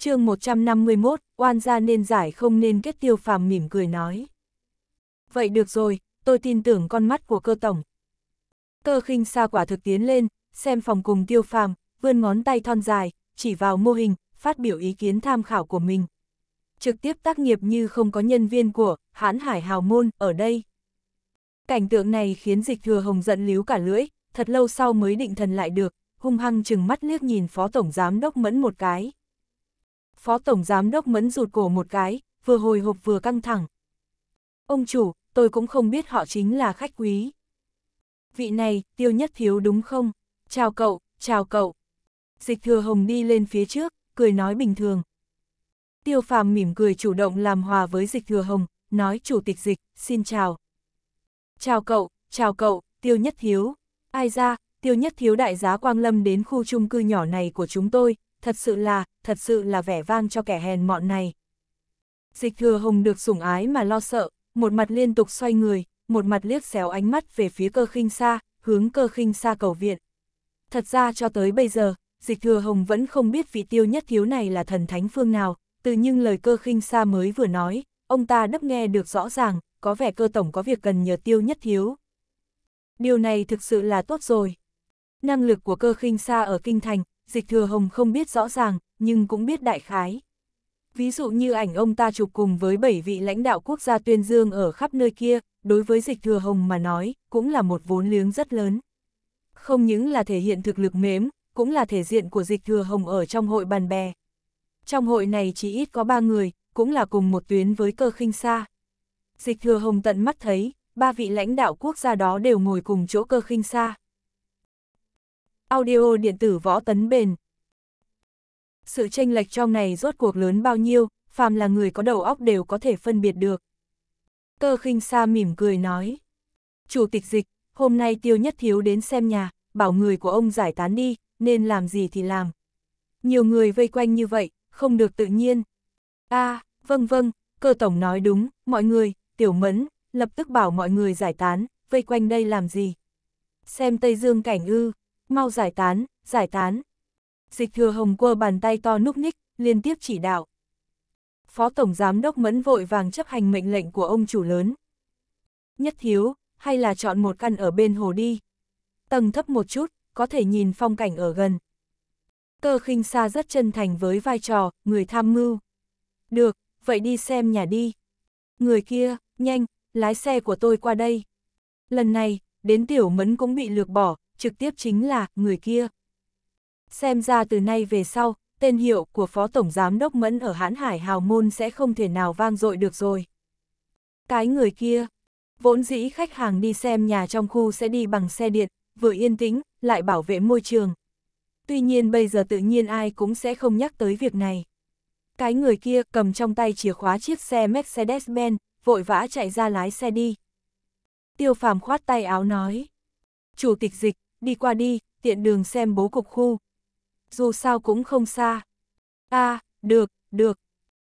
chương 151, oan gia nên giải không nên kết tiêu phàm mỉm cười nói. Vậy được rồi, tôi tin tưởng con mắt của cơ tổng. Cơ khinh xa quả thực tiến lên, xem phòng cùng tiêu phàm, vươn ngón tay thon dài, chỉ vào mô hình, phát biểu ý kiến tham khảo của mình. Trực tiếp tác nghiệp như không có nhân viên của, hãn hải hào môn, ở đây. Cảnh tượng này khiến dịch thừa hồng giận líu cả lưỡi, thật lâu sau mới định thần lại được, hung hăng chừng mắt liếc nhìn phó tổng giám đốc mẫn một cái. Phó Tổng Giám Đốc Mẫn rụt cổ một cái, vừa hồi hộp vừa căng thẳng. Ông chủ, tôi cũng không biết họ chính là khách quý. Vị này, tiêu nhất thiếu đúng không? Chào cậu, chào cậu. Dịch thừa hồng đi lên phía trước, cười nói bình thường. Tiêu phàm mỉm cười chủ động làm hòa với dịch thừa hồng, nói chủ tịch dịch, xin chào. Chào cậu, chào cậu, tiêu nhất thiếu. Ai ra, tiêu nhất thiếu đại giá Quang Lâm đến khu chung cư nhỏ này của chúng tôi, thật sự là, thật sự là vẻ vang cho kẻ hèn mọn này. Dịch thừa hồng được sủng ái mà lo sợ, một mặt liên tục xoay người, một mặt liếc xéo ánh mắt về phía cơ khinh xa, hướng cơ khinh xa cầu viện. Thật ra cho tới bây giờ, dịch thừa hồng vẫn không biết vị tiêu nhất thiếu này là thần thánh phương nào, từ nhưng lời cơ khinh xa mới vừa nói, ông ta đấp nghe được rõ ràng, có vẻ cơ tổng có việc cần nhờ tiêu nhất thiếu. Điều này thực sự là tốt rồi. Năng lực của cơ khinh xa ở kinh thành, Dịch Thừa Hồng không biết rõ ràng, nhưng cũng biết đại khái. Ví dụ như ảnh ông ta chụp cùng với bảy vị lãnh đạo quốc gia tuyên dương ở khắp nơi kia, đối với Dịch Thừa Hồng mà nói, cũng là một vốn liếng rất lớn. Không những là thể hiện thực lực mếm, cũng là thể diện của Dịch Thừa Hồng ở trong hội bàn bè. Trong hội này chỉ ít có ba người, cũng là cùng một tuyến với cơ khinh xa. Dịch Thừa Hồng tận mắt thấy, ba vị lãnh đạo quốc gia đó đều ngồi cùng chỗ cơ khinh xa audio điện tử võ tấn bền. Sự tranh lệch trong này rốt cuộc lớn bao nhiêu, phàm là người có đầu óc đều có thể phân biệt được. Cơ khinh sa mỉm cười nói. Chủ tịch dịch, hôm nay tiêu nhất thiếu đến xem nhà, bảo người của ông giải tán đi, nên làm gì thì làm. Nhiều người vây quanh như vậy, không được tự nhiên. a à, vâng vâng, cơ tổng nói đúng, mọi người, tiểu mẫn, lập tức bảo mọi người giải tán, vây quanh đây làm gì. Xem Tây Dương cảnh ư mau giải tán, giải tán. Dịch thừa hồng quơ bàn tay to núc ních, liên tiếp chỉ đạo. Phó Tổng Giám Đốc Mẫn vội vàng chấp hành mệnh lệnh của ông chủ lớn. Nhất thiếu, hay là chọn một căn ở bên hồ đi. Tầng thấp một chút, có thể nhìn phong cảnh ở gần. Cơ khinh xa rất chân thành với vai trò, người tham mưu. Được, vậy đi xem nhà đi. Người kia, nhanh, lái xe của tôi qua đây. Lần này, đến tiểu mẫn cũng bị lược bỏ, trực tiếp chính là người kia. Xem ra từ nay về sau, tên hiệu của Phó Tổng Giám Đốc Mẫn ở hãn hải hào môn sẽ không thể nào vang dội được rồi. Cái người kia, vốn dĩ khách hàng đi xem nhà trong khu sẽ đi bằng xe điện, vừa yên tĩnh, lại bảo vệ môi trường. Tuy nhiên bây giờ tự nhiên ai cũng sẽ không nhắc tới việc này. Cái người kia cầm trong tay chìa khóa chiếc xe Mercedes-Benz, vội vã chạy ra lái xe đi. Tiêu phàm khoát tay áo nói. Chủ tịch dịch, đi qua đi, tiện đường xem bố cục khu. Dù sao cũng không xa. a à, được, được.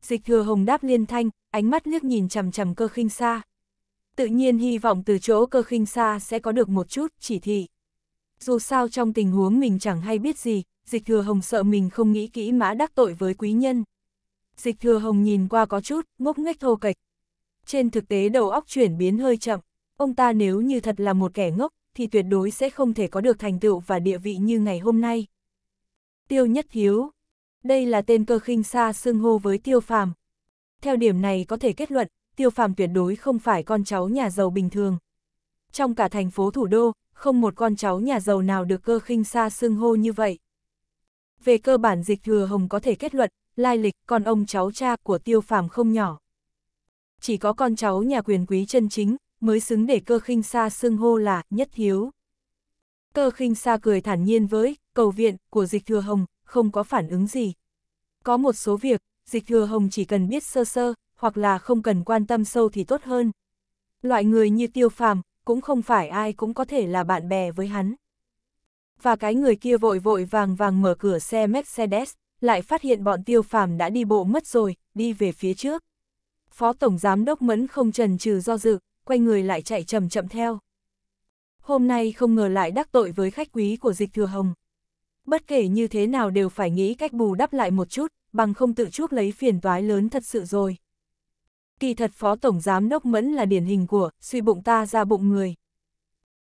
Dịch thừa hồng đáp liên thanh, ánh mắt liếc nhìn chằm chằm cơ khinh xa. Tự nhiên hy vọng từ chỗ cơ khinh xa sẽ có được một chút chỉ thị. Dù sao trong tình huống mình chẳng hay biết gì, dịch thừa hồng sợ mình không nghĩ kỹ mã đắc tội với quý nhân. Dịch thừa hồng nhìn qua có chút, ngốc nghếch thô kệch. Trên thực tế đầu óc chuyển biến hơi chậm, ông ta nếu như thật là một kẻ ngốc, thì tuyệt đối sẽ không thể có được thành tựu và địa vị như ngày hôm nay. Tiêu Nhất Hiếu Đây là tên cơ khinh xa xưng hô với Tiêu Phàm. Theo điểm này có thể kết luận, Tiêu Phàm tuyệt đối không phải con cháu nhà giàu bình thường. Trong cả thành phố thủ đô, không một con cháu nhà giàu nào được cơ khinh xa xưng hô như vậy. Về cơ bản dịch thừa hồng có thể kết luận, lai lịch con ông cháu cha của Tiêu Phàm không nhỏ. Chỉ có con cháu nhà quyền quý chân chính, mới xứng để cơ khinh xa xưng hô là nhất thiếu. Cơ khinh xa cười thản nhiên với cầu viện của dịch thừa hồng, không có phản ứng gì. Có một số việc, dịch thừa hồng chỉ cần biết sơ sơ, hoặc là không cần quan tâm sâu thì tốt hơn. Loại người như tiêu phàm, cũng không phải ai cũng có thể là bạn bè với hắn. Và cái người kia vội vội vàng vàng mở cửa xe Mercedes, lại phát hiện bọn tiêu phàm đã đi bộ mất rồi, đi về phía trước. Phó Tổng Giám Đốc Mẫn không trần trừ do dự, quay người lại chạy chậm chậm theo. Hôm nay không ngờ lại đắc tội với khách quý của dịch thừa hồng. Bất kể như thế nào đều phải nghĩ cách bù đắp lại một chút, bằng không tự chuốc lấy phiền toái lớn thật sự rồi. Kỳ thật Phó Tổng Giám Đốc Mẫn là điển hình của, suy bụng ta ra bụng người.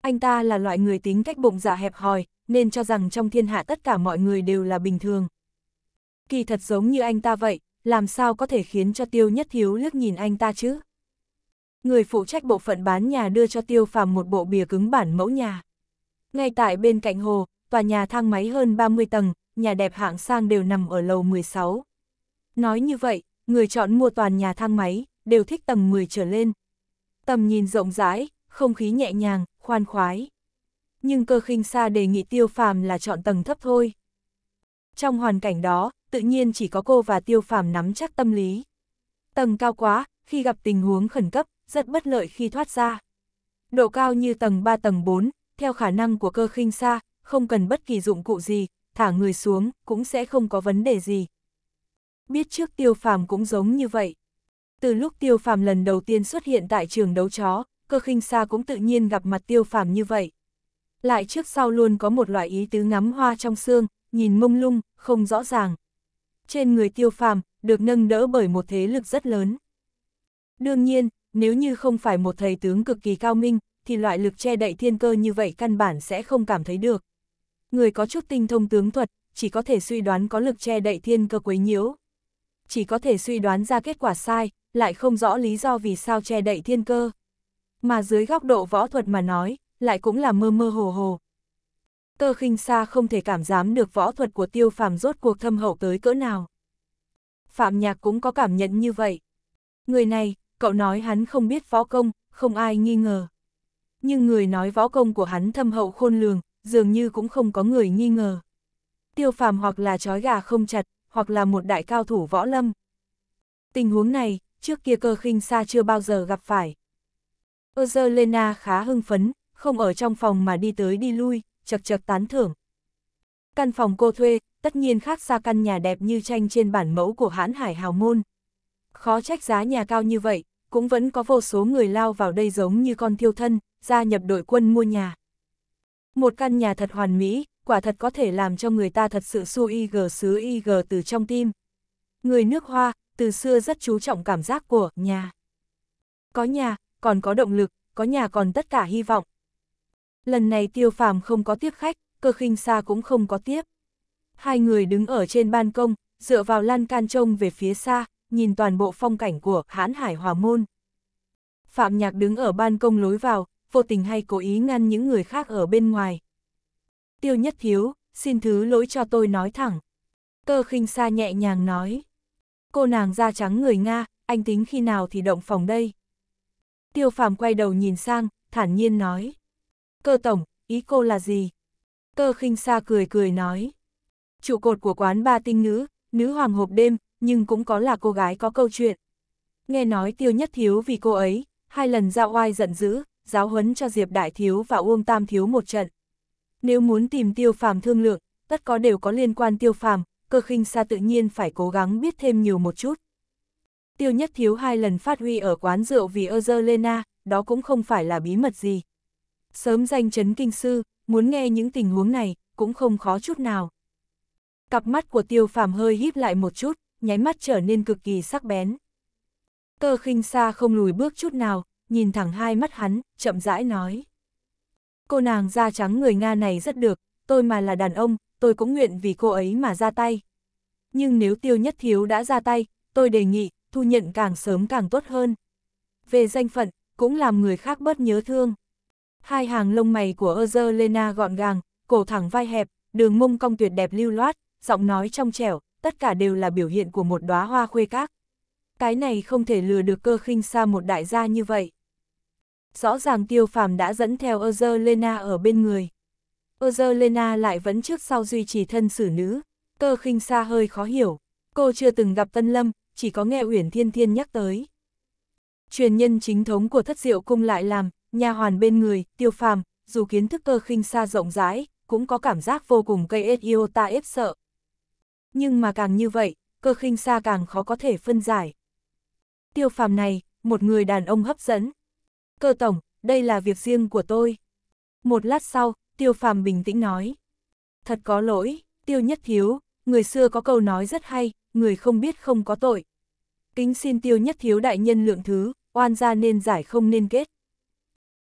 Anh ta là loại người tính cách bụng dạ hẹp hòi, nên cho rằng trong thiên hạ tất cả mọi người đều là bình thường. Kỳ thật giống như anh ta vậy, làm sao có thể khiến cho tiêu nhất thiếu lướt nhìn anh ta chứ? Người phụ trách bộ phận bán nhà đưa cho Tiêu Phàm một bộ bìa cứng bản mẫu nhà. Ngay tại bên cạnh hồ, tòa nhà thang máy hơn 30 tầng, nhà đẹp hạng sang đều nằm ở lầu 16. Nói như vậy, người chọn mua toàn nhà thang máy, đều thích tầng 10 trở lên. Tầm nhìn rộng rãi, không khí nhẹ nhàng, khoan khoái. Nhưng cơ khinh xa đề nghị tiêu phàm là chọn tầng thấp thôi. Trong hoàn cảnh đó, tự nhiên chỉ có cô và tiêu phàm nắm chắc tâm lý. Tầng cao quá, khi gặp tình huống khẩn cấp, rất bất lợi khi thoát ra. Độ cao như tầng 3 tầng 4, theo khả năng của cơ khinh xa, không cần bất kỳ dụng cụ gì, thả người xuống cũng sẽ không có vấn đề gì. Biết trước tiêu phàm cũng giống như vậy. Từ lúc tiêu phàm lần đầu tiên xuất hiện tại trường đấu chó, cơ khinh xa cũng tự nhiên gặp mặt tiêu phàm như vậy. Lại trước sau luôn có một loại ý tứ ngắm hoa trong xương, nhìn mông lung, không rõ ràng. Trên người tiêu phàm, được nâng đỡ bởi một thế lực rất lớn. Đương nhiên, nếu như không phải một thầy tướng cực kỳ cao minh, thì loại lực che đậy thiên cơ như vậy căn bản sẽ không cảm thấy được. Người có chút tinh thông tướng thuật, chỉ có thể suy đoán có lực che đậy thiên cơ quấy nhiễu. Chỉ có thể suy đoán ra kết quả sai, lại không rõ lý do vì sao che đậy thiên cơ. Mà dưới góc độ võ thuật mà nói, lại cũng là mơ mơ hồ hồ. Tơ khinh xa không thể cảm giám được võ thuật của tiêu phàm rốt cuộc thâm hậu tới cỡ nào. Phạm Nhạc cũng có cảm nhận như vậy. Người này, cậu nói hắn không biết võ công, không ai nghi ngờ. Nhưng người nói võ công của hắn thâm hậu khôn lường, dường như cũng không có người nghi ngờ. Tiêu phàm hoặc là trói gà không chặt, hoặc là một đại cao thủ võ lâm. Tình huống này, trước kia cơ khinh xa chưa bao giờ gặp phải. lena khá hưng phấn, không ở trong phòng mà đi tới đi lui, chật chật tán thưởng. Căn phòng cô thuê, tất nhiên khác xa căn nhà đẹp như tranh trên bản mẫu của hãn hải hào môn. Khó trách giá nhà cao như vậy, cũng vẫn có vô số người lao vào đây giống như con thiêu thân, gia nhập đội quân mua nhà. Một căn nhà thật hoàn mỹ, quả thật có thể làm cho người ta thật sự su y g xứ y g từ trong tim. Người nước hoa, từ xưa rất chú trọng cảm giác của nhà. Có nhà, còn có động lực, có nhà còn tất cả hy vọng. Lần này tiêu phàm không có tiếp khách, cơ khinh xa cũng không có tiếp. Hai người đứng ở trên ban công, dựa vào lan can trông về phía xa, nhìn toàn bộ phong cảnh của hãn hải hòa môn. Phạm Nhạc đứng ở ban công lối vào, vô tình hay cố ý ngăn những người khác ở bên ngoài. Tiêu Nhất Thiếu, xin thứ lỗi cho tôi nói thẳng. Cơ khinh xa nhẹ nhàng nói. Cô nàng da trắng người Nga, anh tính khi nào thì động phòng đây. Tiêu Phạm quay đầu nhìn sang, thản nhiên nói. Cơ tổng, ý cô là gì? Cơ khinh xa cười cười nói. Trụ cột của quán ba tinh nữ, nữ hoàng hộp đêm, nhưng cũng có là cô gái có câu chuyện. Nghe nói Tiêu Nhất Thiếu vì cô ấy, hai lần ra oai giận dữ, giáo huấn cho Diệp Đại Thiếu và Uông Tam Thiếu một trận. Nếu muốn tìm Tiêu Phàm thương lượng, tất có đều có liên quan Tiêu Phàm, cơ khinh xa tự nhiên phải cố gắng biết thêm nhiều một chút. Tiêu Nhất Thiếu hai lần phát huy ở quán rượu vì ơ lena đó cũng không phải là bí mật gì. Sớm danh chấn kinh sư, muốn nghe những tình huống này, cũng không khó chút nào. Cặp mắt của Tiêu Phàm hơi híp lại một chút, nháy mắt trở nên cực kỳ sắc bén. Cơ khinh xa không lùi bước chút nào, nhìn thẳng hai mắt hắn, chậm rãi nói. Cô nàng da trắng người Nga này rất được, tôi mà là đàn ông, tôi cũng nguyện vì cô ấy mà ra tay. Nhưng nếu tiêu nhất thiếu đã ra tay, tôi đề nghị, thu nhận càng sớm càng tốt hơn. Về danh phận, cũng làm người khác bớt nhớ thương. Hai hàng lông mày của Lena gọn gàng, cổ thẳng vai hẹp, đường mông cong tuyệt đẹp lưu loát, giọng nói trong trẻo, tất cả đều là biểu hiện của một đóa hoa khuê các. Cái này không thể lừa được cơ khinh xa một đại gia như vậy. Rõ ràng tiêu phàm đã dẫn theo Ozerlena ở bên người. Ozerlena lại vẫn trước sau duy trì thân xử nữ, cơ khinh xa hơi khó hiểu. Cô chưa từng gặp Tân Lâm, chỉ có nghe Uyển Thiên Thiên nhắc tới. Truyền nhân chính thống của thất diệu cung lại làm, nhà hoàn bên người, tiêu phàm, dù kiến thức cơ khinh xa rộng rãi, cũng có cảm giác vô cùng cây ết yêu ta ép sợ. Nhưng mà càng như vậy, cơ khinh xa càng khó có thể phân giải. Tiêu phàm này, một người đàn ông hấp dẫn. Cơ tổng, đây là việc riêng của tôi. Một lát sau, tiêu phàm bình tĩnh nói. Thật có lỗi, tiêu nhất thiếu, người xưa có câu nói rất hay, người không biết không có tội. Kính xin tiêu nhất thiếu đại nhân lượng thứ, oan gia nên giải không nên kết.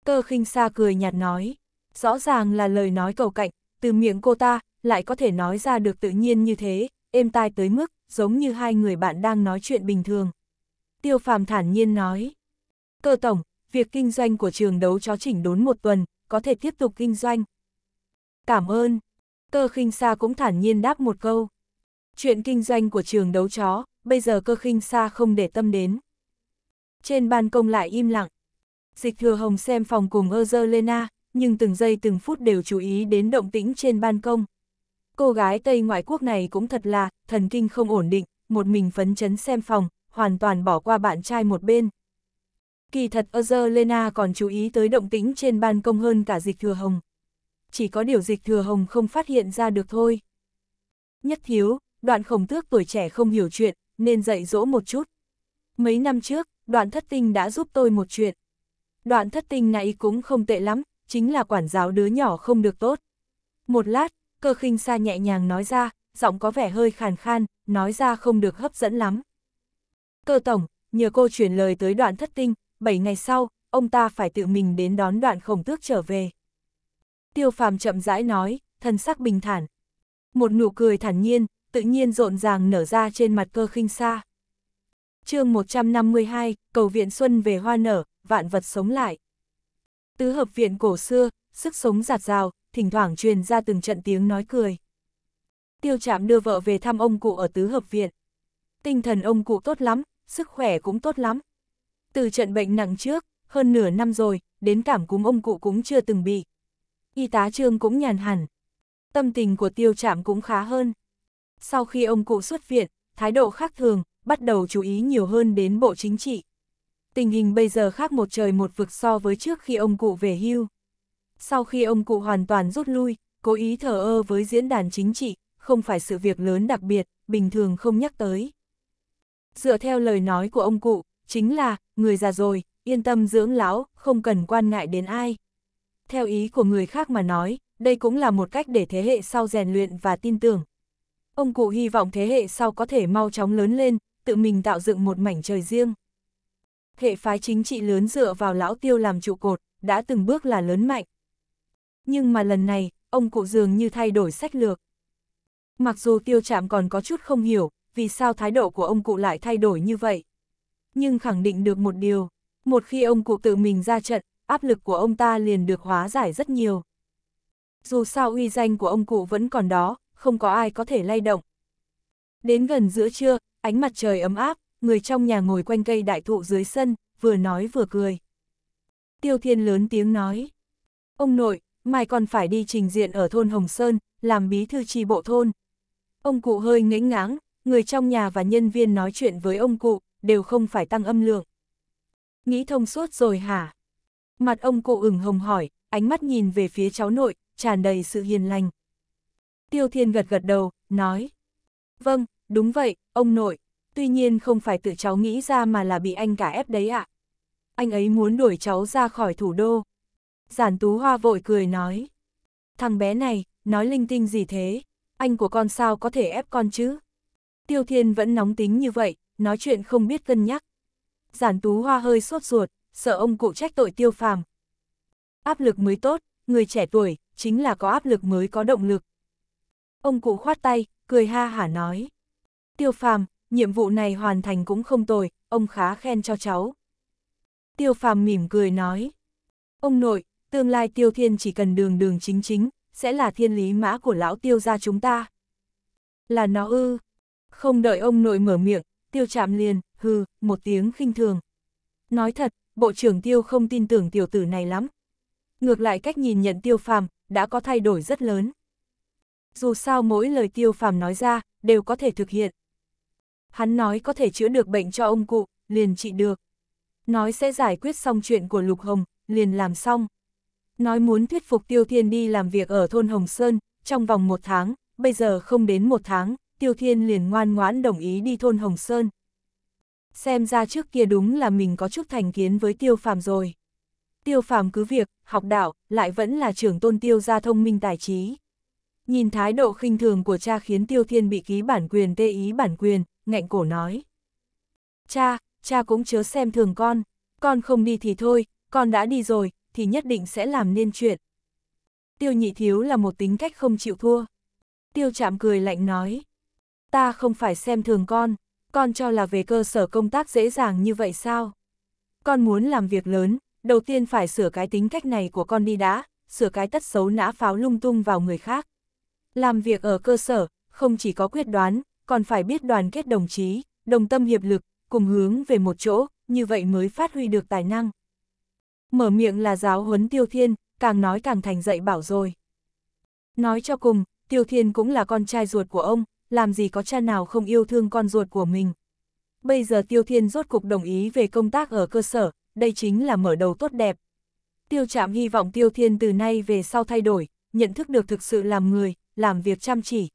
Cơ khinh xa cười nhạt nói, rõ ràng là lời nói cầu cạnh, từ miệng cô ta, lại có thể nói ra được tự nhiên như thế, êm tai tới mức, giống như hai người bạn đang nói chuyện bình thường. Tiêu phàm thản nhiên nói. Cơ tổng, việc kinh doanh của trường đấu chó chỉnh đốn một tuần, có thể tiếp tục kinh doanh. Cảm ơn. Cơ khinh xa cũng thản nhiên đáp một câu. Chuyện kinh doanh của trường đấu chó, bây giờ cơ khinh xa không để tâm đến. Trên ban công lại im lặng. Dịch thừa hồng xem phòng cùng ơ dơ Ozerlena, nhưng từng giây từng phút đều chú ý đến động tĩnh trên ban công. Cô gái Tây ngoại quốc này cũng thật là, thần kinh không ổn định, một mình phấn chấn xem phòng, hoàn toàn bỏ qua bạn trai một bên. Kỳ thật Ozer Lena còn chú ý tới động tĩnh trên ban công hơn cả dịch thừa hồng. Chỉ có điều dịch thừa hồng không phát hiện ra được thôi. Nhất thiếu, đoạn khổng tước tuổi trẻ không hiểu chuyện, nên dạy dỗ một chút. Mấy năm trước, đoạn thất tinh đã giúp tôi một chuyện. Đoạn thất tinh này cũng không tệ lắm, chính là quản giáo đứa nhỏ không được tốt. Một lát, cơ khinh xa nhẹ nhàng nói ra, giọng có vẻ hơi khàn khan, nói ra không được hấp dẫn lắm. Cơ tổng, nhờ cô chuyển lời tới đoạn thất tinh, 7 ngày sau, ông ta phải tự mình đến đón đoạn khổng tước trở về. Tiêu phàm chậm rãi nói, thân sắc bình thản. Một nụ cười thản nhiên, tự nhiên rộn ràng nở ra trên mặt cơ khinh xa. chương 152, cầu viện xuân về hoa nở, vạn vật sống lại. Tứ hợp viện cổ xưa, sức sống giạt rào, thỉnh thoảng truyền ra từng trận tiếng nói cười. Tiêu Trạm đưa vợ về thăm ông cụ ở tứ hợp viện. Tinh thần ông cụ tốt lắm, sức khỏe cũng tốt lắm. Từ trận bệnh nặng trước, hơn nửa năm rồi, đến cảm cúm ông cụ cũng chưa từng bị. Y tá trương cũng nhàn hẳn. Tâm tình của tiêu Trạm cũng khá hơn. Sau khi ông cụ xuất viện, thái độ khác thường, bắt đầu chú ý nhiều hơn đến bộ chính trị. Tình hình bây giờ khác một trời một vực so với trước khi ông cụ về hưu. Sau khi ông cụ hoàn toàn rút lui, cố ý thờ ơ với diễn đàn chính trị, không phải sự việc lớn đặc biệt, bình thường không nhắc tới. Dựa theo lời nói của ông cụ, chính là, người già rồi, yên tâm dưỡng lão, không cần quan ngại đến ai. Theo ý của người khác mà nói, đây cũng là một cách để thế hệ sau rèn luyện và tin tưởng. Ông cụ hy vọng thế hệ sau có thể mau chóng lớn lên, tự mình tạo dựng một mảnh trời riêng. Hệ phái chính trị lớn dựa vào lão tiêu làm trụ cột, đã từng bước là lớn mạnh, nhưng mà lần này, ông cụ dường như thay đổi sách lược. Mặc dù tiêu chạm còn có chút không hiểu, vì sao thái độ của ông cụ lại thay đổi như vậy. Nhưng khẳng định được một điều, một khi ông cụ tự mình ra trận, áp lực của ông ta liền được hóa giải rất nhiều. Dù sao uy danh của ông cụ vẫn còn đó, không có ai có thể lay động. Đến gần giữa trưa, ánh mặt trời ấm áp, người trong nhà ngồi quanh cây đại thụ dưới sân, vừa nói vừa cười. Tiêu Thiên lớn tiếng nói. Ông nội, mai còn phải đi trình diện ở thôn Hồng Sơn, làm bí thư tri bộ thôn. Ông cụ hơi ngẫnh ngáng, người trong nhà và nhân viên nói chuyện với ông cụ, đều không phải tăng âm lượng. Nghĩ thông suốt rồi hả? Mặt ông cụ ửng hồng hỏi, ánh mắt nhìn về phía cháu nội, tràn đầy sự hiền lành. Tiêu Thiên gật gật đầu, nói. Vâng, đúng vậy, ông nội, tuy nhiên không phải tự cháu nghĩ ra mà là bị anh cả ép đấy ạ. À. Anh ấy muốn đuổi cháu ra khỏi thủ đô. Giản tú hoa vội cười nói. Thằng bé này, nói linh tinh gì thế? Anh của con sao có thể ép con chứ? Tiêu thiên vẫn nóng tính như vậy, nói chuyện không biết cân nhắc. Giản tú hoa hơi sốt ruột, sợ ông cụ trách tội tiêu phàm. Áp lực mới tốt, người trẻ tuổi, chính là có áp lực mới có động lực. Ông cụ khoát tay, cười ha hả nói. Tiêu phàm, nhiệm vụ này hoàn thành cũng không tồi, ông khá khen cho cháu. Tiêu phàm mỉm cười nói. Ông nội, tương lai tiêu thiên chỉ cần đường đường chính chính, sẽ là thiên lý mã của lão tiêu gia chúng ta. Là nó ư. Không đợi ông nội mở miệng, tiêu chạm liền, hừ, một tiếng khinh thường. Nói thật, bộ trưởng tiêu không tin tưởng tiểu tử này lắm. Ngược lại cách nhìn nhận tiêu phàm, đã có thay đổi rất lớn. Dù sao mỗi lời tiêu phàm nói ra, đều có thể thực hiện. Hắn nói có thể chữa được bệnh cho ông cụ, liền trị được. Nói sẽ giải quyết xong chuyện của Lục Hồng, liền làm xong nói muốn thuyết phục Tiêu Thiên đi làm việc ở thôn Hồng Sơn, trong vòng một tháng, bây giờ không đến một tháng, Tiêu Thiên liền ngoan ngoãn đồng ý đi thôn Hồng Sơn. Xem ra trước kia đúng là mình có chút thành kiến với Tiêu Phàm rồi. Tiêu Phàm cứ việc, học đạo, lại vẫn là trưởng tôn Tiêu gia thông minh tài trí. Nhìn thái độ khinh thường của cha khiến Tiêu Thiên bị ký bản quyền tê ý bản quyền, ngạnh cổ nói. Cha, cha cũng chớ xem thường con, con không đi thì thôi, con đã đi rồi, thì nhất định sẽ làm nên chuyện. Tiêu nhị thiếu là một tính cách không chịu thua. Tiêu chạm cười lạnh nói. Ta không phải xem thường con, con cho là về cơ sở công tác dễ dàng như vậy sao? Con muốn làm việc lớn, đầu tiên phải sửa cái tính cách này của con đi đã, sửa cái tất xấu nã pháo lung tung vào người khác. Làm việc ở cơ sở, không chỉ có quyết đoán, còn phải biết đoàn kết đồng chí, đồng tâm hiệp lực, cùng hướng về một chỗ, như vậy mới phát huy được tài năng. Mở miệng là giáo huấn Tiêu Thiên, càng nói càng thành dạy bảo rồi. Nói cho cùng, Tiêu Thiên cũng là con trai ruột của ông, làm gì có cha nào không yêu thương con ruột của mình. Bây giờ Tiêu Thiên rốt cục đồng ý về công tác ở cơ sở, đây chính là mở đầu tốt đẹp. Tiêu Trạm hy vọng Tiêu Thiên từ nay về sau thay đổi, nhận thức được thực sự làm người, làm việc chăm chỉ.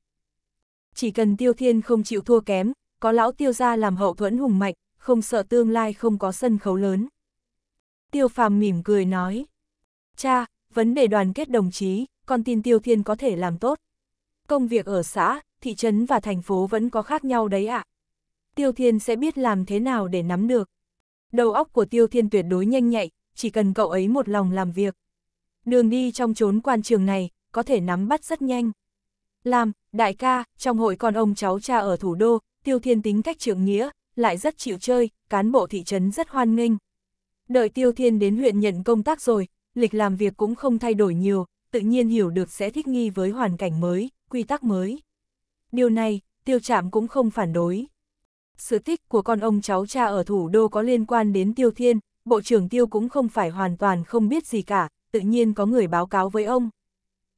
Chỉ cần Tiêu Thiên không chịu thua kém, có lão Tiêu gia làm hậu thuẫn hùng mạnh, không sợ tương lai không có sân khấu lớn. Tiêu phàm mỉm cười nói. Cha, vấn đề đoàn kết đồng chí, con tin Tiêu Thiên có thể làm tốt. Công việc ở xã, thị trấn và thành phố vẫn có khác nhau đấy ạ. Tiêu Thiên sẽ biết làm thế nào để nắm được. Đầu óc của Tiêu Thiên tuyệt đối nhanh nhạy, chỉ cần cậu ấy một lòng làm việc. Đường đi trong chốn quan trường này, có thể nắm bắt rất nhanh. Làm, đại ca, trong hội con ông cháu cha ở thủ đô, Tiêu Thiên tính cách trưởng nghĩa, lại rất chịu chơi, cán bộ thị trấn rất hoan nghênh. Đợi Tiêu Thiên đến huyện nhận công tác rồi, lịch làm việc cũng không thay đổi nhiều, tự nhiên hiểu được sẽ thích nghi với hoàn cảnh mới, quy tắc mới. Điều này, Tiêu Trạm cũng không phản đối. Sự tích của con ông cháu cha ở thủ đô có liên quan đến Tiêu Thiên, Bộ trưởng Tiêu cũng không phải hoàn toàn không biết gì cả, tự nhiên có người báo cáo với ông.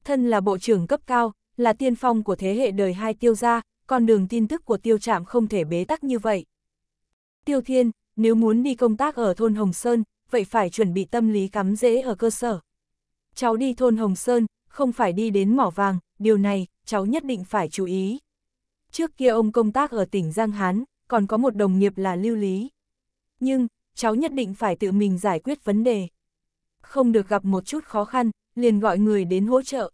Thân là bộ trưởng cấp cao, là tiên phong của thế hệ đời hai tiêu gia, con đường tin tức của tiêu trạm không thể bế tắc như vậy. Tiêu Thiên, nếu muốn đi công tác ở thôn Hồng Sơn, vậy phải chuẩn bị tâm lý cắm rễ ở cơ sở. Cháu đi thôn Hồng Sơn, không phải đi đến mỏ vàng, điều này, cháu nhất định phải chú ý. Trước kia ông công tác ở tỉnh Giang Hán, còn có một đồng nghiệp là Lưu Lý. Nhưng, cháu nhất định phải tự mình giải quyết vấn đề. Không được gặp một chút khó khăn, liền gọi người đến hỗ trợ.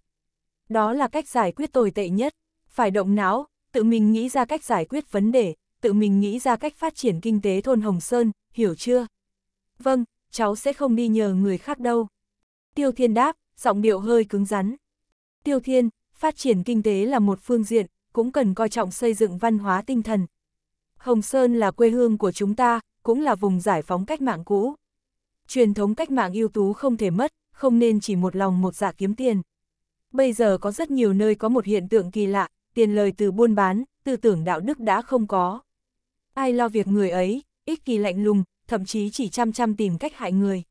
Đó là cách giải quyết tồi tệ nhất, phải động não, tự mình nghĩ ra cách giải quyết vấn đề, tự mình nghĩ ra cách phát triển kinh tế thôn Hồng Sơn, hiểu chưa? Vâng, cháu sẽ không đi nhờ người khác đâu. Tiêu Thiên đáp, giọng điệu hơi cứng rắn. Tiêu Thiên, phát triển kinh tế là một phương diện, cũng cần coi trọng xây dựng văn hóa tinh thần. Hồng Sơn là quê hương của chúng ta, cũng là vùng giải phóng cách mạng cũ. Truyền thống cách mạng ưu tú không thể mất, không nên chỉ một lòng một dạ kiếm tiền. Bây giờ có rất nhiều nơi có một hiện tượng kỳ lạ, tiền lời từ buôn bán, tư tưởng đạo đức đã không có. Ai lo việc người ấy, ích kỳ lạnh lùng, thậm chí chỉ chăm chăm tìm cách hại người.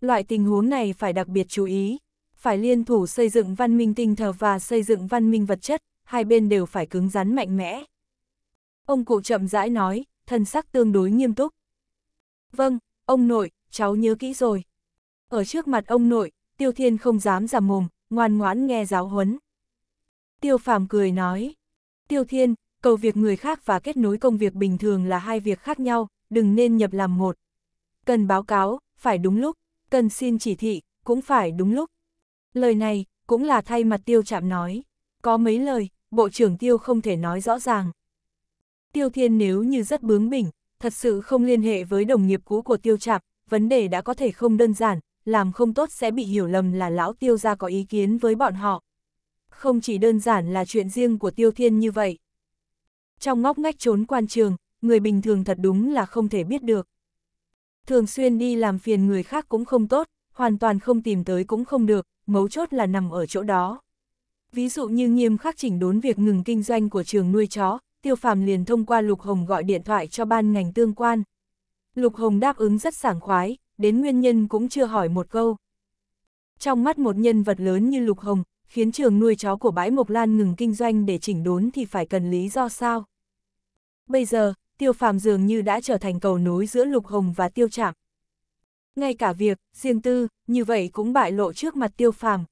Loại tình huống này phải đặc biệt chú ý, phải liên thủ xây dựng văn minh tinh thờ và xây dựng văn minh vật chất, hai bên đều phải cứng rắn mạnh mẽ. Ông cụ chậm rãi nói, thân sắc tương đối nghiêm túc. Vâng, ông nội, cháu nhớ kỹ rồi. Ở trước mặt ông nội, Tiêu Thiên không dám giả mồm, ngoan ngoãn nghe giáo huấn. Tiêu Phàm cười nói, Tiêu Thiên, Cầu việc người khác và kết nối công việc bình thường là hai việc khác nhau, đừng nên nhập làm một. Cần báo cáo, phải đúng lúc, cần xin chỉ thị, cũng phải đúng lúc. Lời này, cũng là thay mặt tiêu chạm nói. Có mấy lời, Bộ trưởng Tiêu không thể nói rõ ràng. Tiêu Thiên nếu như rất bướng bỉnh, thật sự không liên hệ với đồng nghiệp cũ của Tiêu Trạm, vấn đề đã có thể không đơn giản, làm không tốt sẽ bị hiểu lầm là lão Tiêu gia có ý kiến với bọn họ. Không chỉ đơn giản là chuyện riêng của Tiêu Thiên như vậy. Trong ngóc ngách trốn quan trường, người bình thường thật đúng là không thể biết được. Thường xuyên đi làm phiền người khác cũng không tốt, hoàn toàn không tìm tới cũng không được, mấu chốt là nằm ở chỗ đó. Ví dụ như nghiêm khắc chỉnh đốn việc ngừng kinh doanh của trường nuôi chó, tiêu phàm liền thông qua Lục Hồng gọi điện thoại cho ban ngành tương quan. Lục Hồng đáp ứng rất sảng khoái, đến nguyên nhân cũng chưa hỏi một câu. Trong mắt một nhân vật lớn như Lục Hồng, khiến trường nuôi chó của bãi Mộc Lan ngừng kinh doanh để chỉnh đốn thì phải cần lý do sao? Bây giờ, tiêu phàm dường như đã trở thành cầu nối giữa Lục Hồng và tiêu trạm. Ngay cả việc, riêng tư, như vậy cũng bại lộ trước mặt tiêu phàm.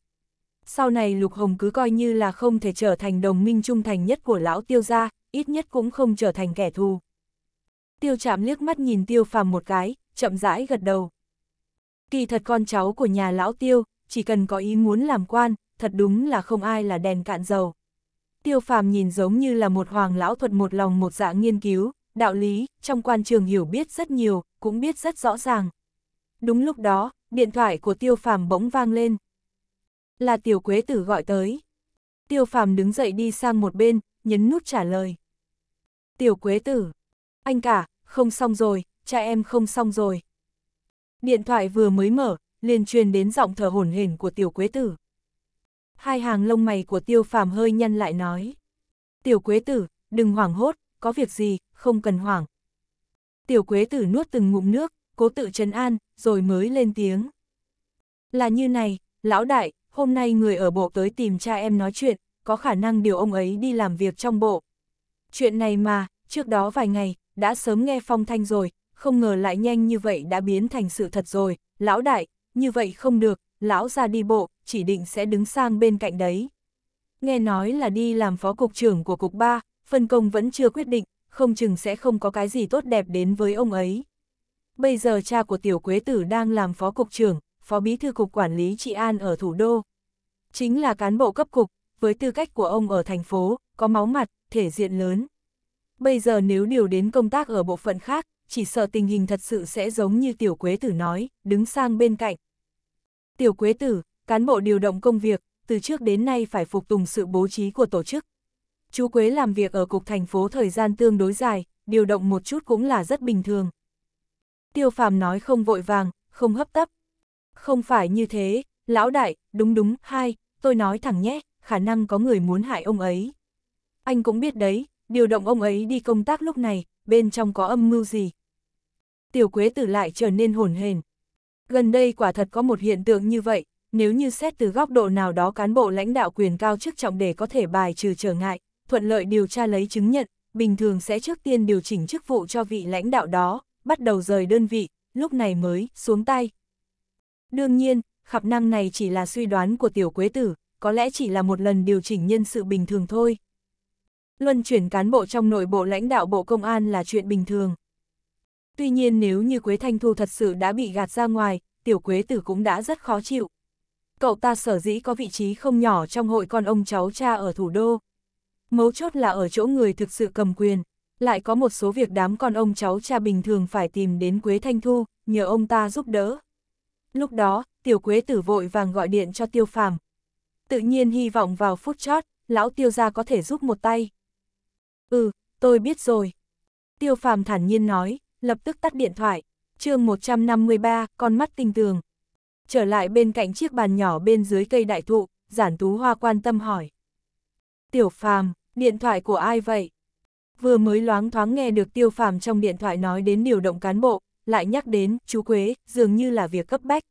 Sau này Lục Hồng cứ coi như là không thể trở thành đồng minh trung thành nhất của lão tiêu gia, ít nhất cũng không trở thành kẻ thù. Tiêu trạm liếc mắt nhìn tiêu phàm một cái, chậm rãi gật đầu. Kỳ thật con cháu của nhà lão tiêu, chỉ cần có ý muốn làm quan, thật đúng là không ai là đèn cạn dầu. Tiêu phàm nhìn giống như là một hoàng lão thuật một lòng một dạng nghiên cứu, đạo lý, trong quan trường hiểu biết rất nhiều, cũng biết rất rõ ràng. Đúng lúc đó, điện thoại của tiêu phàm bỗng vang lên. Là tiểu quế tử gọi tới. Tiêu phàm đứng dậy đi sang một bên, nhấn nút trả lời. Tiểu quế tử, anh cả, không xong rồi, cha em không xong rồi. Điện thoại vừa mới mở, liền truyền đến giọng thở hổn hển của tiểu quế tử hai hàng lông mày của tiêu phàm hơi nhăn lại nói. Tiểu quế tử, đừng hoảng hốt, có việc gì, không cần hoảng. Tiểu quế tử nuốt từng ngụm nước, cố tự trấn an, rồi mới lên tiếng. Là như này, lão đại, hôm nay người ở bộ tới tìm cha em nói chuyện, có khả năng điều ông ấy đi làm việc trong bộ. Chuyện này mà, trước đó vài ngày, đã sớm nghe phong thanh rồi, không ngờ lại nhanh như vậy đã biến thành sự thật rồi, lão đại, như vậy không được, lão ra đi bộ, chỉ định sẽ đứng sang bên cạnh đấy. Nghe nói là đi làm phó cục trưởng của cục 3, phân công vẫn chưa quyết định, không chừng sẽ không có cái gì tốt đẹp đến với ông ấy. Bây giờ cha của tiểu quế tử đang làm phó cục trưởng, phó bí thư cục quản lý trị an ở thủ đô. Chính là cán bộ cấp cục, với tư cách của ông ở thành phố, có máu mặt, thể diện lớn. Bây giờ nếu điều đến công tác ở bộ phận khác, chỉ sợ tình hình thật sự sẽ giống như tiểu quế tử nói, đứng sang bên cạnh, Tiểu Quế Tử, cán bộ điều động công việc, từ trước đến nay phải phục tùng sự bố trí của tổ chức. Chú Quế làm việc ở cục thành phố thời gian tương đối dài, điều động một chút cũng là rất bình thường. Tiêu Phàm nói không vội vàng, không hấp tấp. Không phải như thế, lão đại, đúng đúng, hai, tôi nói thẳng nhé, khả năng có người muốn hại ông ấy. Anh cũng biết đấy, điều động ông ấy đi công tác lúc này, bên trong có âm mưu gì. Tiểu Quế Tử lại trở nên hồn hền, Gần đây quả thật có một hiện tượng như vậy, nếu như xét từ góc độ nào đó cán bộ lãnh đạo quyền cao chức trọng để có thể bài trừ trở ngại, thuận lợi điều tra lấy chứng nhận, bình thường sẽ trước tiên điều chỉnh chức vụ cho vị lãnh đạo đó, bắt đầu rời đơn vị, lúc này mới xuống tay. Đương nhiên, khắp năng này chỉ là suy đoán của tiểu quế tử, có lẽ chỉ là một lần điều chỉnh nhân sự bình thường thôi. Luân chuyển cán bộ trong nội bộ lãnh đạo Bộ Công an là chuyện bình thường, Tuy nhiên nếu như Quế Thanh Thu thật sự đã bị gạt ra ngoài, tiểu Quế Tử cũng đã rất khó chịu. Cậu ta sở dĩ có vị trí không nhỏ trong hội con ông cháu cha ở thủ đô. Mấu chốt là ở chỗ người thực sự cầm quyền, lại có một số việc đám con ông cháu cha bình thường phải tìm đến Quế Thanh Thu, nhờ ông ta giúp đỡ. Lúc đó, tiểu Quế Tử vội vàng gọi điện cho tiêu phàm. Tự nhiên hy vọng vào phút chót, lão tiêu gia có thể giúp một tay. Ừ, tôi biết rồi. Tiêu phàm thản nhiên nói, lập tức tắt điện thoại. chương 153, con mắt tinh tường. Trở lại bên cạnh chiếc bàn nhỏ bên dưới cây đại thụ, giản tú hoa quan tâm hỏi. Tiểu phàm, điện thoại của ai vậy? Vừa mới loáng thoáng nghe được tiêu phàm trong điện thoại nói đến điều động cán bộ, lại nhắc đến, chú Quế, dường như là việc cấp bách.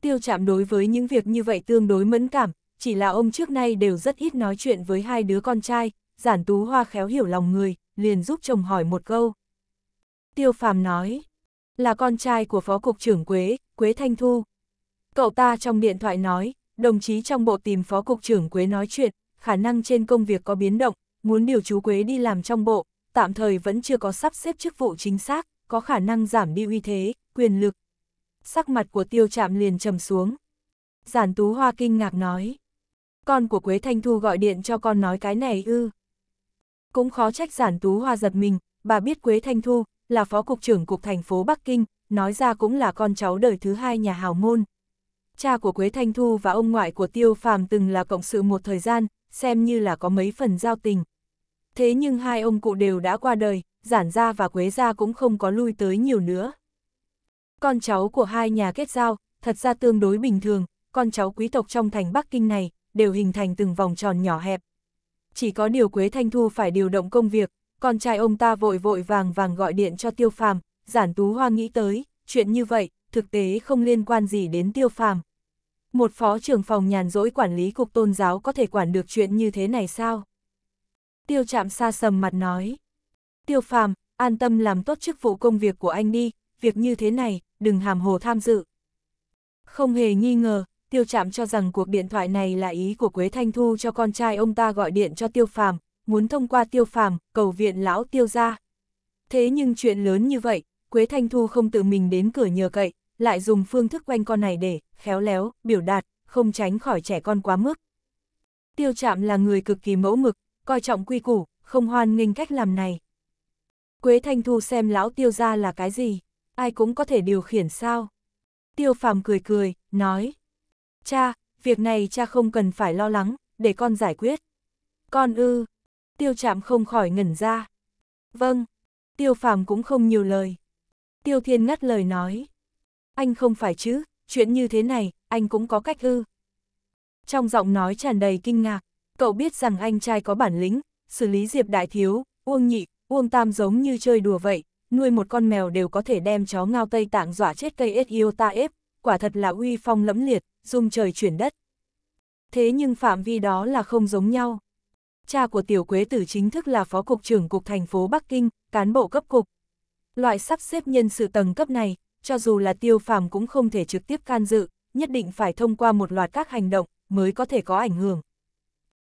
Tiêu chạm đối với những việc như vậy tương đối mẫn cảm, chỉ là ông trước nay đều rất ít nói chuyện với hai đứa con trai, giản tú hoa khéo hiểu lòng người, liền giúp chồng hỏi một câu. Tiêu phàm nói, là con trai của Phó Cục trưởng Quế, Quế Thanh Thu. Cậu ta trong điện thoại nói, đồng chí trong bộ tìm Phó Cục trưởng Quế nói chuyện, khả năng trên công việc có biến động, muốn điều chú Quế đi làm trong bộ, tạm thời vẫn chưa có sắp xếp chức vụ chính xác, có khả năng giảm đi uy thế, quyền lực. Sắc mặt của tiêu chạm liền trầm xuống. Giản Tú Hoa kinh ngạc nói. Con của Quế Thanh Thu gọi điện cho con nói cái này ư. Cũng khó trách Giản Tú Hoa giật mình, bà biết Quế Thanh Thu, là phó cục trưởng cục thành phố Bắc Kinh, nói ra cũng là con cháu đời thứ hai nhà hào môn. Cha của Quế Thanh Thu và ông ngoại của Tiêu Phàm từng là cộng sự một thời gian, xem như là có mấy phần giao tình. Thế nhưng hai ông cụ đều đã qua đời, giản gia và quế gia cũng không có lui tới nhiều nữa. Con cháu của hai nhà kết giao, thật ra tương đối bình thường, con cháu quý tộc trong thành Bắc Kinh này, đều hình thành từng vòng tròn nhỏ hẹp. Chỉ có điều Quế Thanh Thu phải điều động công việc, con trai ông ta vội vội vàng vàng gọi điện cho tiêu phàm, giản tú hoa nghĩ tới, chuyện như vậy, thực tế không liên quan gì đến tiêu phàm. Một phó trưởng phòng nhàn rỗi quản lý cục tôn giáo có thể quản được chuyện như thế này sao? Tiêu chạm xa sầm mặt nói. Tiêu phàm, an tâm làm tốt chức vụ công việc của anh đi, việc như thế này, đừng hàm hồ tham dự. Không hề nghi ngờ, tiêu chạm cho rằng cuộc điện thoại này là ý của Quế Thanh Thu cho con trai ông ta gọi điện cho tiêu phàm, muốn thông qua tiêu phàm, cầu viện lão tiêu ra. Thế nhưng chuyện lớn như vậy, Quế Thanh Thu không tự mình đến cửa nhờ cậy, lại dùng phương thức quanh con này để, khéo léo, biểu đạt, không tránh khỏi trẻ con quá mức. Tiêu trạm là người cực kỳ mẫu mực, coi trọng quy củ, không hoan nghênh cách làm này. Quế Thanh Thu xem lão tiêu ra là cái gì, ai cũng có thể điều khiển sao. Tiêu phàm cười cười, nói. Cha, việc này cha không cần phải lo lắng, để con giải quyết. Con ư, tiêu Trạm không khỏi ngẩn ra. Vâng, tiêu phàm cũng không nhiều lời. Tiêu thiên ngắt lời nói. Anh không phải chứ, chuyện như thế này, anh cũng có cách ư. Trong giọng nói tràn đầy kinh ngạc, cậu biết rằng anh trai có bản lĩnh, xử lý diệp đại thiếu, uông nhị, uông tam giống như chơi đùa vậy, nuôi một con mèo đều có thể đem chó ngao Tây Tạng dọa chết cây ết yêu ta ép, quả thật là uy phong lẫm liệt, dung trời chuyển đất. Thế nhưng phạm vi đó là không giống nhau cha của tiểu quế tử chính thức là phó cục trưởng cục thành phố Bắc Kinh, cán bộ cấp cục. Loại sắp xếp nhân sự tầng cấp này, cho dù là tiêu phàm cũng không thể trực tiếp can dự, nhất định phải thông qua một loạt các hành động mới có thể có ảnh hưởng.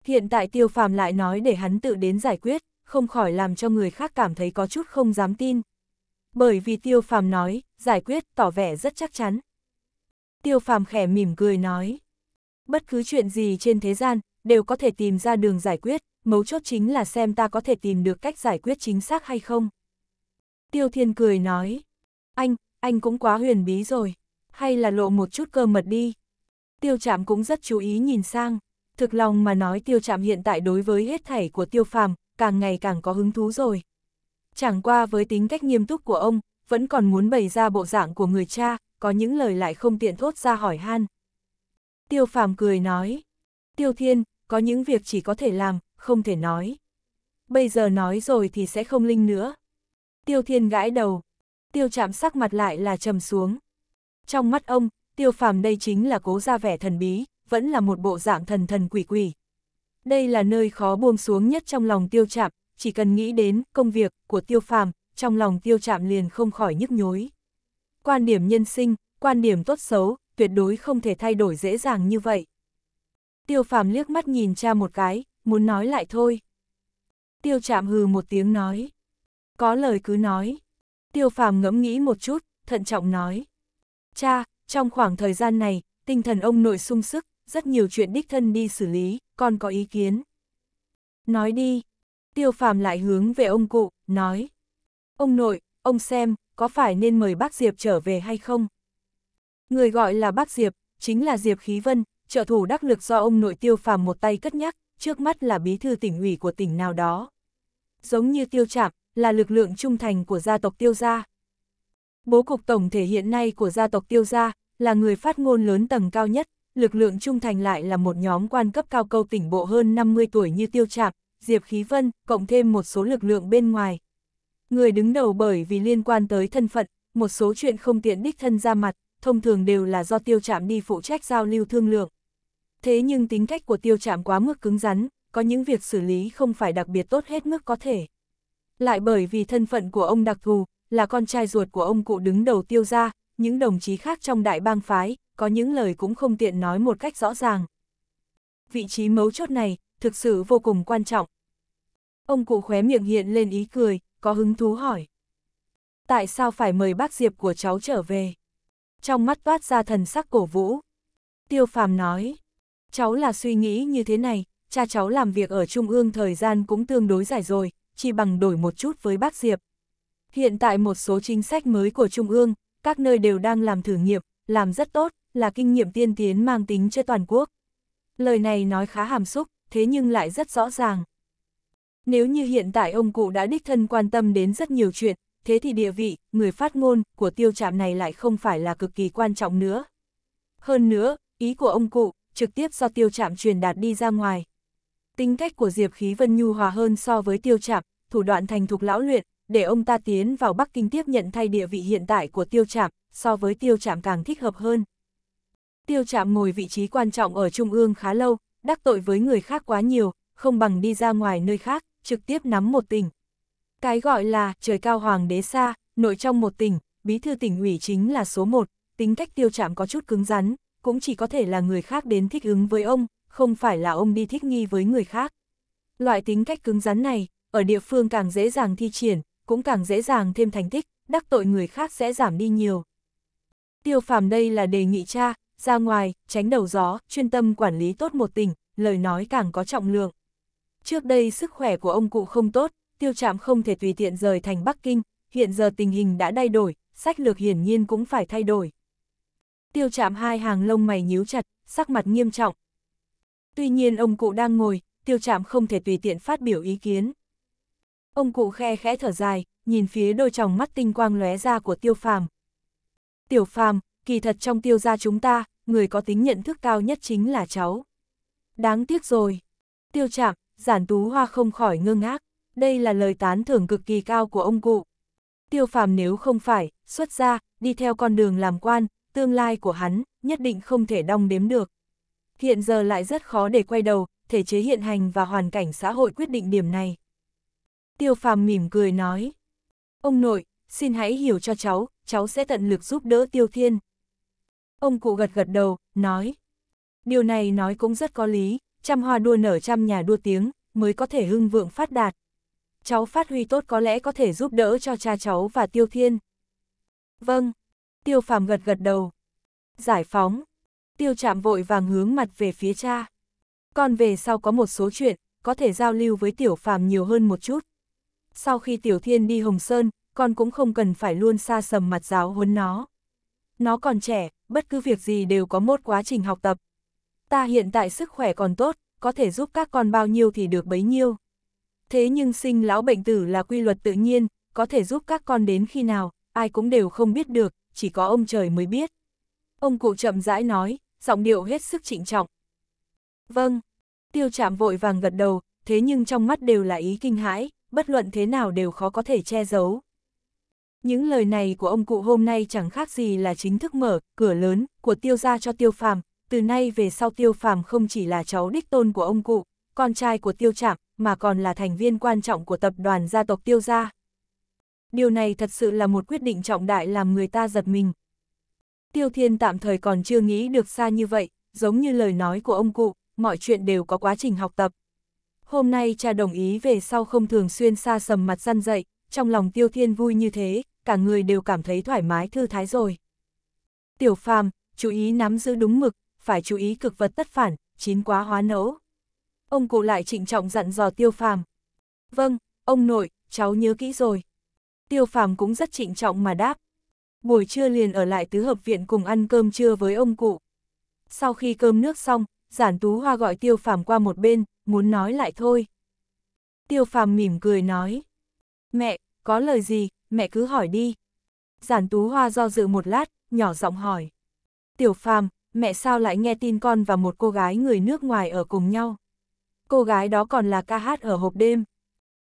Hiện tại tiêu phàm lại nói để hắn tự đến giải quyết, không khỏi làm cho người khác cảm thấy có chút không dám tin. Bởi vì tiêu phàm nói, giải quyết tỏ vẻ rất chắc chắn. Tiêu phàm khẽ mỉm cười nói, bất cứ chuyện gì trên thế gian, đều có thể tìm ra đường giải quyết, mấu chốt chính là xem ta có thể tìm được cách giải quyết chính xác hay không. Tiêu Thiên cười nói, anh, anh cũng quá huyền bí rồi, hay là lộ một chút cơ mật đi. Tiêu Trạm cũng rất chú ý nhìn sang, thực lòng mà nói Tiêu Trạm hiện tại đối với hết thảy của Tiêu Phàm càng ngày càng có hứng thú rồi. Chẳng qua với tính cách nghiêm túc của ông, vẫn còn muốn bày ra bộ dạng của người cha, có những lời lại không tiện thốt ra hỏi han. Tiêu Phàm cười nói, Tiêu Thiên, có những việc chỉ có thể làm, không thể nói. Bây giờ nói rồi thì sẽ không linh nữa. Tiêu Thiên gãi đầu. Tiêu chạm sắc mặt lại là trầm xuống. Trong mắt ông, Tiêu Phàm đây chính là cố ra vẻ thần bí, vẫn là một bộ dạng thần thần quỷ quỷ. Đây là nơi khó buông xuống nhất trong lòng Tiêu Chạm, chỉ cần nghĩ đến công việc của Tiêu Phàm, trong lòng Tiêu Chạm liền không khỏi nhức nhối. Quan điểm nhân sinh, quan điểm tốt xấu, tuyệt đối không thể thay đổi dễ dàng như vậy. Tiêu phàm liếc mắt nhìn cha một cái, muốn nói lại thôi. Tiêu chạm hừ một tiếng nói. Có lời cứ nói. Tiêu phàm ngẫm nghĩ một chút, thận trọng nói. Cha, trong khoảng thời gian này, tinh thần ông nội sung sức, rất nhiều chuyện đích thân đi xử lý, con có ý kiến. Nói đi. Tiêu phàm lại hướng về ông cụ, nói. Ông nội, ông xem, có phải nên mời bác Diệp trở về hay không? Người gọi là bác Diệp, chính là Diệp Khí Vân, trợ thủ đắc lực do ông nội tiêu phàm một tay cất nhắc, trước mắt là bí thư tỉnh ủy của tỉnh nào đó. Giống như tiêu chạm, là lực lượng trung thành của gia tộc tiêu gia. Bố cục tổng thể hiện nay của gia tộc tiêu gia, là người phát ngôn lớn tầng cao nhất, lực lượng trung thành lại là một nhóm quan cấp cao câu tỉnh bộ hơn 50 tuổi như tiêu chạm, Diệp Khí Vân, cộng thêm một số lực lượng bên ngoài. Người đứng đầu bởi vì liên quan tới thân phận, một số chuyện không tiện đích thân ra mặt, thông thường đều là do tiêu chạm đi phụ trách giao lưu thương lượng. Thế nhưng tính cách của tiêu chạm quá mức cứng rắn, có những việc xử lý không phải đặc biệt tốt hết mức có thể. Lại bởi vì thân phận của ông đặc thù, là con trai ruột của ông cụ đứng đầu tiêu gia, những đồng chí khác trong đại bang phái, có những lời cũng không tiện nói một cách rõ ràng. Vị trí mấu chốt này, thực sự vô cùng quan trọng. Ông cụ khóe miệng hiện lên ý cười, có hứng thú hỏi. Tại sao phải mời bác Diệp của cháu trở về? Trong mắt toát ra thần sắc cổ vũ. Tiêu phàm nói, cháu là suy nghĩ như thế này, cha cháu làm việc ở Trung ương thời gian cũng tương đối dài rồi, chỉ bằng đổi một chút với bác Diệp. Hiện tại một số chính sách mới của Trung ương, các nơi đều đang làm thử nghiệm, làm rất tốt, là kinh nghiệm tiên tiến mang tính cho toàn quốc. Lời này nói khá hàm xúc, thế nhưng lại rất rõ ràng. Nếu như hiện tại ông cụ đã đích thân quan tâm đến rất nhiều chuyện, thế thì địa vị, người phát ngôn của tiêu trạm này lại không phải là cực kỳ quan trọng nữa. Hơn nữa, ý của ông cụ trực tiếp do tiêu Trạm truyền đạt đi ra ngoài. Tính cách của Diệp Khí Vân nhu hòa hơn so với tiêu Trạm, thủ đoạn thành thục lão luyện, để ông ta tiến vào Bắc Kinh tiếp nhận thay địa vị hiện tại của tiêu Trạm, so với tiêu Trạm càng thích hợp hơn. Tiêu Trạm ngồi vị trí quan trọng ở Trung ương khá lâu, đắc tội với người khác quá nhiều, không bằng đi ra ngoài nơi khác, trực tiếp nắm một tỉnh. Cái gọi là trời cao hoàng đế xa, nội trong một tỉnh, bí thư tỉnh ủy chính là số một, tính cách tiêu Trạm có chút cứng rắn, cũng chỉ có thể là người khác đến thích ứng với ông, không phải là ông đi thích nghi với người khác. Loại tính cách cứng rắn này, ở địa phương càng dễ dàng thi triển, cũng càng dễ dàng thêm thành tích, đắc tội người khác sẽ giảm đi nhiều. Tiêu phàm đây là đề nghị cha, ra ngoài, tránh đầu gió, chuyên tâm quản lý tốt một tỉnh, lời nói càng có trọng lượng. Trước đây sức khỏe của ông cụ không tốt, tiêu trạm không thể tùy tiện rời thành Bắc Kinh, hiện giờ tình hình đã thay đổi, sách lược hiển nhiên cũng phải thay đổi tiêu chạm hai hàng lông mày nhíu chặt, sắc mặt nghiêm trọng. Tuy nhiên ông cụ đang ngồi, tiêu chạm không thể tùy tiện phát biểu ý kiến. Ông cụ khe khẽ thở dài, nhìn phía đôi tròng mắt tinh quang lóe ra của tiêu phàm. Tiểu phàm, kỳ thật trong tiêu gia chúng ta, người có tính nhận thức cao nhất chính là cháu. Đáng tiếc rồi. Tiêu chạm, giản tú hoa không khỏi ngơ ngác, đây là lời tán thưởng cực kỳ cao của ông cụ. Tiêu phàm nếu không phải, xuất gia, đi theo con đường làm quan, tương lai của hắn nhất định không thể đong đếm được. Hiện giờ lại rất khó để quay đầu, thể chế hiện hành và hoàn cảnh xã hội quyết định điểm này. Tiêu phàm mỉm cười nói, ông nội, xin hãy hiểu cho cháu, cháu sẽ tận lực giúp đỡ tiêu thiên. Ông cụ gật gật đầu, nói, điều này nói cũng rất có lý, trăm hoa đua nở trăm nhà đua tiếng, mới có thể hưng vượng phát đạt. Cháu phát huy tốt có lẽ có thể giúp đỡ cho cha cháu và tiêu thiên. Vâng. Tiêu phàm gật gật đầu. Giải phóng. Tiêu chạm vội vàng hướng mặt về phía cha. Con về sau có một số chuyện, có thể giao lưu với tiểu phàm nhiều hơn một chút. Sau khi tiểu thiên đi Hồng Sơn, con cũng không cần phải luôn xa sầm mặt giáo huấn nó. Nó còn trẻ, bất cứ việc gì đều có một quá trình học tập. Ta hiện tại sức khỏe còn tốt, có thể giúp các con bao nhiêu thì được bấy nhiêu. Thế nhưng sinh lão bệnh tử là quy luật tự nhiên, có thể giúp các con đến khi nào, ai cũng đều không biết được, chỉ có ông trời mới biết. Ông cụ chậm rãi nói, giọng điệu hết sức trịnh trọng. Vâng, tiêu chạm vội vàng gật đầu, thế nhưng trong mắt đều là ý kinh hãi, bất luận thế nào đều khó có thể che giấu. Những lời này của ông cụ hôm nay chẳng khác gì là chính thức mở, cửa lớn, của tiêu gia cho tiêu phàm, từ nay về sau tiêu phàm không chỉ là cháu đích tôn của ông cụ, con trai của tiêu chạm, mà còn là thành viên quan trọng của tập đoàn gia tộc tiêu gia điều này thật sự là một quyết định trọng đại làm người ta giật mình. Tiêu Thiên tạm thời còn chưa nghĩ được xa như vậy, giống như lời nói của ông cụ, mọi chuyện đều có quá trình học tập. Hôm nay cha đồng ý về sau không thường xuyên xa sầm mặt răn dậy, trong lòng Tiêu Thiên vui như thế, cả người đều cảm thấy thoải mái thư thái rồi. Tiểu phàm, chú ý nắm giữ đúng mực, phải chú ý cực vật tất phản, chín quá hóa nấu. Ông cụ lại trịnh trọng dặn dò tiêu phàm. Vâng, ông nội, cháu nhớ kỹ rồi tiêu phàm cũng rất trịnh trọng mà đáp. Buổi trưa liền ở lại tứ hợp viện cùng ăn cơm trưa với ông cụ. Sau khi cơm nước xong, giản tú hoa gọi tiêu phàm qua một bên, muốn nói lại thôi. Tiêu phàm mỉm cười nói. Mẹ, có lời gì, mẹ cứ hỏi đi. Giản tú hoa do dự một lát, nhỏ giọng hỏi. Tiểu phàm, mẹ sao lại nghe tin con và một cô gái người nước ngoài ở cùng nhau? Cô gái đó còn là ca hát ở hộp đêm.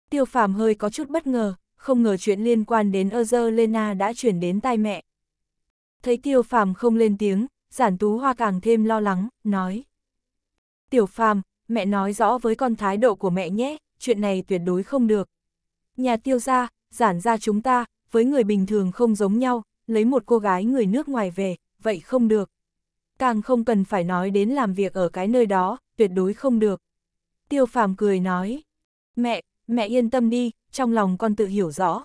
Tiêu phàm hơi có chút bất ngờ, không ngờ chuyện liên quan đến Lena đã chuyển đến tai mẹ. Thấy Tiêu Phàm không lên tiếng, Giản Tú Hoa càng thêm lo lắng, nói. Tiểu Phàm, mẹ nói rõ với con thái độ của mẹ nhé, chuyện này tuyệt đối không được. Nhà Tiêu gia, Giản gia chúng ta, với người bình thường không giống nhau, lấy một cô gái người nước ngoài về, vậy không được. Càng không cần phải nói đến làm việc ở cái nơi đó, tuyệt đối không được. Tiêu Phàm cười nói. Mẹ, mẹ yên tâm đi, trong lòng con tự hiểu rõ.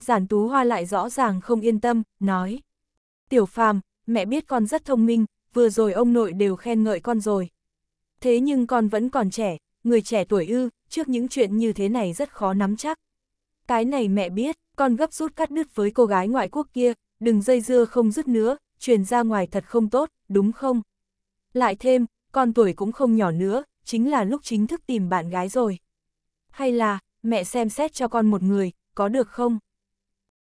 Giản tú hoa lại rõ ràng không yên tâm, nói. Tiểu phàm, mẹ biết con rất thông minh, vừa rồi ông nội đều khen ngợi con rồi. Thế nhưng con vẫn còn trẻ, người trẻ tuổi ư, trước những chuyện như thế này rất khó nắm chắc. Cái này mẹ biết, con gấp rút cắt đứt với cô gái ngoại quốc kia, đừng dây dưa không dứt nữa, truyền ra ngoài thật không tốt, đúng không? Lại thêm, con tuổi cũng không nhỏ nữa, chính là lúc chính thức tìm bạn gái rồi. Hay là, mẹ xem xét cho con một người, có được không?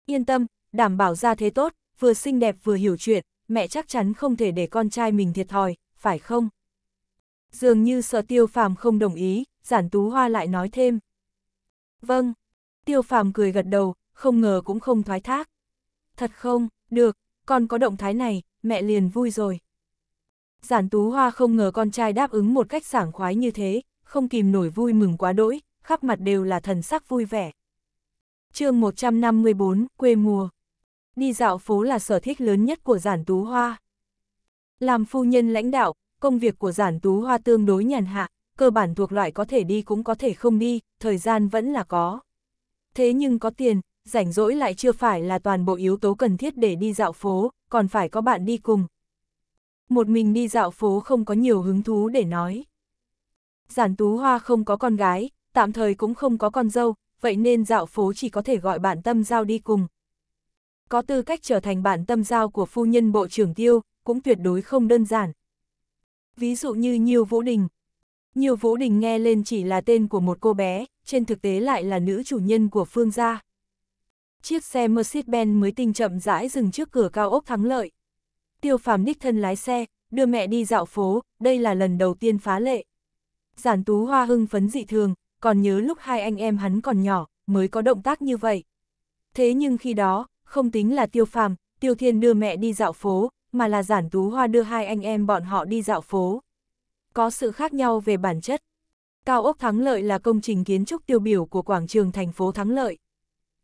Yên tâm, đảm bảo ra thế tốt, vừa xinh đẹp vừa hiểu chuyện, mẹ chắc chắn không thể để con trai mình thiệt thòi, phải không? Dường như sợ tiêu phàm không đồng ý, giản tú hoa lại nói thêm. Vâng, tiêu phàm cười gật đầu, không ngờ cũng không thoái thác. Thật không, được, con có động thái này, mẹ liền vui rồi. Giản tú hoa không ngờ con trai đáp ứng một cách sảng khoái như thế, không kìm nổi vui mừng quá đỗi, khắp mặt đều là thần sắc vui vẻ. chương 154, quê mùa. Đi dạo phố là sở thích lớn nhất của giản tú hoa. Làm phu nhân lãnh đạo, công việc của giản tú hoa tương đối nhàn hạ, cơ bản thuộc loại có thể đi cũng có thể không đi, thời gian vẫn là có. Thế nhưng có tiền, rảnh rỗi lại chưa phải là toàn bộ yếu tố cần thiết để đi dạo phố, còn phải có bạn đi cùng. Một mình đi dạo phố không có nhiều hứng thú để nói. Giản Tú Hoa không có con gái, tạm thời cũng không có con dâu, vậy nên dạo phố chỉ có thể gọi bản tâm giao đi cùng. Có tư cách trở thành bản tâm giao của phu nhân bộ trưởng tiêu, cũng tuyệt đối không đơn giản. Ví dụ như nhiều Vũ Đình. nhiều Vũ Đình nghe lên chỉ là tên của một cô bé, trên thực tế lại là nữ chủ nhân của Phương gia. Chiếc xe Mercedes-Benz mới tinh chậm rãi dừng trước cửa cao ốc thắng lợi. Tiêu phàm đích thân lái xe, đưa mẹ đi dạo phố, đây là lần đầu tiên phá lệ. Giản Tú Hoa hưng phấn dị thường, còn nhớ lúc hai anh em hắn còn nhỏ, mới có động tác như vậy. Thế nhưng khi đó, không tính là tiêu phàm, tiêu thiên đưa mẹ đi dạo phố, mà là giản tú hoa đưa hai anh em bọn họ đi dạo phố. Có sự khác nhau về bản chất. Cao ốc Thắng Lợi là công trình kiến trúc tiêu biểu của quảng trường thành phố Thắng Lợi.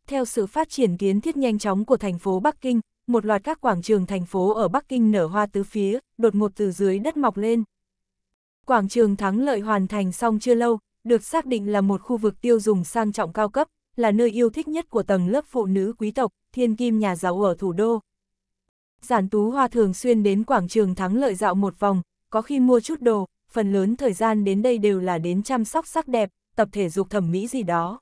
Theo sự phát triển kiến thiết nhanh chóng của thành phố Bắc Kinh, một loạt các quảng trường thành phố ở Bắc Kinh nở hoa tứ phía, đột ngột từ dưới đất mọc lên. Quảng trường Thắng Lợi hoàn thành xong chưa lâu, được xác định là một khu vực tiêu dùng sang trọng cao cấp, là nơi yêu thích nhất của tầng lớp phụ nữ quý tộc, thiên kim nhà giàu ở thủ đô. Giản Tú Hoa thường xuyên đến quảng trường thắng lợi dạo một vòng, có khi mua chút đồ, phần lớn thời gian đến đây đều là đến chăm sóc sắc đẹp, tập thể dục thẩm mỹ gì đó.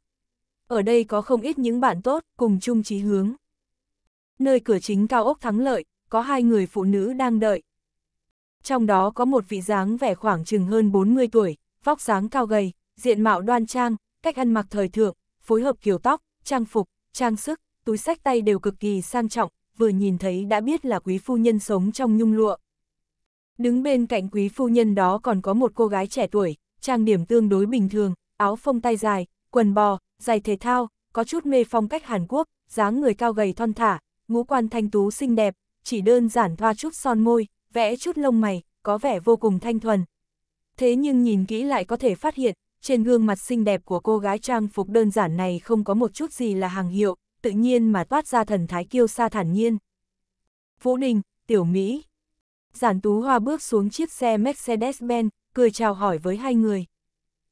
Ở đây có không ít những bạn tốt, cùng chung chí hướng. Nơi cửa chính cao ốc thắng lợi, có hai người phụ nữ đang đợi. Trong đó có một vị dáng vẻ khoảng chừng hơn 40 tuổi, vóc dáng cao gầy, diện mạo đoan trang, cách ăn mặc thời thượng, phối hợp kiểu tóc, trang phục, trang sức, túi sách tay đều cực kỳ sang trọng, vừa nhìn thấy đã biết là quý phu nhân sống trong nhung lụa. Đứng bên cạnh quý phu nhân đó còn có một cô gái trẻ tuổi, trang điểm tương đối bình thường, áo phông tay dài, quần bò, giày thể thao, có chút mê phong cách Hàn Quốc, dáng người cao gầy thon thả, ngũ quan thanh tú xinh đẹp, chỉ đơn giản thoa chút son môi, vẽ chút lông mày, có vẻ vô cùng thanh thuần. Thế nhưng nhìn kỹ lại có thể phát hiện, trên gương mặt xinh đẹp của cô gái trang phục đơn giản này không có một chút gì là hàng hiệu, tự nhiên mà toát ra thần thái kiêu sa thản nhiên. Vũ Đình, Tiểu Mỹ. Giản Tú Hoa bước xuống chiếc xe Mercedes-Benz, cười chào hỏi với hai người.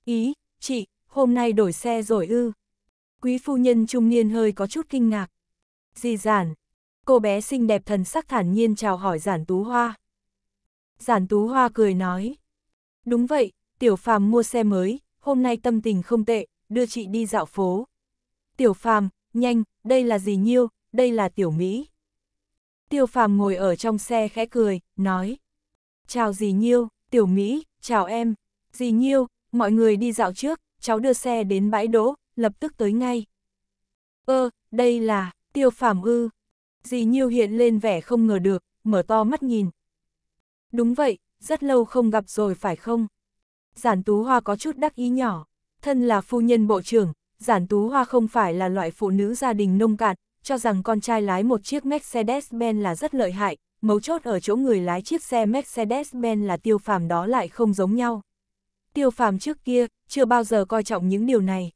Ý, chị, hôm nay đổi xe rồi ư. Quý phu nhân trung niên hơi có chút kinh ngạc. Dì giản, cô bé xinh đẹp thần sắc thản nhiên chào hỏi giản tú hoa. Giản tú hoa cười nói. Đúng vậy, tiểu phàm mua xe mới, hôm nay tâm tình không tệ, đưa chị đi dạo phố. Tiểu Phàm, nhanh, đây là gì Nhiêu, đây là Tiểu Mỹ. Tiểu Phàm ngồi ở trong xe khẽ cười, nói. Chào dì Nhiêu, Tiểu Mỹ, chào em. Dì Nhiêu, mọi người đi dạo trước, cháu đưa xe đến bãi đỗ, lập tức tới ngay. Ơ, ờ, đây là, Tiểu Phàm ư. Dì Nhiêu hiện lên vẻ không ngờ được, mở to mắt nhìn. Đúng vậy, rất lâu không gặp rồi phải không? Giản Tú Hoa có chút đắc ý nhỏ. Thân là phu nhân bộ trưởng, Giản Tú Hoa không phải là loại phụ nữ gia đình nông cạn, cho rằng con trai lái một chiếc Mercedes-Benz là rất lợi hại, mấu chốt ở chỗ người lái chiếc xe Mercedes-Benz là tiêu phàm đó lại không giống nhau. Tiêu phàm trước kia, chưa bao giờ coi trọng những điều này.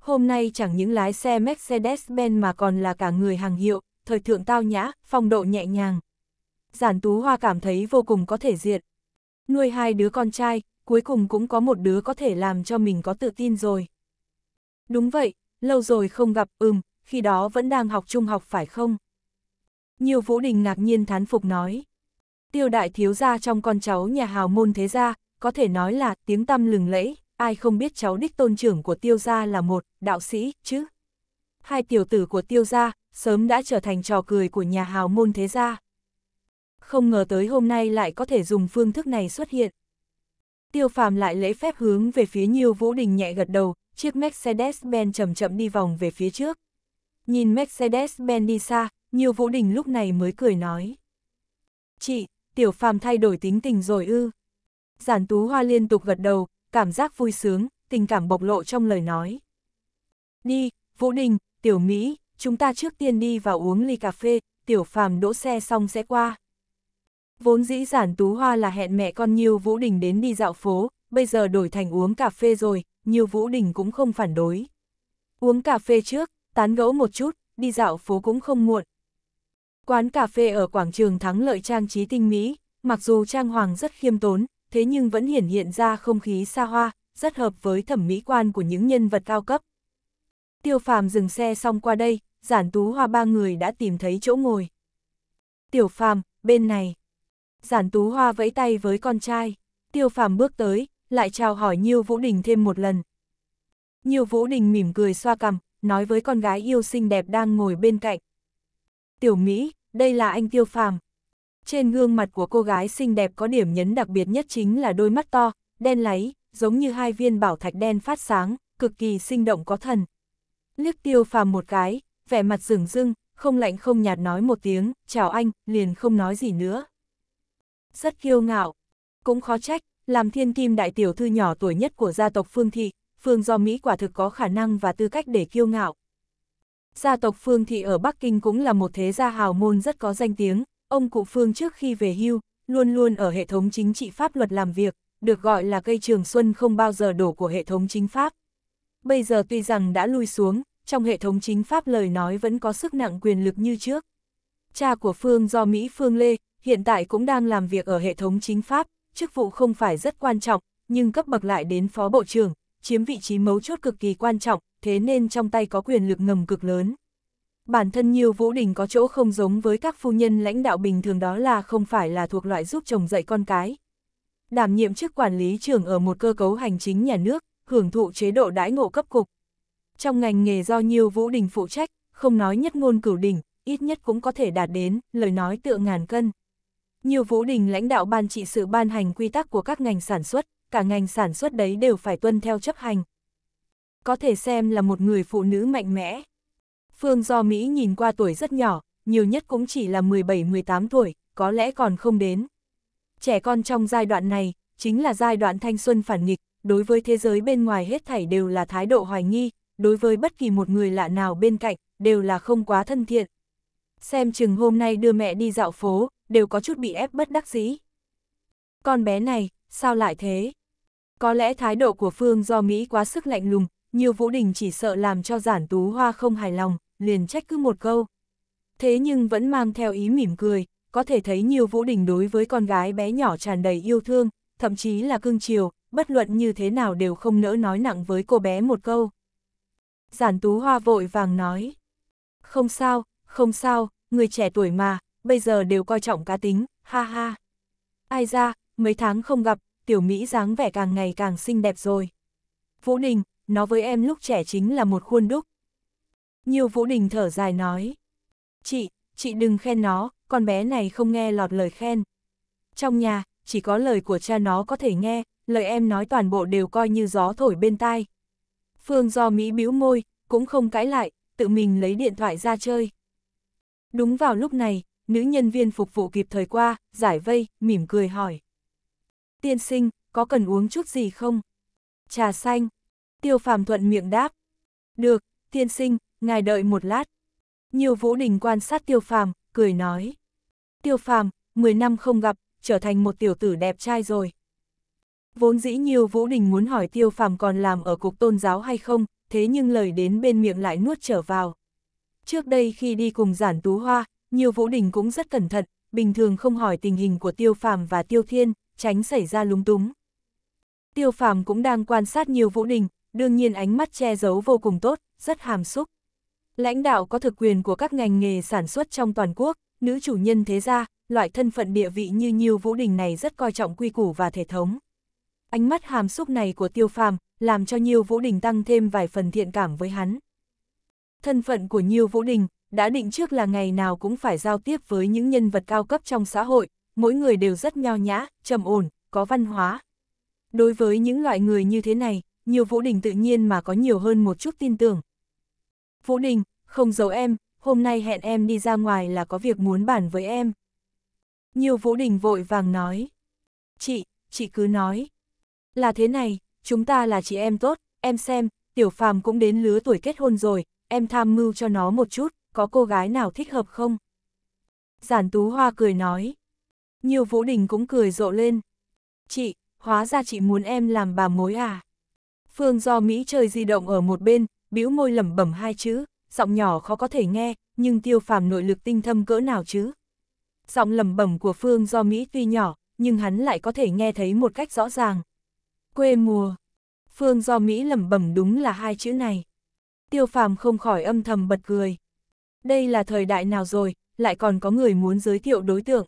Hôm nay chẳng những lái xe Mercedes-Benz mà còn là cả người hàng hiệu, thời thượng tao nhã, phong độ nhẹ nhàng. Giản Tú Hoa cảm thấy vô cùng có thể diệt. Nuôi hai đứa con trai, cuối cùng cũng có một đứa có thể làm cho mình có tự tin rồi. Đúng vậy, lâu rồi không gặp, ừm, khi đó vẫn đang học trung học phải không? Nhiều Vũ Đình ngạc nhiên thán phục nói. Tiêu đại thiếu gia trong con cháu nhà hào môn thế gia, có thể nói là tiếng tăm lừng lẫy, ai không biết cháu đích tôn trưởng của tiêu gia là một, đạo sĩ, chứ? Hai tiểu tử của tiêu gia, sớm đã trở thành trò cười của nhà hào môn thế gia. Không ngờ tới hôm nay lại có thể dùng phương thức này xuất hiện. Tiêu phàm lại lễ phép hướng về phía Nhiêu Vũ Đình nhẹ gật đầu, chiếc Mercedes-Benz chậm chậm đi vòng về phía trước. Nhìn Mercedes-Benz đi xa, Nhiêu Vũ Đình lúc này mới cười nói. Chị, tiểu phàm thay đổi tính tình rồi ư. Giản tú hoa liên tục gật đầu, cảm giác vui sướng, tình cảm bộc lộ trong lời nói. Đi, Vũ Đình, Tiểu Mỹ, chúng ta trước tiên đi vào uống ly cà phê, Tiểu Phàm đỗ xe xong sẽ qua. Vốn dĩ giản tú hoa là hẹn mẹ con Nhiêu Vũ Đình đến đi dạo phố, bây giờ đổi thành uống cà phê rồi, Nhiêu Vũ Đình cũng không phản đối. Uống cà phê trước, tán gẫu một chút, đi dạo phố cũng không muộn. Quán cà phê ở quảng trường thắng lợi trang trí tinh mỹ, mặc dù trang hoàng rất khiêm tốn, thế nhưng vẫn hiển hiện ra không khí xa hoa, rất hợp với thẩm mỹ quan của những nhân vật cao cấp. Tiêu phàm dừng xe xong qua đây, giản tú hoa ba người đã tìm thấy chỗ ngồi. Tiểu phàm, bên này. Giản Tú Hoa vẫy tay với con trai, Tiêu Phàm bước tới, lại chào hỏi Nhiêu Vũ Đình thêm một lần. Nhiêu Vũ Đình mỉm cười xoa cằm, nói với con gái yêu xinh đẹp đang ngồi bên cạnh. Tiểu Mỹ, đây là anh Tiêu Phàm. Trên gương mặt của cô gái xinh đẹp có điểm nhấn đặc biệt nhất chính là đôi mắt to, đen láy, giống như hai viên bảo thạch đen phát sáng, cực kỳ sinh động có thần. Liếc Tiêu Phàm một cái, vẻ mặt rừng rưng, không lạnh không nhạt nói một tiếng, chào anh, liền không nói gì nữa rất kiêu ngạo. Cũng khó trách, làm thiên kim đại tiểu thư nhỏ tuổi nhất của gia tộc Phương Thị, Phương do Mỹ quả thực có khả năng và tư cách để kiêu ngạo. Gia tộc Phương Thị ở Bắc Kinh cũng là một thế gia hào môn rất có danh tiếng, ông cụ Phương trước khi về hưu, luôn luôn ở hệ thống chính trị pháp luật làm việc, được gọi là cây trường xuân không bao giờ đổ của hệ thống chính pháp. Bây giờ tuy rằng đã lui xuống, trong hệ thống chính pháp lời nói vẫn có sức nặng quyền lực như trước. Cha của Phương do Mỹ Phương Lê, hiện tại cũng đang làm việc ở hệ thống chính pháp, chức vụ không phải rất quan trọng, nhưng cấp bậc lại đến phó bộ trưởng, chiếm vị trí mấu chốt cực kỳ quan trọng, thế nên trong tay có quyền lực ngầm cực lớn. Bản thân Nhiêu Vũ Đình có chỗ không giống với các phu nhân lãnh đạo bình thường đó là không phải là thuộc loại giúp chồng dạy con cái. Đảm nhiệm chức quản lý trưởng ở một cơ cấu hành chính nhà nước, hưởng thụ chế độ đãi ngộ cấp cục. Trong ngành nghề do Nhiêu Vũ Đình phụ trách, không nói nhất ngôn cửu đỉnh, ít nhất cũng có thể đạt đến lời nói tựa ngàn cân. Nhiều vũ đình lãnh đạo ban trị sự ban hành quy tắc của các ngành sản xuất, cả ngành sản xuất đấy đều phải tuân theo chấp hành. Có thể xem là một người phụ nữ mạnh mẽ. Phương Do Mỹ nhìn qua tuổi rất nhỏ, nhiều nhất cũng chỉ là 17-18 tuổi, có lẽ còn không đến. Trẻ con trong giai đoạn này, chính là giai đoạn thanh xuân phản nghịch, đối với thế giới bên ngoài hết thảy đều là thái độ hoài nghi, đối với bất kỳ một người lạ nào bên cạnh, đều là không quá thân thiện. Xem chừng hôm nay đưa mẹ đi dạo phố, đều có chút bị ép bất đắc dĩ. Con bé này, sao lại thế? Có lẽ thái độ của Phương do Mỹ quá sức lạnh lùng, nhiều Vũ Đình chỉ sợ làm cho giản tú hoa không hài lòng, liền trách cứ một câu. Thế nhưng vẫn mang theo ý mỉm cười, có thể thấy nhiều Vũ Đình đối với con gái bé nhỏ tràn đầy yêu thương, thậm chí là cưng chiều, bất luận như thế nào đều không nỡ nói nặng với cô bé một câu. Giản tú hoa vội vàng nói. Không sao, không sao, người trẻ tuổi mà, bây giờ đều coi trọng cá tính, ha ha. Ai ra, mấy tháng không gặp, tiểu Mỹ dáng vẻ càng ngày càng xinh đẹp rồi. Vũ Đình, nó với em lúc trẻ chính là một khuôn đúc. Nhiều Vũ Đình thở dài nói. Chị, chị đừng khen nó, con bé này không nghe lọt lời khen. Trong nhà, chỉ có lời của cha nó có thể nghe, lời em nói toàn bộ đều coi như gió thổi bên tai. Phương do Mỹ bĩu môi, cũng không cãi lại, tự mình lấy điện thoại ra chơi. Đúng vào lúc này, nữ nhân viên phục vụ kịp thời qua, giải vây, mỉm cười hỏi. Tiên sinh, có cần uống chút gì không? Trà xanh. Tiêu phàm thuận miệng đáp. Được, tiên sinh, ngài đợi một lát. Nhiều vũ đình quan sát tiêu phàm, cười nói. Tiêu phàm, 10 năm không gặp, trở thành một tiểu tử đẹp trai rồi. Vốn dĩ nhiều vũ đình muốn hỏi tiêu phàm còn làm ở cục tôn giáo hay không, thế nhưng lời đến bên miệng lại nuốt trở vào. Trước đây khi đi cùng giản tú hoa, nhiều vũ đình cũng rất cẩn thận, bình thường không hỏi tình hình của tiêu phàm và tiêu thiên, tránh xảy ra lúng túng. Tiêu phàm cũng đang quan sát nhiều vũ đình, đương nhiên ánh mắt che giấu vô cùng tốt, rất hàm xúc. Lãnh đạo có thực quyền của các ngành nghề sản xuất trong toàn quốc, nữ chủ nhân thế gia, loại thân phận địa vị như nhiều vũ đình này rất coi trọng quy củ và thể thống. Ánh mắt hàm xúc này của tiêu phàm, làm cho nhiều vũ đình tăng thêm vài phần thiện cảm với hắn. Thân phận của nhiều vũ đình, đã định trước là ngày nào cũng phải giao tiếp với những nhân vật cao cấp trong xã hội, mỗi người đều rất nho nhã, trầm ổn, có văn hóa. Đối với những loại người như thế này, nhiều Vũ Đình tự nhiên mà có nhiều hơn một chút tin tưởng. Vũ Đình, không giấu em, hôm nay hẹn em đi ra ngoài là có việc muốn bàn với em. Nhiều Vũ Đình vội vàng nói. Chị, chị cứ nói. Là thế này, chúng ta là chị em tốt, em xem, Tiểu Phàm cũng đến lứa tuổi kết hôn rồi, em tham mưu cho nó một chút có cô gái nào thích hợp không? Giản Tú Hoa cười nói. Nhiều Vũ Đình cũng cười rộ lên. Chị, hóa ra chị muốn em làm bà mối à? Phương do Mỹ chơi di động ở một bên, bĩu môi lẩm bẩm hai chữ, giọng nhỏ khó có thể nghe, nhưng tiêu phàm nội lực tinh thâm cỡ nào chứ? Giọng lẩm bẩm của Phương do Mỹ tuy nhỏ, nhưng hắn lại có thể nghe thấy một cách rõ ràng. Quê mùa. Phương do Mỹ lẩm bẩm đúng là hai chữ này. Tiêu phàm không khỏi âm thầm bật cười đây là thời đại nào rồi, lại còn có người muốn giới thiệu đối tượng.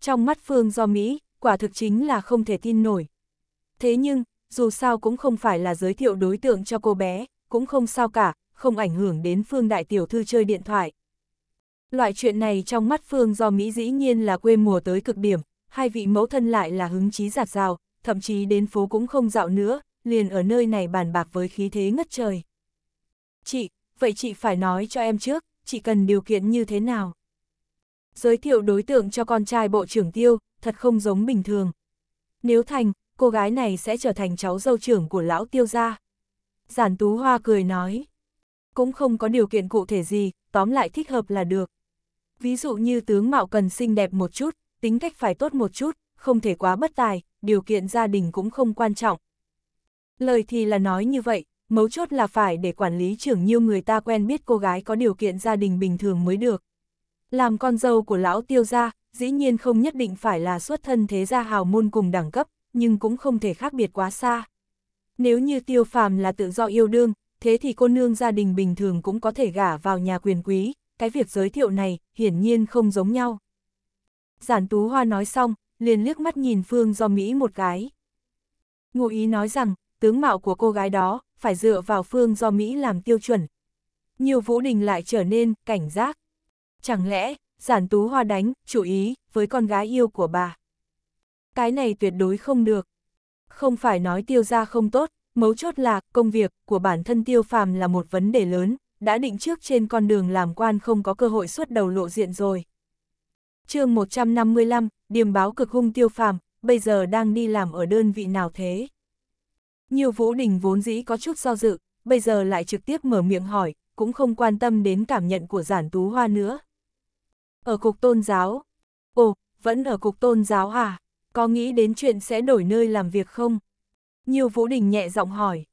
Trong mắt Phương do Mỹ, quả thực chính là không thể tin nổi. Thế nhưng, dù sao cũng không phải là giới thiệu đối tượng cho cô bé, cũng không sao cả, không ảnh hưởng đến Phương Đại Tiểu Thư chơi điện thoại. Loại chuyện này trong mắt Phương do Mỹ dĩ nhiên là quê mùa tới cực điểm, hai vị mẫu thân lại là hứng chí giạt rào, thậm chí đến phố cũng không dạo nữa, liền ở nơi này bàn bạc với khí thế ngất trời. Chị, vậy chị phải nói cho em trước, chỉ cần điều kiện như thế nào. Giới thiệu đối tượng cho con trai bộ trưởng tiêu, thật không giống bình thường. Nếu thành, cô gái này sẽ trở thành cháu dâu trưởng của lão tiêu gia. Giản Tú Hoa cười nói. Cũng không có điều kiện cụ thể gì, tóm lại thích hợp là được. Ví dụ như tướng mạo cần xinh đẹp một chút, tính cách phải tốt một chút, không thể quá bất tài, điều kiện gia đình cũng không quan trọng. Lời thì là nói như vậy, mấu chốt là phải để quản lý trưởng nhiêu người ta quen biết cô gái có điều kiện gia đình bình thường mới được. Làm con dâu của lão tiêu gia, dĩ nhiên không nhất định phải là xuất thân thế gia hào môn cùng đẳng cấp, nhưng cũng không thể khác biệt quá xa. Nếu như tiêu phàm là tự do yêu đương, thế thì cô nương gia đình bình thường cũng có thể gả vào nhà quyền quý, cái việc giới thiệu này hiển nhiên không giống nhau. Giản Tú Hoa nói xong, liền liếc mắt nhìn Phương Do Mỹ một cái. Ngụ ý nói rằng, tướng mạo của cô gái đó phải dựa vào phương do Mỹ làm tiêu chuẩn. Nhiều Vũ Đình lại trở nên cảnh giác. Chẳng lẽ, giản tú hoa đánh, chủ ý, với con gái yêu của bà. Cái này tuyệt đối không được. Không phải nói tiêu ra không tốt, mấu chốt là công việc của bản thân tiêu phàm là một vấn đề lớn, đã định trước trên con đường làm quan không có cơ hội xuất đầu lộ diện rồi. chương 155, điểm báo cực hung tiêu phàm, bây giờ đang đi làm ở đơn vị nào thế? Nhiều vũ đình vốn dĩ có chút do dự, bây giờ lại trực tiếp mở miệng hỏi, cũng không quan tâm đến cảm nhận của giản tú hoa nữa. Ở cục tôn giáo? Ồ, vẫn ở cục tôn giáo à? Có nghĩ đến chuyện sẽ đổi nơi làm việc không? Nhiều vũ đình nhẹ giọng hỏi.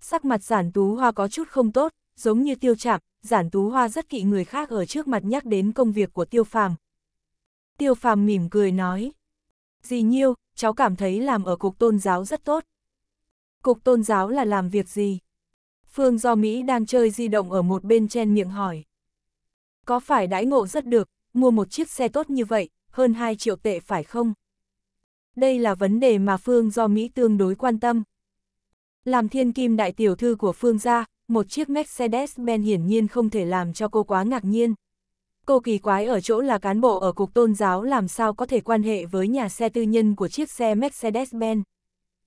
Sắc mặt giản tú hoa có chút không tốt, giống như tiêu chạm. giản tú hoa rất kỵ người khác ở trước mặt nhắc đến công việc của tiêu phàm. Tiêu phàm mỉm cười nói. Dì Nhiêu, cháu cảm thấy làm ở cục tôn giáo rất tốt. Cục tôn giáo là làm việc gì? Phương do Mỹ đang chơi di động ở một bên chen miệng hỏi. Có phải đãi ngộ rất được, mua một chiếc xe tốt như vậy, hơn 2 triệu tệ phải không? Đây là vấn đề mà Phương do Mỹ tương đối quan tâm. Làm thiên kim đại tiểu thư của Phương gia, một chiếc Mercedes-Benz hiển nhiên không thể làm cho cô quá ngạc nhiên. Cô kỳ quái ở chỗ là cán bộ ở cục tôn giáo làm sao có thể quan hệ với nhà xe tư nhân của chiếc xe Mercedes-Benz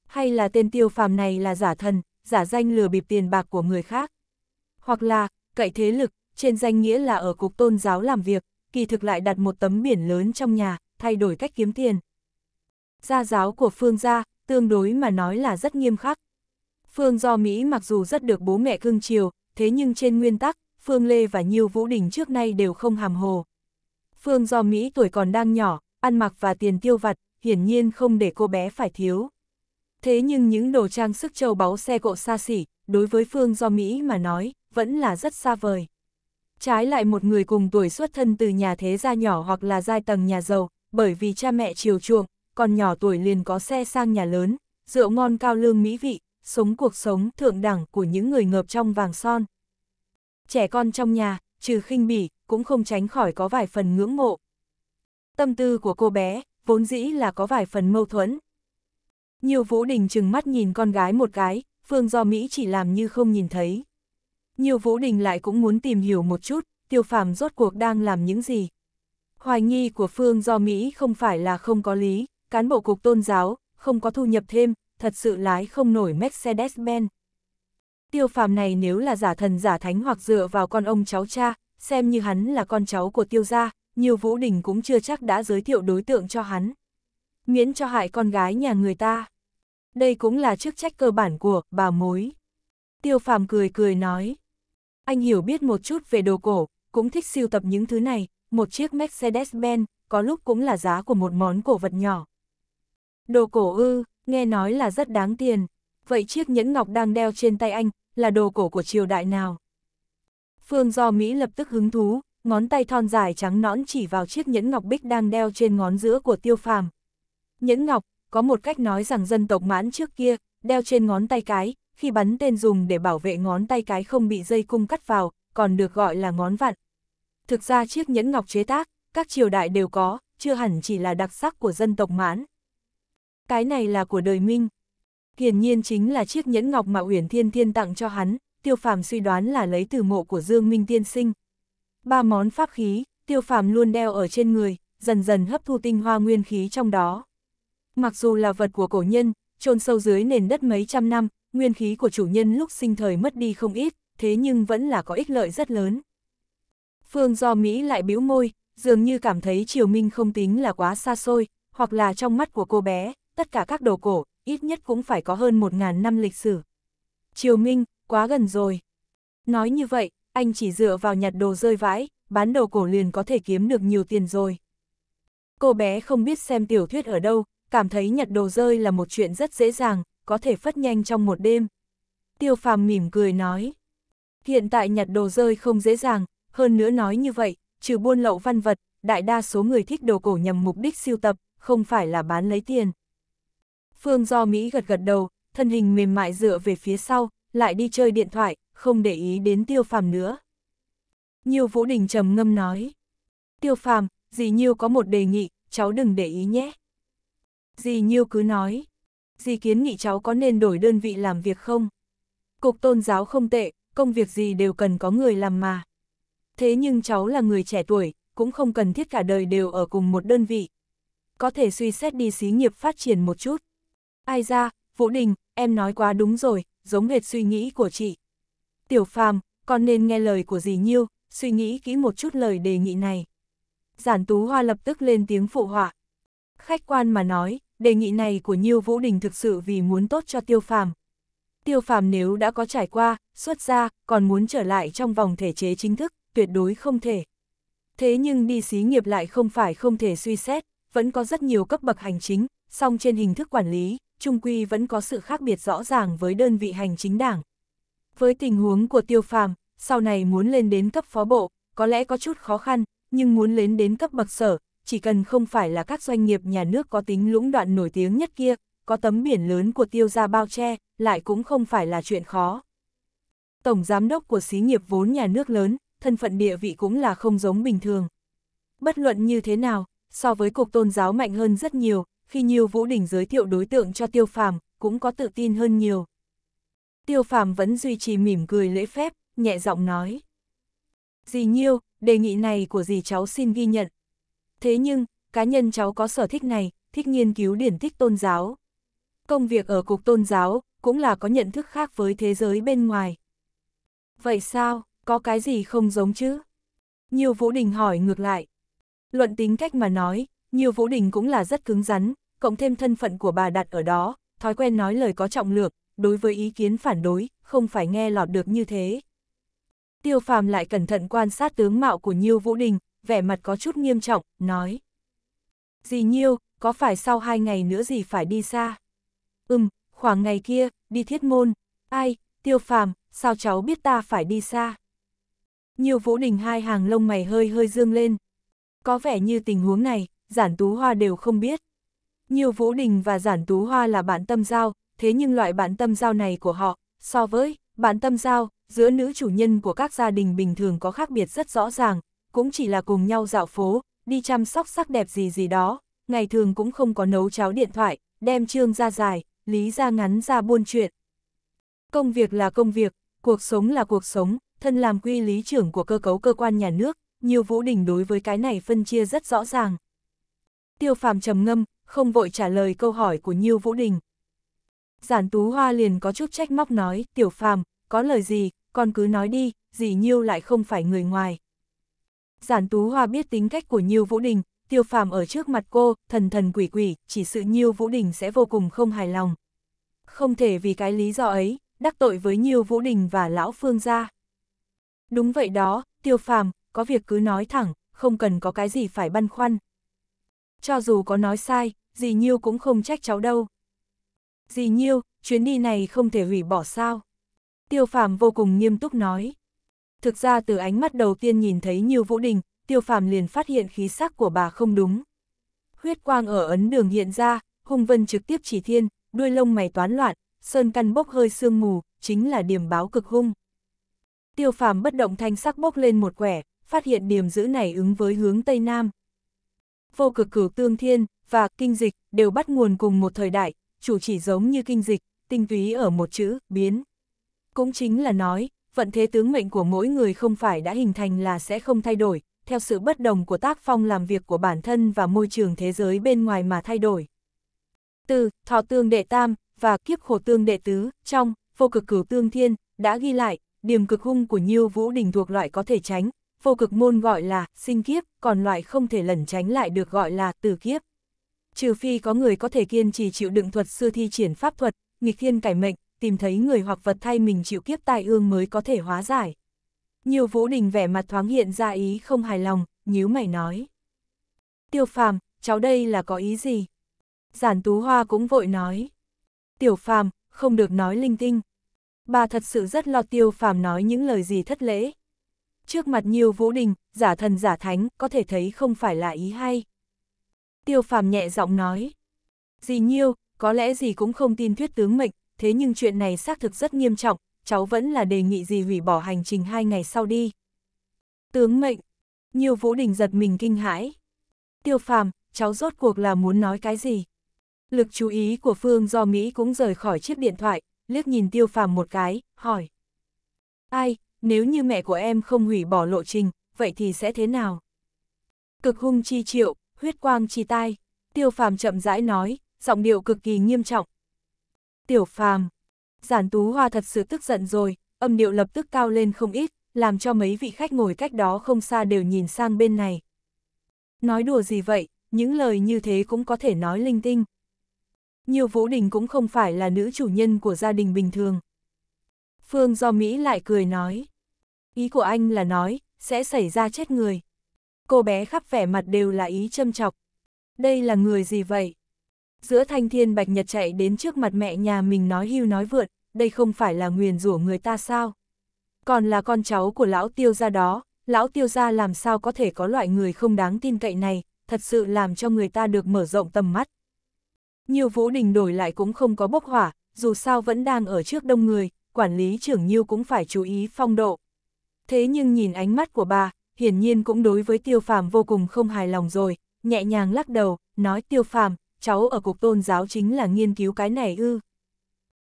hay là tên tiêu phàm này là giả thần, giả danh lừa bịp tiền bạc của người khác. Hoặc là, cậy thế lực, trên danh nghĩa là ở cục tôn giáo làm việc, kỳ thực lại đặt một tấm biển lớn trong nhà, thay đổi cách kiếm tiền. Gia giáo của Phương gia, tương đối mà nói là rất nghiêm khắc. Phương do Mỹ mặc dù rất được bố mẹ cưng chiều, thế nhưng trên nguyên tắc, Phương Lê và Nhiêu Vũ Đình trước nay đều không hàm hồ. Phương do Mỹ tuổi còn đang nhỏ, ăn mặc và tiền tiêu vặt, hiển nhiên không để cô bé phải thiếu. Thế nhưng những đồ trang sức châu báu xe cộ xa xỉ, đối với Phương do Mỹ mà nói, vẫn là rất xa vời. Trái lại một người cùng tuổi xuất thân từ nhà thế gia nhỏ hoặc là giai tầng nhà giàu, bởi vì cha mẹ chiều chuộng, còn nhỏ tuổi liền có xe sang nhà lớn, rượu ngon cao lương mỹ vị, sống cuộc sống thượng đẳng của những người ngợp trong vàng son. Trẻ con trong nhà, trừ khinh bỉ, cũng không tránh khỏi có vài phần ngưỡng mộ. Tâm tư của cô bé, vốn dĩ là có vài phần mâu thuẫn, nhiều vũ đình chừng mắt nhìn con gái một cái, phương do Mỹ chỉ làm như không nhìn thấy. Nhiều vũ đình lại cũng muốn tìm hiểu một chút, tiêu phàm rốt cuộc đang làm những gì. Hoài nghi của phương do Mỹ không phải là không có lý, cán bộ cục tôn giáo, không có thu nhập thêm, thật sự lái không nổi Mercedes-Benz. Tiêu phàm này nếu là giả thần giả thánh hoặc dựa vào con ông cháu cha, xem như hắn là con cháu của tiêu gia, nhiều vũ đình cũng chưa chắc đã giới thiệu đối tượng cho hắn miễn cho hại con gái nhà người ta. Đây cũng là chức trách cơ bản của bà mối. Tiêu phàm cười cười nói. Anh hiểu biết một chút về đồ cổ, cũng thích siêu tập những thứ này, một chiếc Mercedes-Benz, có lúc cũng là giá của một món cổ vật nhỏ. Đồ cổ ư, nghe nói là rất đáng tiền. Vậy chiếc nhẫn ngọc đang đeo trên tay anh, là đồ cổ của triều đại nào? Phương do Mỹ lập tức hứng thú, ngón tay thon dài trắng nõn chỉ vào chiếc nhẫn ngọc bích đang đeo trên ngón giữa của tiêu phàm, Nhẫn ngọc, có một cách nói rằng dân tộc mãn trước kia, đeo trên ngón tay cái, khi bắn tên dùng để bảo vệ ngón tay cái không bị dây cung cắt vào, còn được gọi là ngón vặn. Thực ra chiếc nhẫn ngọc chế tác, các triều đại đều có, chưa hẳn chỉ là đặc sắc của dân tộc mãn. Cái này là của đời Minh. Hiển nhiên chính là chiếc nhẫn ngọc mà Uyển Thiên Thiên tặng cho hắn, Tiêu Phàm suy đoán là lấy từ mộ của Dương Minh Tiên Sinh. Ba món pháp khí, Tiêu Phàm luôn đeo ở trên người, dần dần hấp thu tinh hoa nguyên khí trong đó. Mặc dù là vật của cổ nhân, chôn sâu dưới nền đất mấy trăm năm, nguyên khí của chủ nhân lúc sinh thời mất đi không ít, thế nhưng vẫn là có ích lợi rất lớn. Phương do Mỹ lại bĩu môi, dường như cảm thấy Triều Minh không tính là quá xa xôi, hoặc là trong mắt của cô bé, tất cả các đồ cổ, ít nhất cũng phải có hơn 1.000 năm lịch sử. Triều Minh, quá gần rồi. Nói như vậy, anh chỉ dựa vào nhặt đồ rơi vãi, bán đồ cổ liền có thể kiếm được nhiều tiền rồi. Cô bé không biết xem tiểu thuyết ở đâu, cảm thấy nhặt đồ rơi là một chuyện rất dễ dàng, có thể phất nhanh trong một đêm. Tiêu phàm mỉm cười nói, hiện tại nhặt đồ rơi không dễ dàng, hơn nữa nói như vậy, trừ buôn lậu văn vật, đại đa số người thích đồ cổ nhằm mục đích siêu tập, không phải là bán lấy tiền. Phương do Mỹ gật gật đầu, thân hình mềm mại dựa về phía sau, lại đi chơi điện thoại, không để ý đến tiêu phàm nữa. Nhiêu Vũ Đình trầm ngâm nói, tiêu phàm, dì Nhiêu có một đề nghị, cháu đừng để ý nhé. Dì Nhiêu cứ nói. Dì kiến nghị cháu có nên đổi đơn vị làm việc không? Cục tôn giáo không tệ, công việc gì đều cần có người làm mà. Thế nhưng cháu là người trẻ tuổi, cũng không cần thiết cả đời đều ở cùng một đơn vị. Có thể suy xét đi xí nghiệp phát triển một chút. Ai ra, Vũ Đình, em nói quá đúng rồi, giống hệt suy nghĩ của chị. Tiểu Phàm, con nên nghe lời của dì Nhiêu, suy nghĩ kỹ một chút lời đề nghị này. Giản Tú Hoa lập tức lên tiếng phụ họa. Khách quan mà nói, đề nghị này của Nhiêu Vũ Đình thực sự vì muốn tốt cho Tiêu Phàm. Tiêu Phàm nếu đã có trải qua, xuất ra, còn muốn trở lại trong vòng thể chế chính thức, tuyệt đối không thể. Thế nhưng đi xí nghiệp lại không phải không thể suy xét, vẫn có rất nhiều cấp bậc hành chính, song trên hình thức quản lý, trung quy vẫn có sự khác biệt rõ ràng với đơn vị hành chính đảng. Với tình huống của Tiêu Phàm, sau này muốn lên đến cấp phó bộ, có lẽ có chút khó khăn, nhưng muốn lên đến cấp bậc sở, chỉ cần không phải là các doanh nghiệp nhà nước có tính lũng đoạn nổi tiếng nhất kia, có tấm biển lớn của tiêu gia bao che, lại cũng không phải là chuyện khó. Tổng giám đốc của xí nghiệp vốn nhà nước lớn, thân phận địa vị cũng là không giống bình thường. Bất luận như thế nào, so với cục tôn giáo mạnh hơn rất nhiều, khi Nhiêu Vũ Đình giới thiệu đối tượng cho Tiêu Phàm, cũng có tự tin hơn nhiều. Tiêu Phàm vẫn duy trì mỉm cười lễ phép, nhẹ giọng nói. Dì Nhiêu, đề nghị này của dì cháu xin ghi nhận, thế nhưng, cá nhân cháu có sở thích này, thích nghiên cứu điển tích tôn giáo. Công việc ở cục tôn giáo cũng là có nhận thức khác với thế giới bên ngoài. Vậy sao, có cái gì không giống chứ? Nhiều Vũ Đình hỏi ngược lại. Luận tính cách mà nói, nhiều Vũ Đình cũng là rất cứng rắn, cộng thêm thân phận của bà đặt ở đó, thói quen nói lời có trọng lượng, đối với ý kiến phản đối, không phải nghe lọt được như thế. Tiêu phàm lại cẩn thận quan sát tướng mạo của nhiều Vũ Đình, vẻ mặt có chút nghiêm trọng, nói. Dì Nhiêu, có phải sau hai ngày nữa dì phải đi xa? Ừm, khoảng ngày kia, đi thiết môn. Ai, tiêu phàm, sao cháu biết ta phải đi xa? Nhiều vũ đình hai hàng lông mày hơi hơi dương lên. Có vẻ như tình huống này, giản tú hoa đều không biết. Nhiều vũ đình và giản tú hoa là bạn tâm giao, thế nhưng loại bạn tâm giao này của họ, so với bạn tâm giao, giữa nữ chủ nhân của các gia đình bình thường có khác biệt rất rõ ràng, cũng chỉ là cùng nhau dạo phố, đi chăm sóc sắc đẹp gì gì đó, ngày thường cũng không có nấu cháo điện thoại, đem trương ra dài, lý ra ngắn ra buôn chuyện. Công việc là công việc, cuộc sống là cuộc sống, thân làm quy lý trưởng của cơ cấu cơ quan nhà nước, nhiều vũ đình đối với cái này phân chia rất rõ ràng. Tiêu phàm trầm ngâm, không vội trả lời câu hỏi của Nhiêu Vũ Đình. Giản Tú Hoa liền có chút trách móc nói, tiểu phàm, có lời gì, con cứ nói đi, dì Nhiêu lại không phải người ngoài. Giản Tú Hoa biết tính cách của Nhiêu Vũ Đình, tiêu phàm ở trước mặt cô, thần thần quỷ quỷ, chỉ sự Nhiêu Vũ Đình sẽ vô cùng không hài lòng. Không thể vì cái lý do ấy, đắc tội với Nhiêu Vũ Đình và Lão Phương gia. Đúng vậy đó, tiêu phàm, có việc cứ nói thẳng, không cần có cái gì phải băn khoăn. Cho dù có nói sai, dì Nhiêu cũng không trách cháu đâu. Dì Nhiêu, chuyến đi này không thể hủy bỏ sao. Tiêu phàm vô cùng nghiêm túc nói. Thực ra từ ánh mắt đầu tiên nhìn thấy Nhiêu Vũ Đình, Tiêu Phàm liền phát hiện khí sắc của bà không đúng. Huyết quang ở ấn đường hiện ra, hung Vân trực tiếp chỉ thiên, đuôi lông mày toán loạn, sơn căn bốc hơi sương mù, chính là điểm báo cực hung. Tiêu Phàm bất động thanh sắc bốc lên một quẻ, phát hiện điểm giữ này ứng với hướng Tây Nam. Vô cực cửu tương thiên, và kinh dịch đều bắt nguồn cùng một thời đại, chủ chỉ giống như kinh dịch, tinh túy ở một chữ, biến. Cũng chính là nói, vận thế tướng mệnh của mỗi người không phải đã hình thành là sẽ không thay đổi, theo sự bất đồng của tác phong làm việc của bản thân và môi trường thế giới bên ngoài mà thay đổi. Từ Thọ Tương Đệ Tam và Kiếp Khổ Tương Đệ Tứ trong Vô Cực Cửu Tương Thiên đã ghi lại, điểm cực hung của Nhiêu Vũ Đình thuộc loại có thể tránh, vô cực môn gọi là sinh kiếp, còn loại không thể lẩn tránh lại được gọi là tử kiếp. Trừ phi có người có thể kiên trì chịu đựng thuật xưa thi triển pháp thuật, nghịch thiên cải mệnh, tìm thấy người hoặc vật thay mình chịu kiếp tai ương mới có thể hóa giải. Nhiều vũ đình vẻ mặt thoáng hiện ra ý không hài lòng, nhíu mày nói. Tiêu phàm, cháu đây là có ý gì? Giản tú hoa cũng vội nói. Tiểu phàm, không được nói linh tinh. Bà thật sự rất lo tiêu phàm nói những lời gì thất lễ. Trước mặt nhiều vũ đình, giả thần giả thánh, có thể thấy không phải là ý hay. Tiêu phàm nhẹ giọng nói. Dì nhiêu, có lẽ dì cũng không tin thuyết tướng mệnh, thế nhưng chuyện này xác thực rất nghiêm trọng, cháu vẫn là đề nghị gì hủy bỏ hành trình hai ngày sau đi. Tướng mệnh, nhiều vũ đình giật mình kinh hãi. Tiêu phàm, cháu rốt cuộc là muốn nói cái gì? Lực chú ý của Phương do Mỹ cũng rời khỏi chiếc điện thoại, liếc nhìn tiêu phàm một cái, hỏi. Ai, nếu như mẹ của em không hủy bỏ lộ trình, vậy thì sẽ thế nào? Cực hung chi triệu, huyết quang chi tai, tiêu phàm chậm rãi nói, giọng điệu cực kỳ nghiêm trọng, tiểu phàm. Giản tú hoa thật sự tức giận rồi, âm điệu lập tức cao lên không ít, làm cho mấy vị khách ngồi cách đó không xa đều nhìn sang bên này. Nói đùa gì vậy, những lời như thế cũng có thể nói linh tinh. Nhiều Vũ Đình cũng không phải là nữ chủ nhân của gia đình bình thường. Phương do Mỹ lại cười nói. Ý của anh là nói, sẽ xảy ra chết người. Cô bé khắp vẻ mặt đều là ý châm chọc. Đây là người gì vậy? Giữa thanh thiên bạch nhật chạy đến trước mặt mẹ nhà mình nói hưu nói vượt, đây không phải là nguyền rủa người ta sao? Còn là con cháu của lão tiêu gia đó, lão tiêu gia làm sao có thể có loại người không đáng tin cậy này, thật sự làm cho người ta được mở rộng tầm mắt. Nhiều vũ đình đổi lại cũng không có bốc hỏa, dù sao vẫn đang ở trước đông người, quản lý trưởng Nhiêu cũng phải chú ý phong độ. Thế nhưng nhìn ánh mắt của bà, hiển nhiên cũng đối với tiêu phàm vô cùng không hài lòng rồi, nhẹ nhàng lắc đầu, nói tiêu phàm, cháu ở cục tôn giáo chính là nghiên cứu cái này ư.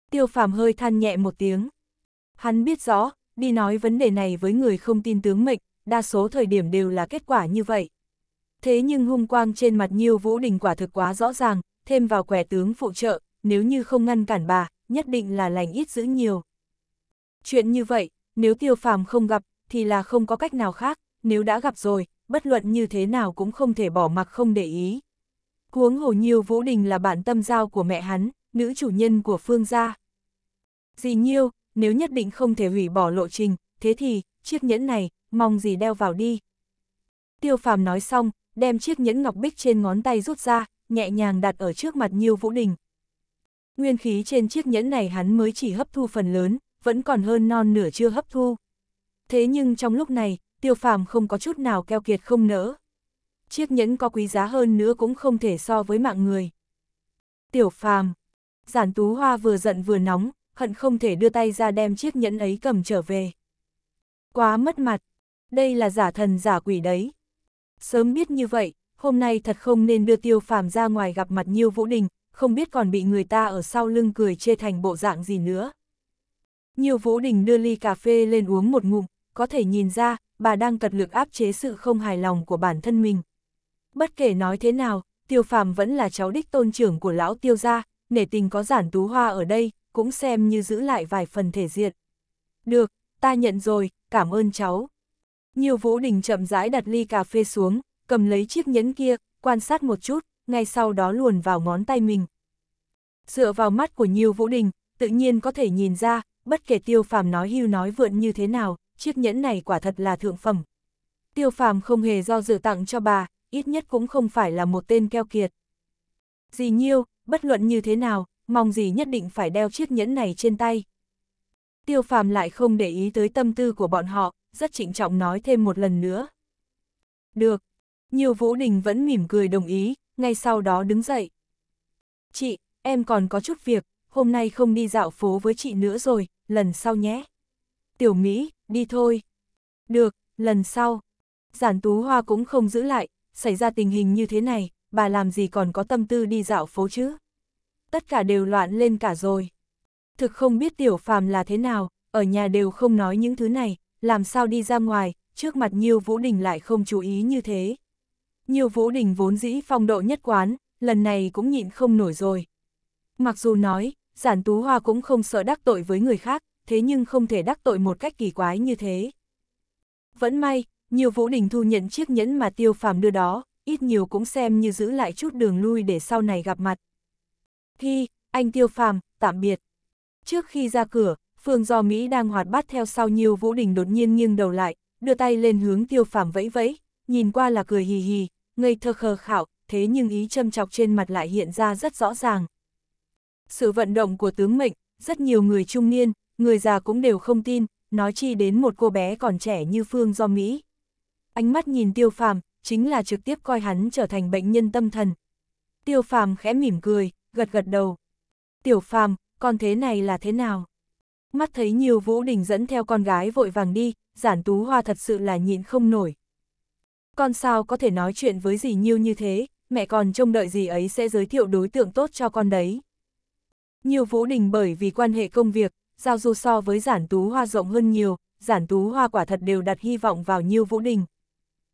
Tiêu phàm hơi than nhẹ một tiếng. Hắn biết rõ, đi nói vấn đề này với người không tin tướng mệnh, đa số thời điểm đều là kết quả như vậy. Thế nhưng hung quang trên mặt Nhiêu Vũ Đình quả thực quá rõ ràng, thêm vào quẻ tướng phụ trợ, nếu như không ngăn cản bà, nhất định là lành ít giữ nhiều. Chuyện như vậy, nếu tiêu phàm không gặp, thì là không có cách nào khác, nếu đã gặp rồi, bất luận như thế nào cũng không thể bỏ mặc không để ý. Huống hồ Nhiêu Vũ Đình là bạn tâm giao của mẹ hắn, nữ chủ nhân của Phương gia. Dì Nhiêu, nếu nhất định không thể hủy bỏ lộ trình, thế thì, chiếc nhẫn này, mong gì đeo vào đi. Tiêu phàm nói xong, đem chiếc nhẫn ngọc bích trên ngón tay rút ra, nhẹ nhàng đặt ở trước mặt Nhiêu Vũ Đình. Nguyên khí trên chiếc nhẫn này hắn mới chỉ hấp thu phần lớn, vẫn còn hơn non nửa chưa hấp thu. Thế nhưng trong lúc này, tiêu phàm không có chút nào keo kiệt không nỡ, chiếc nhẫn có quý giá hơn nữa cũng không thể so với mạng người. Tiểu phàm, giản tú hoa vừa giận vừa nóng, hận không thể đưa tay ra đem chiếc nhẫn ấy cầm trở về. Quá mất mặt, đây là giả thần giả quỷ đấy. Sớm biết như vậy, hôm nay thật không nên đưa tiêu phàm ra ngoài gặp mặt Nhiêu Vũ Đình, không biết còn bị người ta ở sau lưng cười chê thành bộ dạng gì nữa. Nhiêu Vũ Đình đưa ly cà phê lên uống một ngụm, có thể nhìn ra, bà đang cật lực áp chế sự không hài lòng của bản thân mình bất kể nói thế nào, tiêu phàm vẫn là cháu đích tôn trưởng của lão tiêu gia, nể tình có giản tú hoa ở đây, cũng xem như giữ lại vài phần thể diện. Được, ta nhận rồi, cảm ơn cháu. Nhiều vũ đình chậm rãi đặt ly cà phê xuống, cầm lấy chiếc nhẫn kia, quan sát một chút, ngay sau đó luồn vào ngón tay mình. Dựa vào mắt của Nhiêu Vũ Đình, tự nhiên có thể nhìn ra, bất kể Tiêu Phàm nói hưu nói vượn như thế nào, chiếc nhẫn này quả thật là thượng phẩm. Tiêu Phàm không hề do dự tặng cho bà, ít nhất cũng không phải là một tên keo kiệt. Dì Nhiêu, bất luận như thế nào, mong dì nhất định phải đeo chiếc nhẫn này trên tay. Tiêu phàm lại không để ý tới tâm tư của bọn họ, rất trịnh trọng nói thêm một lần nữa. Được. Nhiều Vũ Đình vẫn mỉm cười đồng ý, ngay sau đó đứng dậy. Chị, em còn có chút việc, hôm nay không đi dạo phố với chị nữa rồi, lần sau nhé. Tiểu Mỹ, đi thôi. Được, lần sau. Giản Tú Hoa cũng không giữ lại, xảy ra tình hình như thế này, bà làm gì còn có tâm tư đi dạo phố chứ? Tất cả đều loạn lên cả rồi. Thực không biết tiểu phàm là thế nào, ở nhà đều không nói những thứ này, làm sao đi ra ngoài, trước mặt Nhiêu Vũ Đình lại không chú ý như thế. Nhiêu Vũ Đình vốn dĩ phong độ nhất quán, lần này cũng nhịn không nổi rồi. Mặc dù nói, giản tú hoa cũng không sợ đắc tội với người khác, thế nhưng không thể đắc tội một cách kỳ quái như thế. Vẫn may, nhiều Vũ Đình Thu nhận chiếc nhẫn mà Tiêu Phàm đưa đó, ít nhiều cũng xem như giữ lại chút đường lui để sau này gặp mặt. Thi, anh Tiêu Phàm, tạm biệt. Trước khi ra cửa, Phương Do Mỹ đang hoạt bát theo sau nhiều Vũ Đình đột nhiên nghiêng đầu lại, đưa tay lên hướng Tiêu Phàm vẫy vẫy, nhìn qua là cười hì hì, ngây thơ khờ khạo, thế nhưng ý châm chọc trên mặt lại hiện ra rất rõ ràng. Sự vận động của tướng mệnh, rất nhiều người trung niên, người già cũng đều không tin, nói chi đến một cô bé còn trẻ như Phương Do Mỹ ánh mắt nhìn tiêu phàm, chính là trực tiếp coi hắn trở thành bệnh nhân tâm thần. Tiêu phàm khẽ mỉm cười, gật gật đầu. Tiểu phàm, con thế này là thế nào? Mắt thấy nhiều vũ đình dẫn theo con gái vội vàng đi, giản tú hoa thật sự là nhịn không nổi. Con sao có thể nói chuyện với dì Nhiêu như thế, mẹ còn trông đợi gì ấy sẽ giới thiệu đối tượng tốt cho con đấy. Nhiều vũ đình bởi vì quan hệ công việc, giao du so với giản tú hoa rộng hơn nhiều, giản tú hoa quả thật đều đặt hy vọng vào Nhiêu vũ đình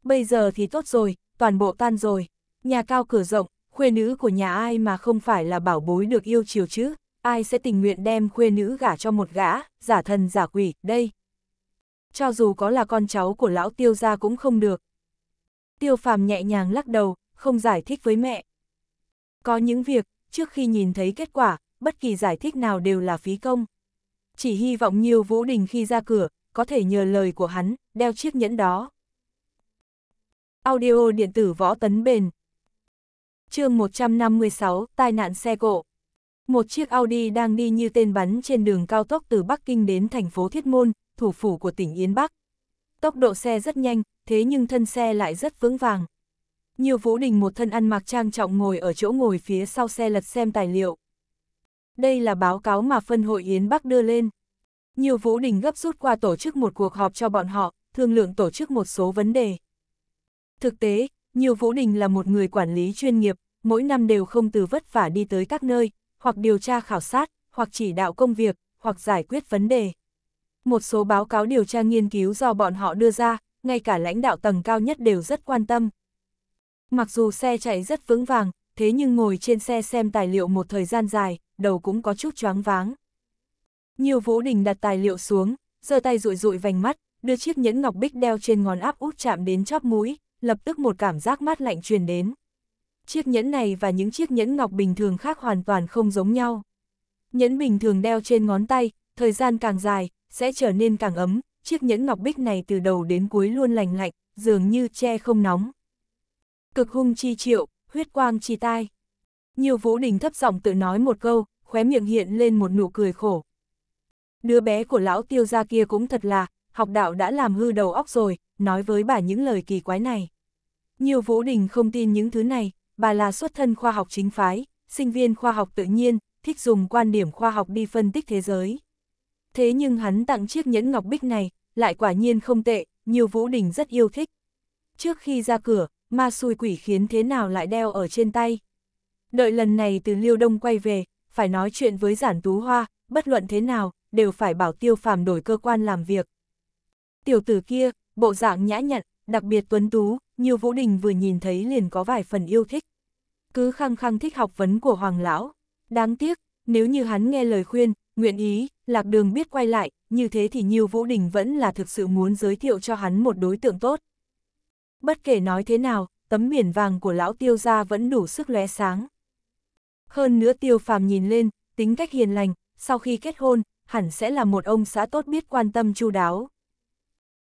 bây giờ thì tốt rồi, toàn bộ tan rồi. Nhà cao cửa rộng, khuê nữ của nhà ai mà không phải là bảo bối được yêu chiều chứ, ai sẽ tình nguyện đem khuê nữ gả cho một gã, giả thần giả quỷ, đây. Cho dù có là con cháu của lão tiêu gia cũng không được. Tiêu phàm nhẹ nhàng lắc đầu, không giải thích với mẹ. Có những việc, trước khi nhìn thấy kết quả, bất kỳ giải thích nào đều là phí công. Chỉ hy vọng nhiều Vũ Đình khi ra cửa, có thể nhờ lời của hắn, đeo chiếc nhẫn đó. Audio điện tử võ tấn bền. chương 156, tai nạn xe cộ. Một chiếc Audi đang đi như tên bắn trên đường cao tốc từ Bắc Kinh đến thành phố Thiết Môn, thủ phủ của tỉnh Yên Bắc. Tốc độ xe rất nhanh, thế nhưng thân xe lại rất vững vàng. Nhiều Vũ Đình một thân ăn mặc trang trọng ngồi ở chỗ ngồi phía sau xe lật xem tài liệu. Đây là báo cáo mà phân hội Yến Bắc đưa lên. Nhiều Vũ Đình gấp rút qua tổ chức một cuộc họp cho bọn họ, thương lượng tổ chức một số vấn đề. Thực tế, nhiều Vũ Đình là một người quản lý chuyên nghiệp, mỗi năm đều không từ vất vả đi tới các nơi, hoặc điều tra khảo sát, hoặc chỉ đạo công việc, hoặc giải quyết vấn đề. Một số báo cáo điều tra nghiên cứu do bọn họ đưa ra, ngay cả lãnh đạo tầng cao nhất đều rất quan tâm. Mặc dù xe chạy rất vững vàng, thế nhưng ngồi trên xe xem tài liệu một thời gian dài, đầu cũng có chút choáng váng. Nhiều Vũ Đình đặt tài liệu xuống, giơ tay rụi rụi vành mắt, đưa chiếc nhẫn ngọc bích đeo trên ngón áp út chạm đến chóp mũi, lập tức một cảm giác mát lạnh truyền đến. Chiếc nhẫn này và những chiếc nhẫn ngọc bình thường khác hoàn toàn không giống nhau. Nhẫn bình thường đeo trên ngón tay, thời gian càng dài, sẽ trở nên càng ấm, chiếc nhẫn ngọc bích này từ đầu đến cuối luôn lành lạnh, dường như che không nóng. Cực hung chi triệu, huyết quang chi tai. Nhiều vũ đình thấp giọng tự nói một câu, khóe miệng hiện lên một nụ cười khổ. Đứa bé của lão tiêu gia kia cũng thật là, học đạo đã làm hư đầu óc rồi, nói với bà những lời kỳ quái này. Nhiều Vũ Đình không tin những thứ này, bà là xuất thân khoa học chính phái, sinh viên khoa học tự nhiên, thích dùng quan điểm khoa học đi phân tích thế giới. Thế nhưng hắn tặng chiếc nhẫn ngọc bích này, lại quả nhiên không tệ, nhiều Vũ Đình rất yêu thích. Trước khi ra cửa, ma xui quỷ khiến thế nào lại đeo ở trên tay. Đợi lần này từ Liêu Đông quay về, phải nói chuyện với Giản Tú Hoa, bất luận thế nào, đều phải bảo tiêu phàm đổi cơ quan làm việc. Tiểu tử kia, bộ dạng nhã nhặn, đặc biệt tuấn tú, nhiều Vũ Đình vừa nhìn thấy liền có vài phần yêu thích. Cứ khăng khăng thích học vấn của Hoàng Lão. Đáng tiếc, nếu như hắn nghe lời khuyên, nguyện ý, lạc đường biết quay lại, như thế thì Nhiêu Vũ Đình vẫn là thực sự muốn giới thiệu cho hắn một đối tượng tốt. Bất kể nói thế nào, tấm biển vàng của lão tiêu gia vẫn đủ sức lóe sáng. Hơn nữa tiêu phàm nhìn lên, tính cách hiền lành, sau khi kết hôn, hẳn sẽ là một ông xã tốt biết quan tâm chu đáo.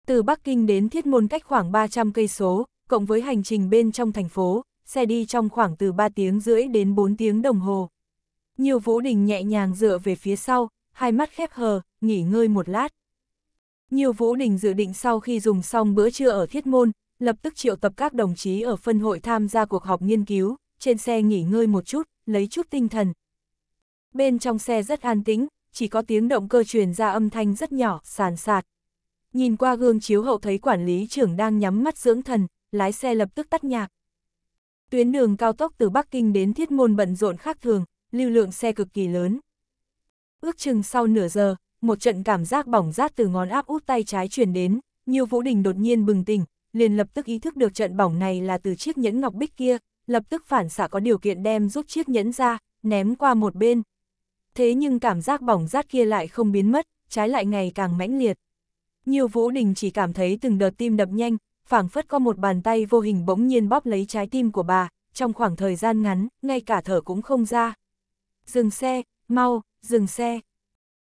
Từ Bắc Kinh đến thiết môn cách khoảng 300 cây số, cộng với hành trình bên trong thành phố, xe đi trong khoảng từ 3 tiếng rưỡi đến 4 tiếng đồng hồ. Nhiều Vũ Đình nhẹ nhàng dựa về phía sau, hai mắt khép hờ, nghỉ ngơi một lát. Nhiều Vũ Đình dự định sau khi dùng xong bữa trưa ở Thiết Môn, lập tức triệu tập các đồng chí ở phân hội tham gia cuộc họp nghiên cứu, trên xe nghỉ ngơi một chút, lấy chút tinh thần. Bên trong xe rất an tĩnh, chỉ có tiếng động cơ truyền ra âm thanh rất nhỏ, sàn sạt. Nhìn qua gương chiếu hậu thấy quản lý trưởng đang nhắm mắt dưỡng thần, lái xe lập tức tắt nhạc. Tuyến đường cao tốc từ Bắc Kinh đến Thiết Môn bận rộn khác thường, lưu lượng xe cực kỳ lớn. Ước chừng sau nửa giờ, một trận cảm giác bỏng rát từ ngón áp út tay trái truyền đến, nhiều Vũ Đình đột nhiên bừng tỉnh, liền lập tức ý thức được trận bỏng này là từ chiếc nhẫn ngọc bích kia, lập tức phản xạ có điều kiện đem rút chiếc nhẫn ra, ném qua một bên. Thế nhưng cảm giác bỏng rát kia lại không biến mất, trái lại ngày càng mãnh liệt. Nhiều Vũ Đình chỉ cảm thấy từng đợt tim đập nhanh, phảng phất có một bàn tay vô hình bỗng nhiên bóp lấy trái tim của bà, trong khoảng thời gian ngắn, ngay cả thở cũng không ra. Dừng xe, mau, dừng xe.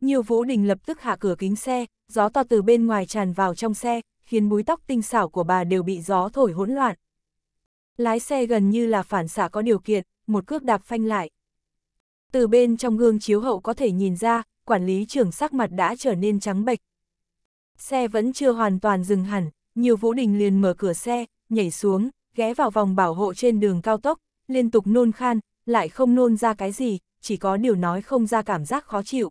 Nhiều Vũ Đình lập tức hạ cửa kính xe, gió to từ bên ngoài tràn vào trong xe, khiến búi tóc tinh xảo của bà đều bị gió thổi hỗn loạn. Lái xe gần như là phản xạ có điều kiện, một cước đạp phanh lại. Từ bên trong gương chiếu hậu có thể nhìn ra, quản lý trưởng sắc mặt đã trở nên trắng bệch. Xe vẫn chưa hoàn toàn dừng hẳn, nhiều Vũ Đình liền mở cửa xe, nhảy xuống, ghé vào vòng bảo hộ trên đường cao tốc, liên tục nôn khan, lại không nôn ra cái gì, chỉ có điều nói không ra cảm giác khó chịu.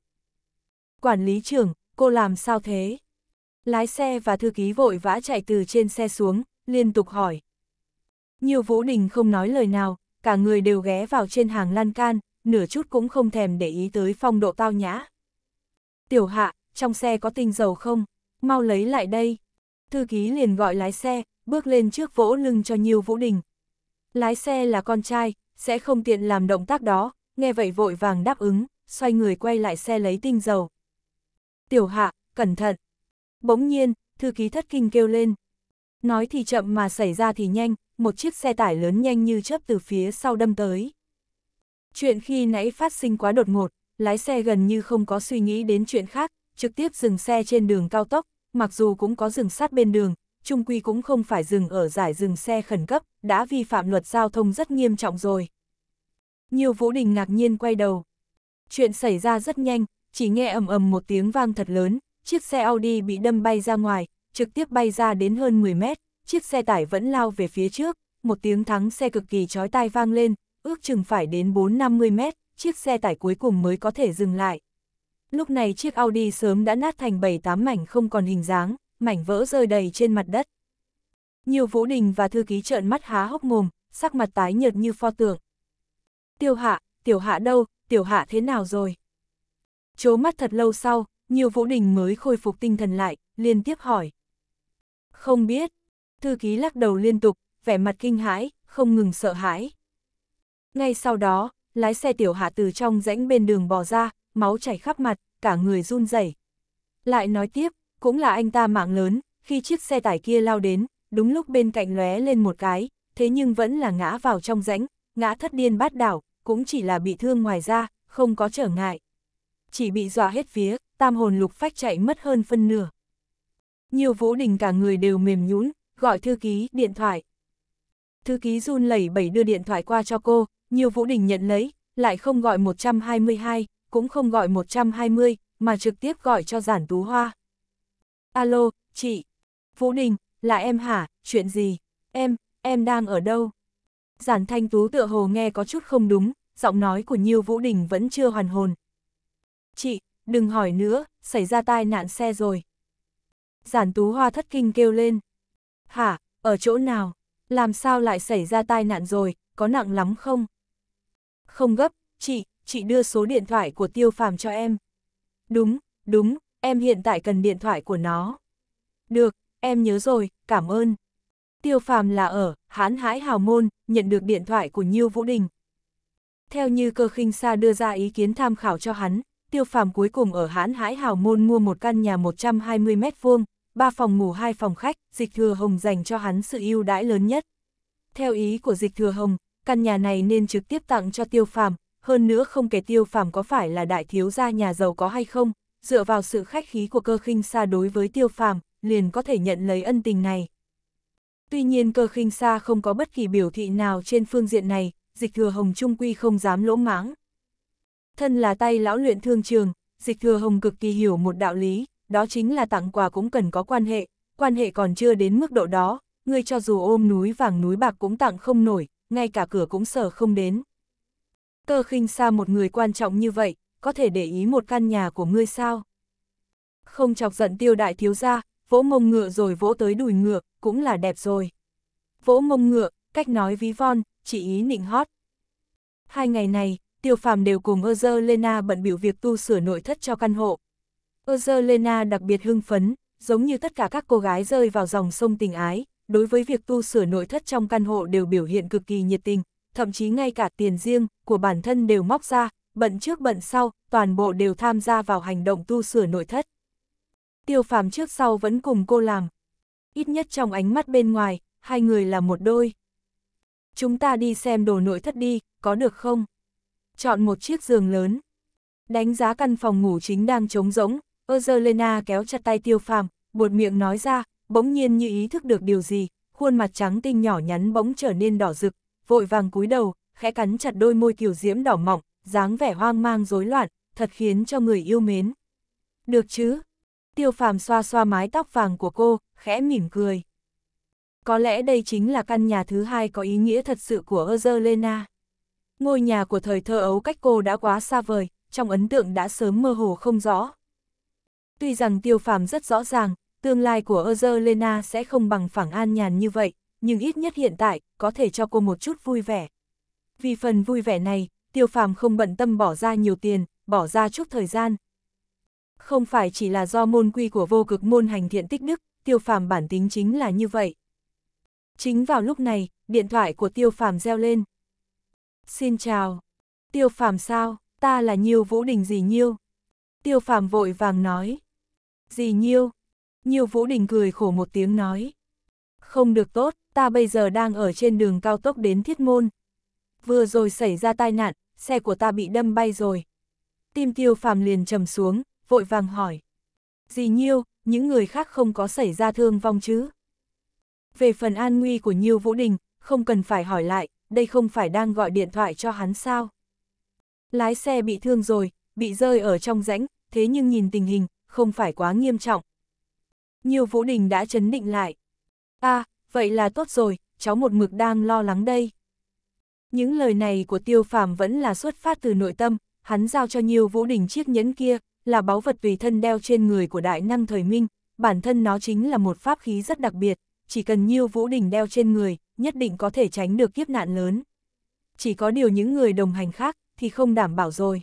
Quản lý trưởng, cô làm sao thế? Lái xe và thư ký vội vã chạy từ trên xe xuống, liên tục hỏi. Nhiều Vũ Đình không nói lời nào, cả người đều ghé vào trên hàng lan can, nửa chút cũng không thèm để ý tới phong độ tao nhã. Tiểu hạ, trong xe có tinh dầu không? Mau lấy lại đây thư ký liền gọi lái xe, bước lên trước vỗ lưng cho Nhiêu Vũ Đình. Lái xe là con trai, sẽ không tiện làm động tác đó, nghe vậy vội vàng đáp ứng, xoay người quay lại xe lấy tinh dầu. Tiểu hạ, cẩn thận. Bỗng nhiên, thư ký thất kinh kêu lên. Nói thì chậm mà xảy ra thì nhanh, một chiếc xe tải lớn nhanh như chớp từ phía sau đâm tới. Chuyện khi nãy phát sinh quá đột ngột, lái xe gần như không có suy nghĩ đến chuyện khác, trực tiếp dừng xe trên đường cao tốc, mặc dù cũng có rừng sát bên đường, trung quy cũng không phải dừng ở giải dừng xe khẩn cấp, đã vi phạm luật giao thông rất nghiêm trọng rồi. Nhiều Vũ Đình ngạc nhiên quay đầu. Chuyện xảy ra rất nhanh, chỉ nghe ầm ầm một tiếng vang thật lớn, chiếc xe Audi bị đâm bay ra ngoài, trực tiếp bay ra đến hơn 10 mét, chiếc xe tải vẫn lao về phía trước, một tiếng thắng xe cực kỳ chói tai vang lên, ước chừng phải đến 4-50 mét, chiếc xe tải cuối cùng mới có thể dừng lại lúc này chiếc Audi sớm đã nát thành 7-8 mảnh không còn hình dáng, mảnh vỡ rơi đầy trên mặt đất. Nhiều Vũ Đình và thư ký trợn mắt há hốc mồm, sắc mặt tái nhợt như pho tượng. Tiêu hạ, tiểu hạ đâu, tiểu hạ thế nào rồi? Chố mắt thật lâu sau, nhiều Vũ Đình mới khôi phục tinh thần lại, liên tiếp hỏi. Không biết, thư ký lắc đầu liên tục, vẻ mặt kinh hãi, không ngừng sợ hãi. Ngay sau đó, lái xe tiểu hạ từ trong rãnh bên đường bò ra, máu chảy khắp mặt, cả người run rẩy. Lại nói tiếp, cũng là anh ta mạng lớn, khi chiếc xe tải kia lao đến, đúng lúc bên cạnh lóe lên một cái, thế nhưng vẫn là ngã vào trong rãnh, ngã thất điên bát đảo, cũng chỉ là bị thương ngoài ra, không có trở ngại. Chỉ bị dọa hết phía, tam hồn lục phách chạy mất hơn phân nửa. Nhiều vũ đình cả người đều mềm nhũn, gọi thư ký, điện thoại. Thư ký run lẩy bẩy đưa điện thoại qua cho cô, nhiều vũ đình nhận lấy, lại không gọi 122, cũng không gọi 120, mà trực tiếp gọi cho giản tú hoa. Alo, chị, Vũ Đình, là em hả, chuyện gì, em, em đang ở đâu? Giản thanh tú tựa hồ nghe có chút không đúng, giọng nói của Nhiêu Vũ Đình vẫn chưa hoàn hồn. Chị, đừng hỏi nữa, xảy ra tai nạn xe rồi. Giản tú hoa thất kinh kêu lên. Hả, ở chỗ nào? Làm sao lại xảy ra tai nạn rồi, có nặng lắm không? Không gấp, chị, chị đưa số điện thoại của tiêu phàm cho em. Đúng, đúng, em hiện tại cần điện thoại của nó. Được, em nhớ rồi, cảm ơn. Tiêu phàm là ở, hán hái hào môn, nhận được điện thoại của Nhiêu Vũ Đình. Theo như cơ khinh sa đưa ra ý kiến tham khảo cho hắn, tiêu phàm cuối cùng ở hán hái hào môn mua một căn nhà 120 mét vuông, ba phòng ngủ hai phòng khách, dịch thừa hồng dành cho hắn sự ưu đãi lớn nhất. Theo ý của dịch thừa hồng, căn nhà này nên trực tiếp tặng cho tiêu phàm, hơn nữa không kể tiêu phàm có phải là đại thiếu gia nhà giàu có hay không, dựa vào sự khách khí của cơ khinh xa đối với tiêu phàm, liền có thể nhận lấy ân tình này. Tuy nhiên cơ khinh xa không có bất kỳ biểu thị nào trên phương diện này, dịch thừa hồng trung quy không dám lỗ mãng. Thân là tay lão luyện thương trường, dịch thừa hồng cực kỳ hiểu một đạo lý, đó chính là tặng quà cũng cần có quan hệ, quan hệ còn chưa đến mức độ đó, người cho dù ôm núi vàng núi bạc cũng tặng không nổi, ngay cả cửa cũng sở không đến. Cơ khinh xa một người quan trọng như vậy, có thể để ý một căn nhà của ngươi sao? Không chọc giận tiêu đại thiếu gia, vỗ mông ngựa rồi vỗ tới đùi ngựa, cũng là đẹp rồi. Vỗ mông ngựa, cách nói ví von, chỉ ý nịnh hót. Hai ngày này, tiêu phàm đều cùng Ozer Lena bận biểu việc tu sửa nội thất cho căn hộ. Ozer Lena đặc biệt hưng phấn, giống như tất cả các cô gái rơi vào dòng sông tình ái, đối với việc tu sửa nội thất trong căn hộ đều biểu hiện cực kỳ nhiệt tình, thậm chí ngay cả tiền riêng của bản thân đều móc ra, bận trước bận sau, toàn bộ đều tham gia vào hành động tu sửa nội thất. Tiêu phàm trước sau vẫn cùng cô làm. Ít nhất trong ánh mắt bên ngoài, hai người là một đôi. Chúng ta đi xem đồ nội thất đi, có được không? Chọn một chiếc giường lớn. Đánh giá căn phòng ngủ chính đang trống rỗng, Angelina kéo chặt tay tiêu phàm, buột miệng nói ra, bỗng nhiên như ý thức được điều gì, khuôn mặt trắng tinh nhỏ nhắn bỗng trở nên đỏ rực, vội vàng cúi đầu, khẽ cắn chặt đôi môi kiểu diễm đỏ mọng, dáng vẻ hoang mang rối loạn, thật khiến cho người yêu mến. Được chứ? Tiêu phàm xoa xoa mái tóc vàng của cô, khẽ mỉm cười. Có lẽ đây chính là căn nhà thứ hai có ý nghĩa thật sự của Angelina. Ngôi nhà của thời thơ ấu cách cô đã quá xa vời, trong ấn tượng đã sớm mơ hồ không rõ. Tuy rằng tiêu phàm rất rõ ràng, tương lai của Angelina sẽ không bằng phẳng an nhàn như vậy, nhưng ít nhất hiện tại, có thể cho cô một chút vui vẻ. Vì phần vui vẻ này, tiêu phàm không bận tâm bỏ ra nhiều tiền, bỏ ra chút thời gian. Không phải chỉ là do môn quy của vô cực môn hành thiện tích đức, tiêu phàm bản tính chính là như vậy. Chính vào lúc này, điện thoại của tiêu phàm reo lên. Xin chào. Tiêu phàm sao, ta là Nhiêu Vũ Đình gì Nhiêu? Tiêu phàm vội vàng nói. Dì Nhiêu? Nhiêu Vũ Đình cười khổ một tiếng nói. Không được tốt, ta bây giờ đang ở trên đường cao tốc đến thiết môn. Vừa rồi xảy ra tai nạn, xe của ta bị đâm bay rồi. Tim tiêu phàm liền trầm xuống, vội vàng hỏi. Dì Nhiêu, những người khác không có xảy ra thương vong chứ? Về phần an nguy của Nhiêu Vũ Đình, không cần phải hỏi lại, đây không phải đang gọi điện thoại cho hắn sao? Lái xe bị thương rồi, bị rơi ở trong rãnh, thế nhưng nhìn tình hình, không phải quá nghiêm trọng. Nhiêu Vũ Đình đã chấn định lại. a à, vậy là tốt rồi, cháu một mực đang lo lắng đây. Những lời này của tiêu phàm vẫn là xuất phát từ nội tâm, hắn giao cho Nhiêu Vũ Đình chiếc nhẫn kia, là báu vật vì thân đeo trên người của đại năng thời minh, bản thân nó chính là một pháp khí rất đặc biệt, chỉ cần Nhiêu Vũ Đình đeo trên người, nhất định có thể tránh được kiếp nạn lớn. Chỉ có điều những người đồng hành khác thì không đảm bảo rồi.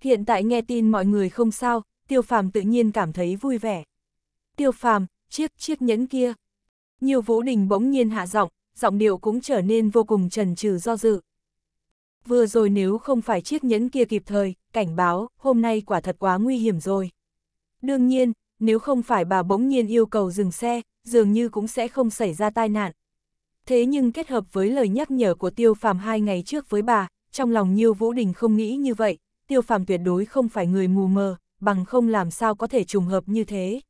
Hiện tại nghe tin mọi người không sao, Tiêu Phàm tự nhiên cảm thấy vui vẻ. Tiêu Phàm, chiếc chiếc nhẫn kia, nhiều vũ đình bỗng nhiên hạ giọng, giọng điệu cũng trở nên vô cùng trần trừ do dự. Vừa rồi nếu không phải chiếc nhẫn kia kịp thời, cảnh báo, hôm nay quả thật quá nguy hiểm rồi. Đương nhiên, nếu không phải bà bỗng nhiên yêu cầu dừng xe, dường như cũng sẽ không xảy ra tai nạn. Thế nhưng kết hợp với lời nhắc nhở của Tiêu Phàm hai ngày trước với bà, trong lòng Nhiêu Vũ Đình không nghĩ như vậy, Tiêu Phàm tuyệt đối không phải người mù mờ, bằng không làm sao có thể trùng hợp như thế.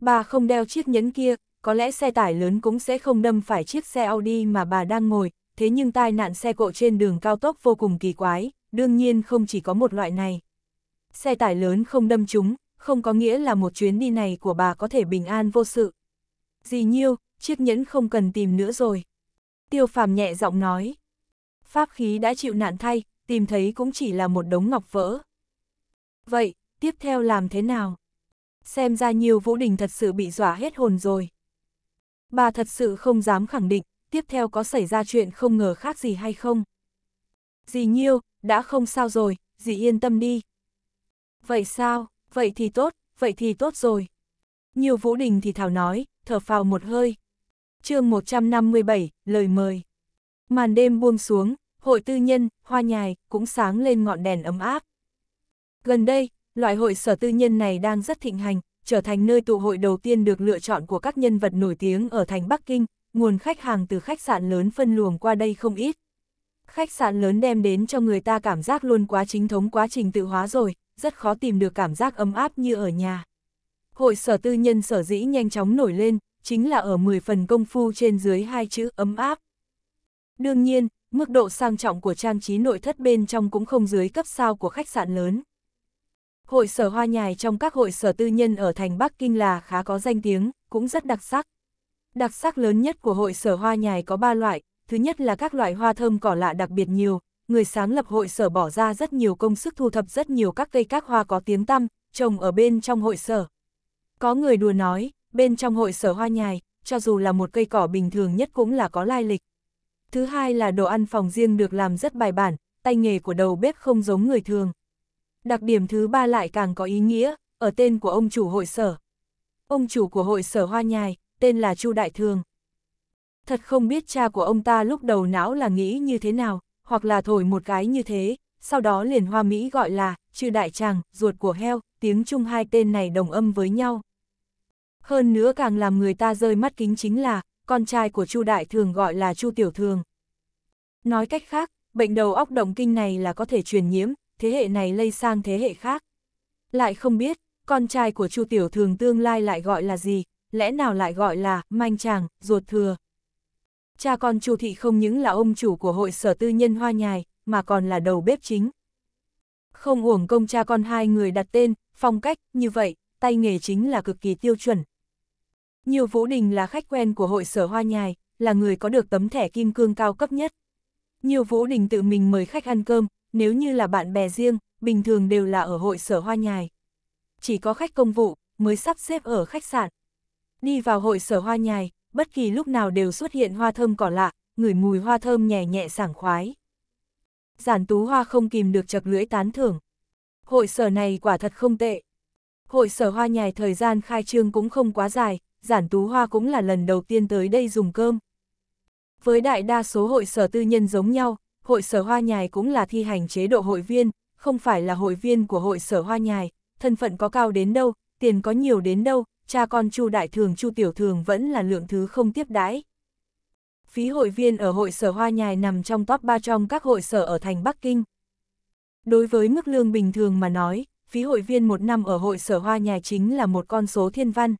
Bà không đeo chiếc nhẫn kia, có lẽ xe tải lớn cũng sẽ không đâm phải chiếc xe Audi mà bà đang ngồi, thế nhưng tai nạn xe cộ trên đường cao tốc vô cùng kỳ quái, đương nhiên không chỉ có một loại này. Xe tải lớn không đâm chúng, không có nghĩa là một chuyến đi này của bà có thể bình an vô sự. Dì Nhiêu, chiếc nhẫn không cần tìm nữa rồi. Tiêu phàm nhẹ giọng nói. Pháp khí đã chịu nạn thay, tìm thấy cũng chỉ là một đống ngọc vỡ. Vậy, tiếp theo làm thế nào? Xem ra nhiều Vũ Đình thật sự bị dọa hết hồn rồi. Bà thật sự không dám khẳng định, tiếp theo có xảy ra chuyện không ngờ khác gì hay không. Dì Nhiêu, đã không sao rồi, dì yên tâm đi. Vậy sao, vậy thì tốt, vậy thì tốt rồi. Nhiều Vũ Đình thì thảo nói, thở phào một hơi. chương 157, lời mời. Màn đêm buông xuống, hội tư nhân, hoa nhài, cũng sáng lên ngọn đèn ấm áp. Gần đây, loại hội sở tư nhân này đang rất thịnh hành, trở thành nơi tụ hội đầu tiên được lựa chọn của các nhân vật nổi tiếng ở thành Bắc Kinh, nguồn khách hàng từ khách sạn lớn phân luồng qua đây không ít. Khách sạn lớn đem đến cho người ta cảm giác luôn quá chính thống quá trình tự hóa rồi, rất khó tìm được cảm giác ấm áp như ở nhà. Hội sở tư nhân sở dĩ nhanh chóng nổi lên, chính là ở 10 phần công phu trên dưới hai chữ ấm áp. Đương nhiên, mức độ sang trọng của trang trí nội thất bên trong cũng không dưới cấp sao của khách sạn lớn hội sở hoa nhài trong các hội sở tư nhân ở thành Bắc Kinh là khá có danh tiếng, cũng rất đặc sắc. Đặc sắc lớn nhất của hội sở hoa nhài có 3 loại, thứ nhất là các loại hoa thơm cỏ lạ đặc biệt nhiều, người sáng lập hội sở bỏ ra rất nhiều công sức thu thập rất nhiều các cây các hoa có tiếng tăm, trồng ở bên trong hội sở. Có người đùa nói, bên trong hội sở hoa nhài, cho dù là một cây cỏ bình thường nhất cũng là có lai lịch. Thứ hai là đồ ăn phòng riêng được làm rất bài bản, tay nghề của đầu bếp không giống người thường đặc điểm thứ ba lại càng có ý nghĩa, ở tên của ông chủ hội sở. Ông chủ của hội sở hoa nhài, tên là Chu Đại Thường. Thật không biết cha của ông ta lúc đầu não là nghĩ như thế nào, hoặc là thổi một cái như thế, sau đó liền hoa Mỹ gọi là, chư đại tràng, ruột của heo, tiếng chung hai tên này đồng âm với nhau. Hơn nữa càng làm người ta rơi mắt kính chính là, con trai của Chu Đại Thường gọi là Chu Tiểu Thường. Nói cách khác, bệnh đầu óc động kinh này là có thể truyền nhiễm, thế hệ này lây sang thế hệ khác. Lại không biết, con trai của Chu Tiểu Thường tương lai lại gọi là gì, lẽ nào lại gọi là manh chàng, ruột thừa. Cha con Chu Thị không những là ông chủ của hội sở tư nhân Hoa Nhài, mà còn là đầu bếp chính. Không uổng công cha con hai người đặt tên, phong cách, như vậy, tay nghề chính là cực kỳ tiêu chuẩn. Nhiều Vũ Đình là khách quen của hội sở Hoa Nhài, là người có được tấm thẻ kim cương cao cấp nhất. Nhiều Vũ Đình tự mình mời khách ăn cơm, nếu như là bạn bè riêng, bình thường đều là ở hội sở hoa nhài. Chỉ có khách công vụ, mới sắp xếp ở khách sạn. Đi vào hội sở hoa nhài, bất kỳ lúc nào đều xuất hiện hoa thơm cỏ lạ, ngửi mùi hoa thơm nhẹ nhẹ sảng khoái. Giản tú hoa không kìm được chật lưỡi tán thưởng. Hội sở này quả thật không tệ. Hội sở hoa nhài thời gian khai trương cũng không quá dài, giản tú hoa cũng là lần đầu tiên tới đây dùng cơm. Với đại đa số hội sở tư nhân giống nhau, hội sở hoa nhài cũng là thi hành chế độ hội viên, không phải là hội viên của hội sở hoa nhài, thân phận có cao đến đâu, tiền có nhiều đến đâu, cha con chu đại thường chu tiểu thường vẫn là lượng thứ không tiếp đãi. Phí hội viên ở hội sở hoa nhài nằm trong top 3 trong các hội sở ở thành Bắc Kinh. Đối với mức lương bình thường mà nói, phí hội viên một năm ở hội sở hoa nhài chính là một con số thiên văn.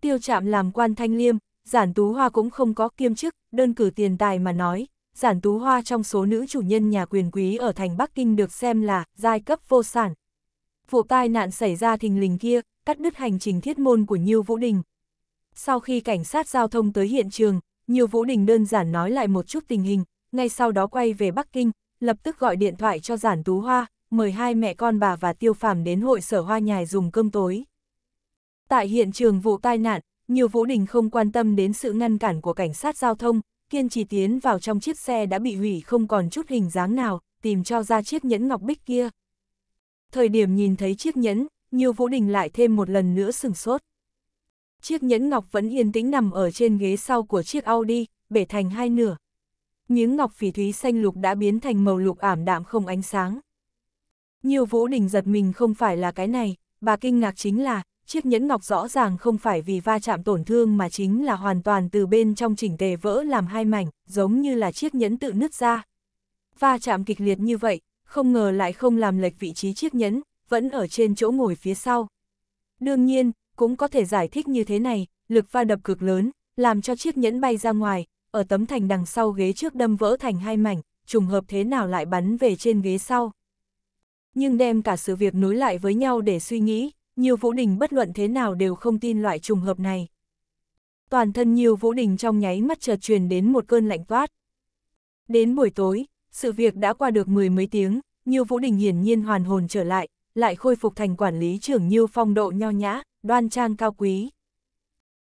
Tiêu Trạm làm quan thanh liêm, giản tú hoa cũng không có kiêm chức, đơn cử tiền tài mà nói, Giản Tú Hoa trong số nữ chủ nhân nhà quyền quý ở thành Bắc Kinh được xem là giai cấp vô sản. Vụ tai nạn xảy ra thình lình kia, cắt đứt hành trình thiết môn của Nhiêu Vũ Đình. Sau khi cảnh sát giao thông tới hiện trường, Nhiêu Vũ Đình đơn giản nói lại một chút tình hình, ngay sau đó quay về Bắc Kinh, lập tức gọi điện thoại cho Giản Tú Hoa, mời hai mẹ con bà và Tiêu Phàm đến hội sở hoa nhài dùng cơm tối. Tại hiện trường vụ tai nạn, nhiều Vũ Đình không quan tâm đến sự ngăn cản của cảnh sát giao thông, kiên trì tiến vào trong chiếc xe đã bị hủy không còn chút hình dáng nào, tìm cho ra chiếc nhẫn ngọc bích kia. Thời điểm nhìn thấy chiếc nhẫn, Nhiêu Vũ Đình lại thêm một lần nữa sừng sốt. Chiếc nhẫn ngọc vẫn yên tĩnh nằm ở trên ghế sau của chiếc Audi, bể thành hai nửa. Miếng ngọc phỉ thúy xanh lục đã biến thành màu lục ảm đạm không ánh sáng. nhiều Vũ Đình giật mình không phải là cái này, bà kinh ngạc chính là, chiếc nhẫn ngọc rõ ràng không phải vì va chạm tổn thương mà chính là hoàn toàn từ bên trong chỉnh tề vỡ làm hai mảnh, giống như là chiếc nhẫn tự nứt ra. Va chạm kịch liệt như vậy, không ngờ lại không làm lệch vị trí chiếc nhẫn, vẫn ở trên chỗ ngồi phía sau. Đương nhiên, cũng có thể giải thích như thế này, lực va đập cực lớn, làm cho chiếc nhẫn bay ra ngoài, ở tấm thành đằng sau ghế trước đâm vỡ thành hai mảnh, trùng hợp thế nào lại bắn về trên ghế sau. Nhưng đem cả sự việc nối lại với nhau để suy nghĩ, nhiều Vũ Đình bất luận thế nào đều không tin loại trùng hợp này. Toàn thân nhiều Vũ Đình trong nháy mắt chợt truyền đến một cơn lạnh toát. Đến buổi tối, sự việc đã qua được mười mấy tiếng, nhiều Vũ Đình hiển nhiên hoàn hồn trở lại, lại khôi phục thành quản lý trưởng Nhiêu phong độ nho nhã, đoan trang cao quý.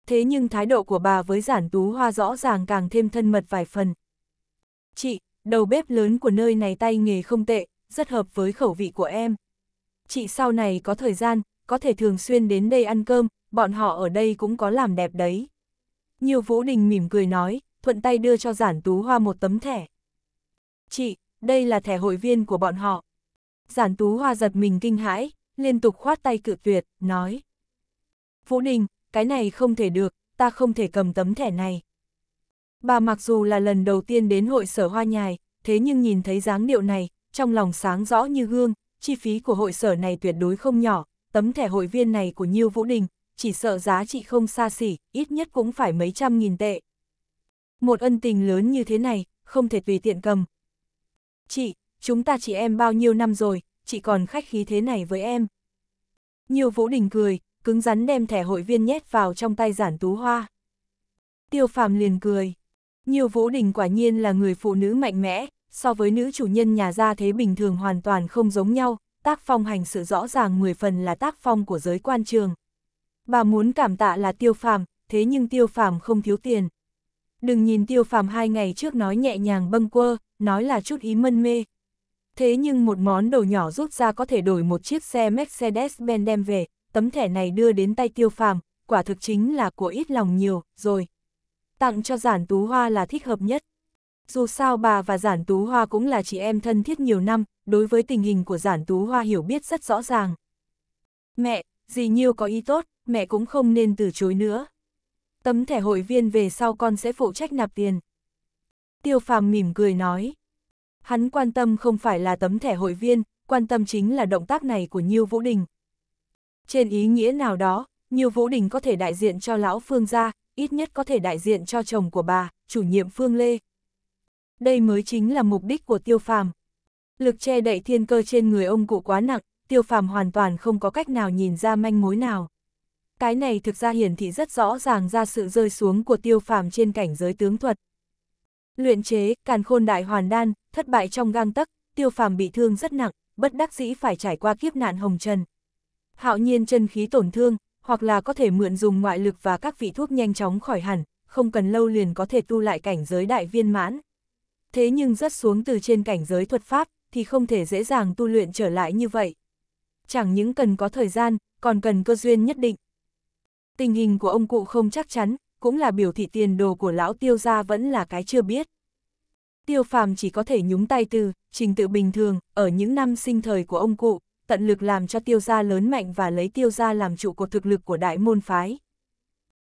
Thế nhưng thái độ của bà với giản tú hoa rõ ràng càng thêm thân mật vài phần. Chị, đầu bếp lớn của nơi này tay nghề không tệ, rất hợp với khẩu vị của em. Chị sau này có thời gian, có thể thường xuyên đến đây ăn cơm, bọn họ ở đây cũng có làm đẹp đấy. Nhiều Vũ Đình mỉm cười nói, thuận tay đưa cho Giản Tú Hoa một tấm thẻ. Chị, đây là thẻ hội viên của bọn họ. Giản Tú Hoa giật mình kinh hãi, liên tục khoát tay cự tuyệt, nói. Vũ Đình, cái này không thể được, ta không thể cầm tấm thẻ này. Bà mặc dù là lần đầu tiên đến hội sở hoa nhài, thế nhưng nhìn thấy dáng điệu này, trong lòng sáng rõ như gương, chi phí của hội sở này tuyệt đối không nhỏ, tấm thẻ hội viên này của Nhiêu Vũ Đình, chỉ sợ giá trị không xa xỉ, ít nhất cũng phải mấy trăm nghìn tệ. Một ân tình lớn như thế này, không thể tùy tiện cầm. Chị, chúng ta chị em bao nhiêu năm rồi, chị còn khách khí thế này với em. Nhiêu Vũ Đình cười, cứng rắn đem thẻ hội viên nhét vào trong tay giản tú hoa. Tiêu phàm liền cười. Nhiêu Vũ Đình quả nhiên là người phụ nữ mạnh mẽ, so với nữ chủ nhân nhà gia thế bình thường hoàn toàn không giống nhau, tác phong hành sự rõ ràng 10 phần là tác phong của giới quan trường. Bà muốn cảm tạ là tiêu phàm, thế nhưng tiêu phàm không thiếu tiền. Đừng nhìn tiêu phàm hai ngày trước nói nhẹ nhàng bâng quơ, nói là chút ý mân mê. Thế nhưng một món đồ nhỏ rút ra có thể đổi một chiếc xe Mercedes-Benz đem về, tấm thẻ này đưa đến tay tiêu phàm, quả thực chính là của ít lòng nhiều, rồi. Tặng cho giản tú hoa là thích hợp nhất. Dù sao bà và Giản Tú Hoa cũng là chị em thân thiết nhiều năm, đối với tình hình của Giản Tú Hoa hiểu biết rất rõ ràng. Mẹ, dì Nhiêu có ý tốt, mẹ cũng không nên từ chối nữa. Tấm thẻ hội viên về sau con sẽ phụ trách nạp tiền. Tiêu phàm mỉm cười nói. Hắn quan tâm không phải là tấm thẻ hội viên, quan tâm chính là động tác này của Nhiêu Vũ Đình. Trên ý nghĩa nào đó, Nhiêu Vũ Đình có thể đại diện cho lão Phương gia, ít nhất có thể đại diện cho chồng của bà, chủ nhiệm Phương Lê đây mới chính là mục đích của tiêu phàm. Lực che đậy thiên cơ trên người ông cụ quá nặng, tiêu phàm hoàn toàn không có cách nào nhìn ra manh mối nào. Cái này thực ra hiển thị rất rõ ràng ra sự rơi xuống của tiêu phàm trên cảnh giới tướng thuật. Luyện chế, càn khôn đại hoàn đan, thất bại trong gang tấc, tiêu phàm bị thương rất nặng, bất đắc dĩ phải trải qua kiếp nạn hồng trần. Hạo nhiên chân khí tổn thương, hoặc là có thể mượn dùng ngoại lực và các vị thuốc nhanh chóng khỏi hẳn, không cần lâu liền có thể tu lại cảnh giới đại viên mãn thế nhưng rất xuống từ trên cảnh giới thuật pháp, thì không thể dễ dàng tu luyện trở lại như vậy. Chẳng những cần có thời gian, còn cần cơ duyên nhất định. Tình hình của ông cụ không chắc chắn, cũng là biểu thị tiền đồ của lão tiêu gia vẫn là cái chưa biết. Tiêu phàm chỉ có thể nhúng tay từ, trình tự bình thường, ở những năm sinh thời của ông cụ, tận lực làm cho tiêu gia lớn mạnh và lấy tiêu gia làm trụ cột thực lực của đại môn phái.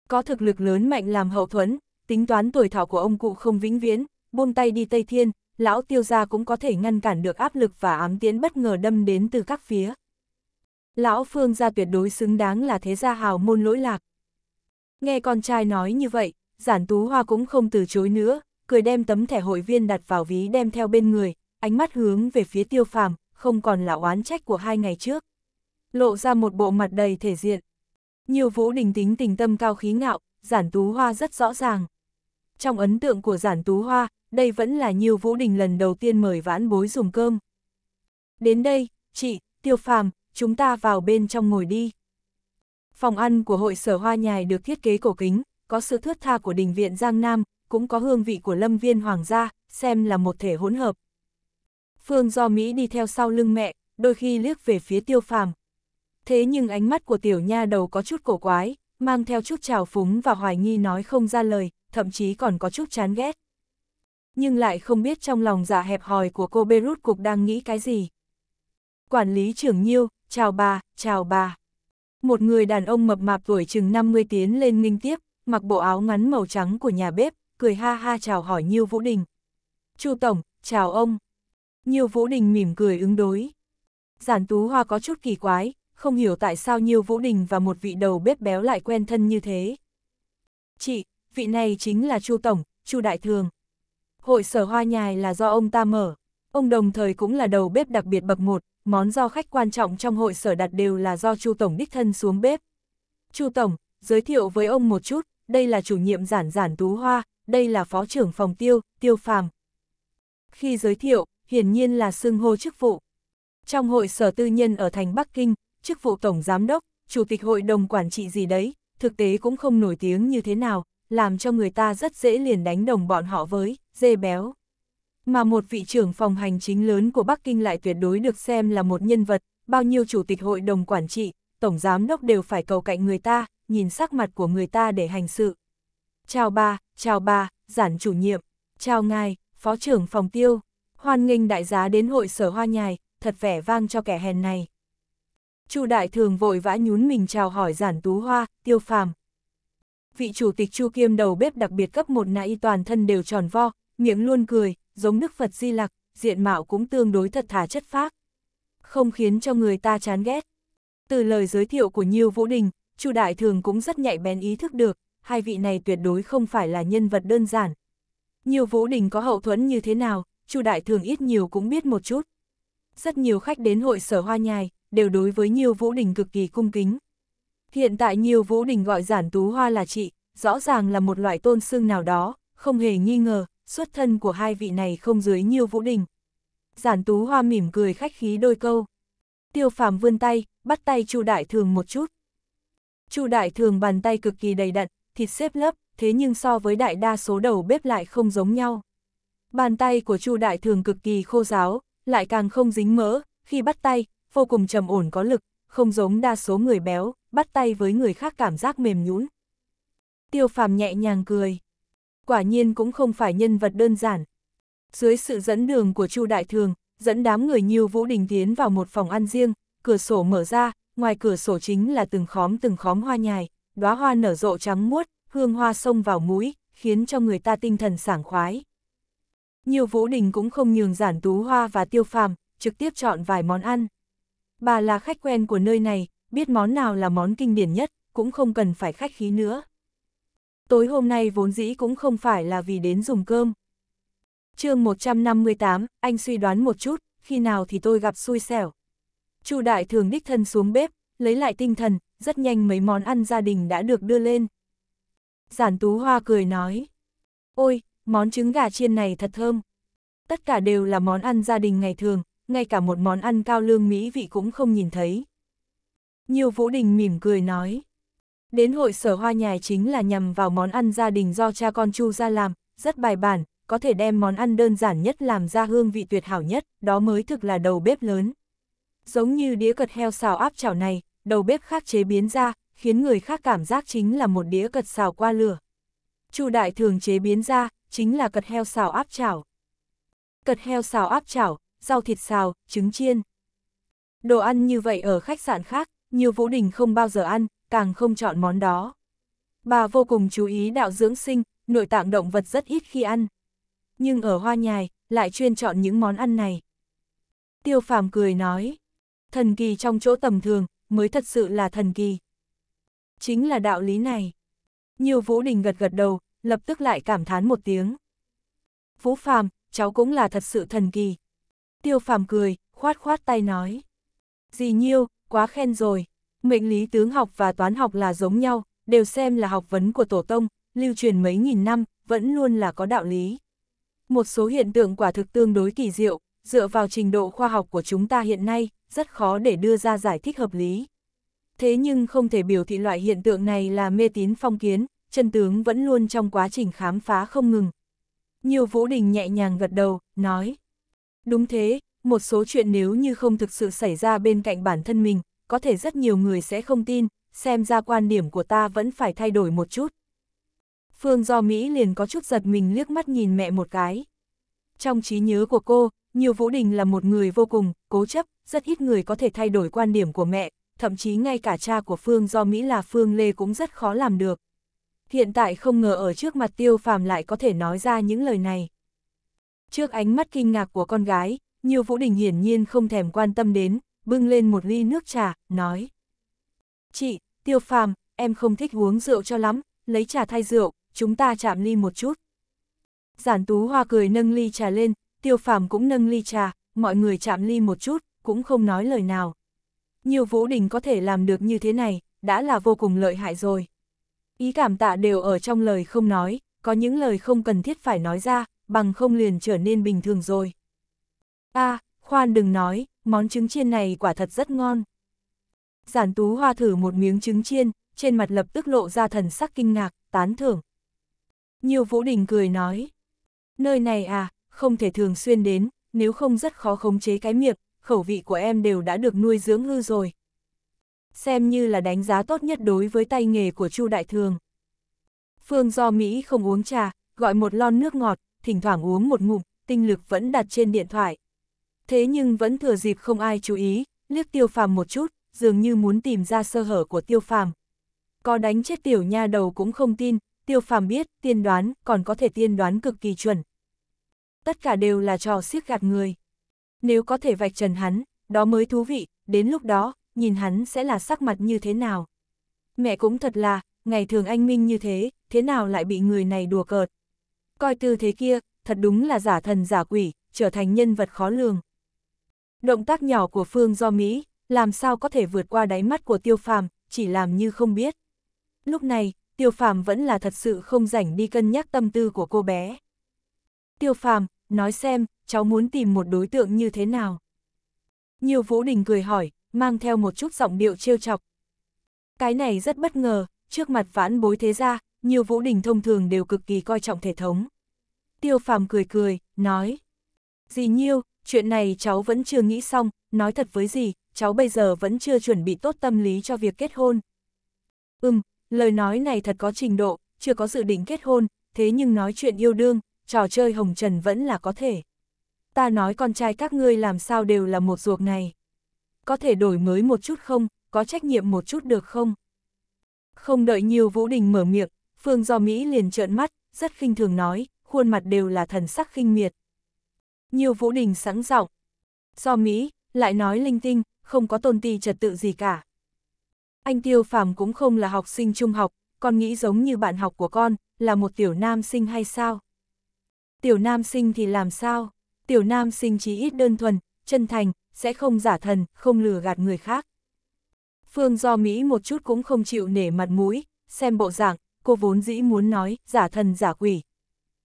Có thực lực lớn mạnh làm hậu thuẫn, tính toán tuổi thọ của ông cụ không vĩnh viễn, buông tay đi Tây Thiên, lão tiêu gia cũng có thể ngăn cản được áp lực và ám tiến bất ngờ đâm đến từ các phía. Lão Phương gia tuyệt đối xứng đáng là thế gia hào môn lỗi lạc. Nghe con trai nói như vậy, giản tú hoa cũng không từ chối nữa, cười đem tấm thẻ hội viên đặt vào ví đem theo bên người, ánh mắt hướng về phía tiêu phàm, không còn là oán trách của hai ngày trước. Lộ ra một bộ mặt đầy thể diện. Nhiều vũ đình tính tình tâm cao khí ngạo, giản tú hoa rất rõ ràng. Trong ấn tượng của giản tú hoa, đây vẫn là nhiều Vũ Đình lần đầu tiên mời vãn bối dùng cơm. Đến đây, chị, Tiêu Phàm, chúng ta vào bên trong ngồi đi. Phòng ăn của hội sở hoa nhài được thiết kế cổ kính, có sự thướt tha của đình viện Giang Nam, cũng có hương vị của lâm viên hoàng gia, xem là một thể hỗn hợp. Phương do Mỹ đi theo sau lưng mẹ, đôi khi liếc về phía tiêu phàm. Thế nhưng ánh mắt của tiểu nha đầu có chút cổ quái, mang theo chút trào phúng và hoài nghi nói không ra lời, thậm chí còn có chút chán ghét nhưng lại không biết trong lòng giả dạ hẹp hòi của cô Beirut Cục đang nghĩ cái gì. Quản lý trưởng Nhiêu, chào bà, chào bà. Một người đàn ông mập mạp tuổi chừng 50 tiến lên nghinh tiếp, mặc bộ áo ngắn màu trắng của nhà bếp, cười ha ha chào hỏi Nhiêu Vũ Đình. Chu Tổng, chào ông. Nhiêu Vũ Đình mỉm cười ứng đối. Giản Tú Hoa có chút kỳ quái, không hiểu tại sao Nhiêu Vũ Đình và một vị đầu bếp béo lại quen thân như thế. Chị, vị này chính là Chu Tổng, Chu Đại Thường. Hội sở hoa nhài là do ông ta mở. Ông đồng thời cũng là đầu bếp đặc biệt bậc một, món do khách quan trọng trong hội sở đặt đều là do Chu Tổng đích thân xuống bếp. Chu Tổng, giới thiệu với ông một chút, đây là chủ nhiệm giản giản tú hoa, đây là phó trưởng phòng tiêu, tiêu phàm. Khi giới thiệu, hiển nhiên là xưng hô chức vụ. Trong hội sở tư nhân ở thành Bắc Kinh, chức vụ tổng giám đốc, chủ tịch hội đồng quản trị gì đấy, thực tế cũng không nổi tiếng như thế nào, làm cho người ta rất dễ liền đánh đồng bọn họ với dê béo. Mà một vị trưởng phòng hành chính lớn của Bắc Kinh lại tuyệt đối được xem là một nhân vật, bao nhiêu chủ tịch hội đồng quản trị, tổng giám đốc đều phải cầu cạnh người ta, nhìn sắc mặt của người ta để hành sự. Chào bà, chào bà, giản chủ nhiệm, chào ngài, phó trưởng phòng tiêu, hoan nghênh đại giá đến hội sở hoa nhài, thật vẻ vang cho kẻ hèn này. Chu đại thường vội vã nhún mình chào hỏi giản tú hoa, tiêu phàm. Vị chủ tịch chu kiêm đầu bếp đặc biệt cấp một nã y toàn thân đều tròn vo, miệng luôn cười, giống Đức Phật Di Lặc, diện mạo cũng tương đối thật thà chất phác. Không khiến cho người ta chán ghét. Từ lời giới thiệu của Nhiêu Vũ Đình, Chu Đại Thường cũng rất nhạy bén ý thức được, hai vị này tuyệt đối không phải là nhân vật đơn giản. Nhiêu Vũ Đình có hậu thuẫn như thế nào, Chu Đại Thường ít nhiều cũng biết một chút. Rất nhiều khách đến hội sở hoa nhài, đều đối với Nhiêu Vũ Đình cực kỳ cung kính. Hiện tại Nhiêu Vũ Đình gọi giản tú hoa là chị, rõ ràng là một loại tôn xưng nào đó, không hề nghi ngờ, xuất thân của hai vị này không dưới nhiều vũ đình. Giản tú hoa mỉm cười khách khí đôi câu. Tiêu phàm vươn tay, bắt tay Chu đại thường một chút. Chu đại thường bàn tay cực kỳ đầy đặn, thịt xếp lớp, thế nhưng so với đại đa số đầu bếp lại không giống nhau. Bàn tay của Chu đại thường cực kỳ khô ráo lại càng không dính mỡ, khi bắt tay, vô cùng trầm ổn có lực, không giống đa số người béo, bắt tay với người khác cảm giác mềm nhũn. Tiêu phàm nhẹ nhàng cười quả nhiên cũng không phải nhân vật đơn giản. Dưới sự dẫn đường của Chu Đại Thường, dẫn đám người Nhiêu Vũ Đình tiến vào một phòng ăn riêng, cửa sổ mở ra, ngoài cửa sổ chính là từng khóm từng khóm hoa nhài, đóa hoa nở rộ trắng muốt, hương hoa xông vào mũi, khiến cho người ta tinh thần sảng khoái. Nhiều Vũ Đình cũng không nhường giản tú hoa và tiêu phàm, trực tiếp chọn vài món ăn. Bà là khách quen của nơi này, biết món nào là món kinh điển nhất, cũng không cần phải khách khí nữa tối hôm nay vốn dĩ cũng không phải là vì đến dùng cơm. chương 158, anh suy đoán một chút, khi nào thì tôi gặp xui xẻo. Chu Đại thường đích thân xuống bếp, lấy lại tinh thần, rất nhanh mấy món ăn gia đình đã được đưa lên. Giản Tú Hoa cười nói, ôi, món trứng gà chiên này thật thơm. Tất cả đều là món ăn gia đình ngày thường, ngay cả một món ăn cao lương mỹ vị cũng không nhìn thấy. Nhiều Vũ Đình mỉm cười nói, Đến hội sở hoa nhài chính là nhằm vào món ăn gia đình do cha con Chu ra làm, rất bài bản, có thể đem món ăn đơn giản nhất làm ra hương vị tuyệt hảo nhất, đó mới thực là đầu bếp lớn. Giống như đĩa cật heo xào áp chảo này, đầu bếp khác chế biến ra, khiến người khác cảm giác chính là một đĩa cật xào qua lửa. Chu đại thường chế biến ra, chính là cật heo xào áp chảo. Cật heo xào áp chảo, rau thịt xào, trứng chiên. Đồ ăn như vậy ở khách sạn khác, nhiều Vũ Đình không bao giờ ăn, càng không chọn món đó. Bà vô cùng chú ý đạo dưỡng sinh, nội tạng động vật rất ít khi ăn. Nhưng ở hoa nhài, lại chuyên chọn những món ăn này. Tiêu phàm cười nói, thần kỳ trong chỗ tầm thường, mới thật sự là thần kỳ. Chính là đạo lý này. Nhiều vũ đình gật gật đầu, lập tức lại cảm thán một tiếng. Vũ phàm, cháu cũng là thật sự thần kỳ. Tiêu phàm cười, khoát khoát tay nói. Dì nhiêu, quá khen rồi. Mệnh lý tướng học và toán học là giống nhau, đều xem là học vấn của tổ tông, lưu truyền mấy nghìn năm, vẫn luôn là có đạo lý. Một số hiện tượng quả thực tương đối kỳ diệu, dựa vào trình độ khoa học của chúng ta hiện nay, rất khó để đưa ra giải thích hợp lý. Thế nhưng không thể biểu thị loại hiện tượng này là mê tín phong kiến, chân tướng vẫn luôn trong quá trình khám phá không ngừng. Nhiều Vũ Đình nhẹ nhàng gật đầu, nói. Đúng thế, một số chuyện nếu như không thực sự xảy ra bên cạnh bản thân mình, có thể rất nhiều người sẽ không tin, xem ra quan điểm của ta vẫn phải thay đổi một chút. Phương Do Mỹ liền có chút giật mình liếc mắt nhìn mẹ một cái. Trong trí nhớ của cô, Nhiều Vũ Đình là một người vô cùng, cố chấp, rất ít người có thể thay đổi quan điểm của mẹ, thậm chí ngay cả cha của Phương Do Mỹ là Phương Lê cũng rất khó làm được. Hiện tại không ngờ ở trước mặt Tiêu Phàm lại có thể nói ra những lời này. Trước ánh mắt kinh ngạc của con gái, Nhiều Vũ Đình hiển nhiên không thèm quan tâm đến, bưng lên một ly nước trà, nói. Chị, tiêu phàm, em không thích uống rượu cho lắm, lấy trà thay rượu, chúng ta chạm ly một chút. Giản tú hoa cười nâng ly trà lên, tiêu phàm cũng nâng ly trà, mọi người chạm ly một chút, cũng không nói lời nào. Nhiều vũ đình có thể làm được như thế này, đã là vô cùng lợi hại rồi. Ý cảm tạ đều ở trong lời không nói, có những lời không cần thiết phải nói ra, bằng không liền trở nên bình thường rồi. a khoan đừng nói, món trứng chiên này quả thật rất ngon. Giản tú hoa thử một miếng trứng chiên, trên mặt lập tức lộ ra thần sắc kinh ngạc, tán thưởng. Nhiều vũ đình cười nói, nơi này à, không thể thường xuyên đến, nếu không rất khó khống chế cái miệng, khẩu vị của em đều đã được nuôi dưỡng hư rồi. Xem như là đánh giá tốt nhất đối với tay nghề của Chu Đại Thường. Phương do Mỹ không uống trà, gọi một lon nước ngọt, thỉnh thoảng uống một ngụm, tinh lực vẫn đặt trên điện thoại thế nhưng vẫn thừa dịp không ai chú ý, liếc tiêu phàm một chút, dường như muốn tìm ra sơ hở của tiêu phàm. Có đánh chết tiểu nha đầu cũng không tin, tiêu phàm biết, tiên đoán, còn có thể tiên đoán cực kỳ chuẩn. Tất cả đều là trò siết gạt người. Nếu có thể vạch trần hắn, đó mới thú vị, đến lúc đó, nhìn hắn sẽ là sắc mặt như thế nào. Mẹ cũng thật là, ngày thường anh Minh như thế, thế nào lại bị người này đùa cợt. Coi tư thế kia, thật đúng là giả thần giả quỷ, trở thành nhân vật khó lường. Động tác nhỏ của Phương do Mỹ, làm sao có thể vượt qua đáy mắt của Tiêu Phàm, chỉ làm như không biết. Lúc này, Tiêu Phàm vẫn là thật sự không rảnh đi cân nhắc tâm tư của cô bé. Tiêu Phàm, nói xem, cháu muốn tìm một đối tượng như thế nào? Nhiều Vũ Đình cười hỏi, mang theo một chút giọng điệu trêu chọc. Cái này rất bất ngờ, trước mặt vãn bối thế ra, nhiều Vũ Đình thông thường đều cực kỳ coi trọng thể thống. Tiêu Phàm cười cười, nói. Dì Nhiêu, chuyện này cháu vẫn chưa nghĩ xong, nói thật với gì, cháu bây giờ vẫn chưa chuẩn bị tốt tâm lý cho việc kết hôn. Ừm, lời nói này thật có trình độ, chưa có dự định kết hôn, thế nhưng nói chuyện yêu đương, trò chơi hồng trần vẫn là có thể. Ta nói con trai các ngươi làm sao đều là một ruột này. Có thể đổi mới một chút không, có trách nhiệm một chút được không? Không đợi nhiều Vũ Đình mở miệng, Phương Do Mỹ liền trợn mắt, rất khinh thường nói, khuôn mặt đều là thần sắc khinh miệt, nhiều vũ đình sẵn giọng Do Mỹ, lại nói linh tinh, không có tôn ti trật tự gì cả. Anh Tiêu Phàm cũng không là học sinh trung học, con nghĩ giống như bạn học của con, là một tiểu nam sinh hay sao? Tiểu nam sinh thì làm sao? Tiểu nam sinh chỉ ít đơn thuần, chân thành, sẽ không giả thần, không lừa gạt người khác. Phương do Mỹ một chút cũng không chịu nể mặt mũi, xem bộ dạng, cô vốn dĩ muốn nói, giả thần giả quỷ.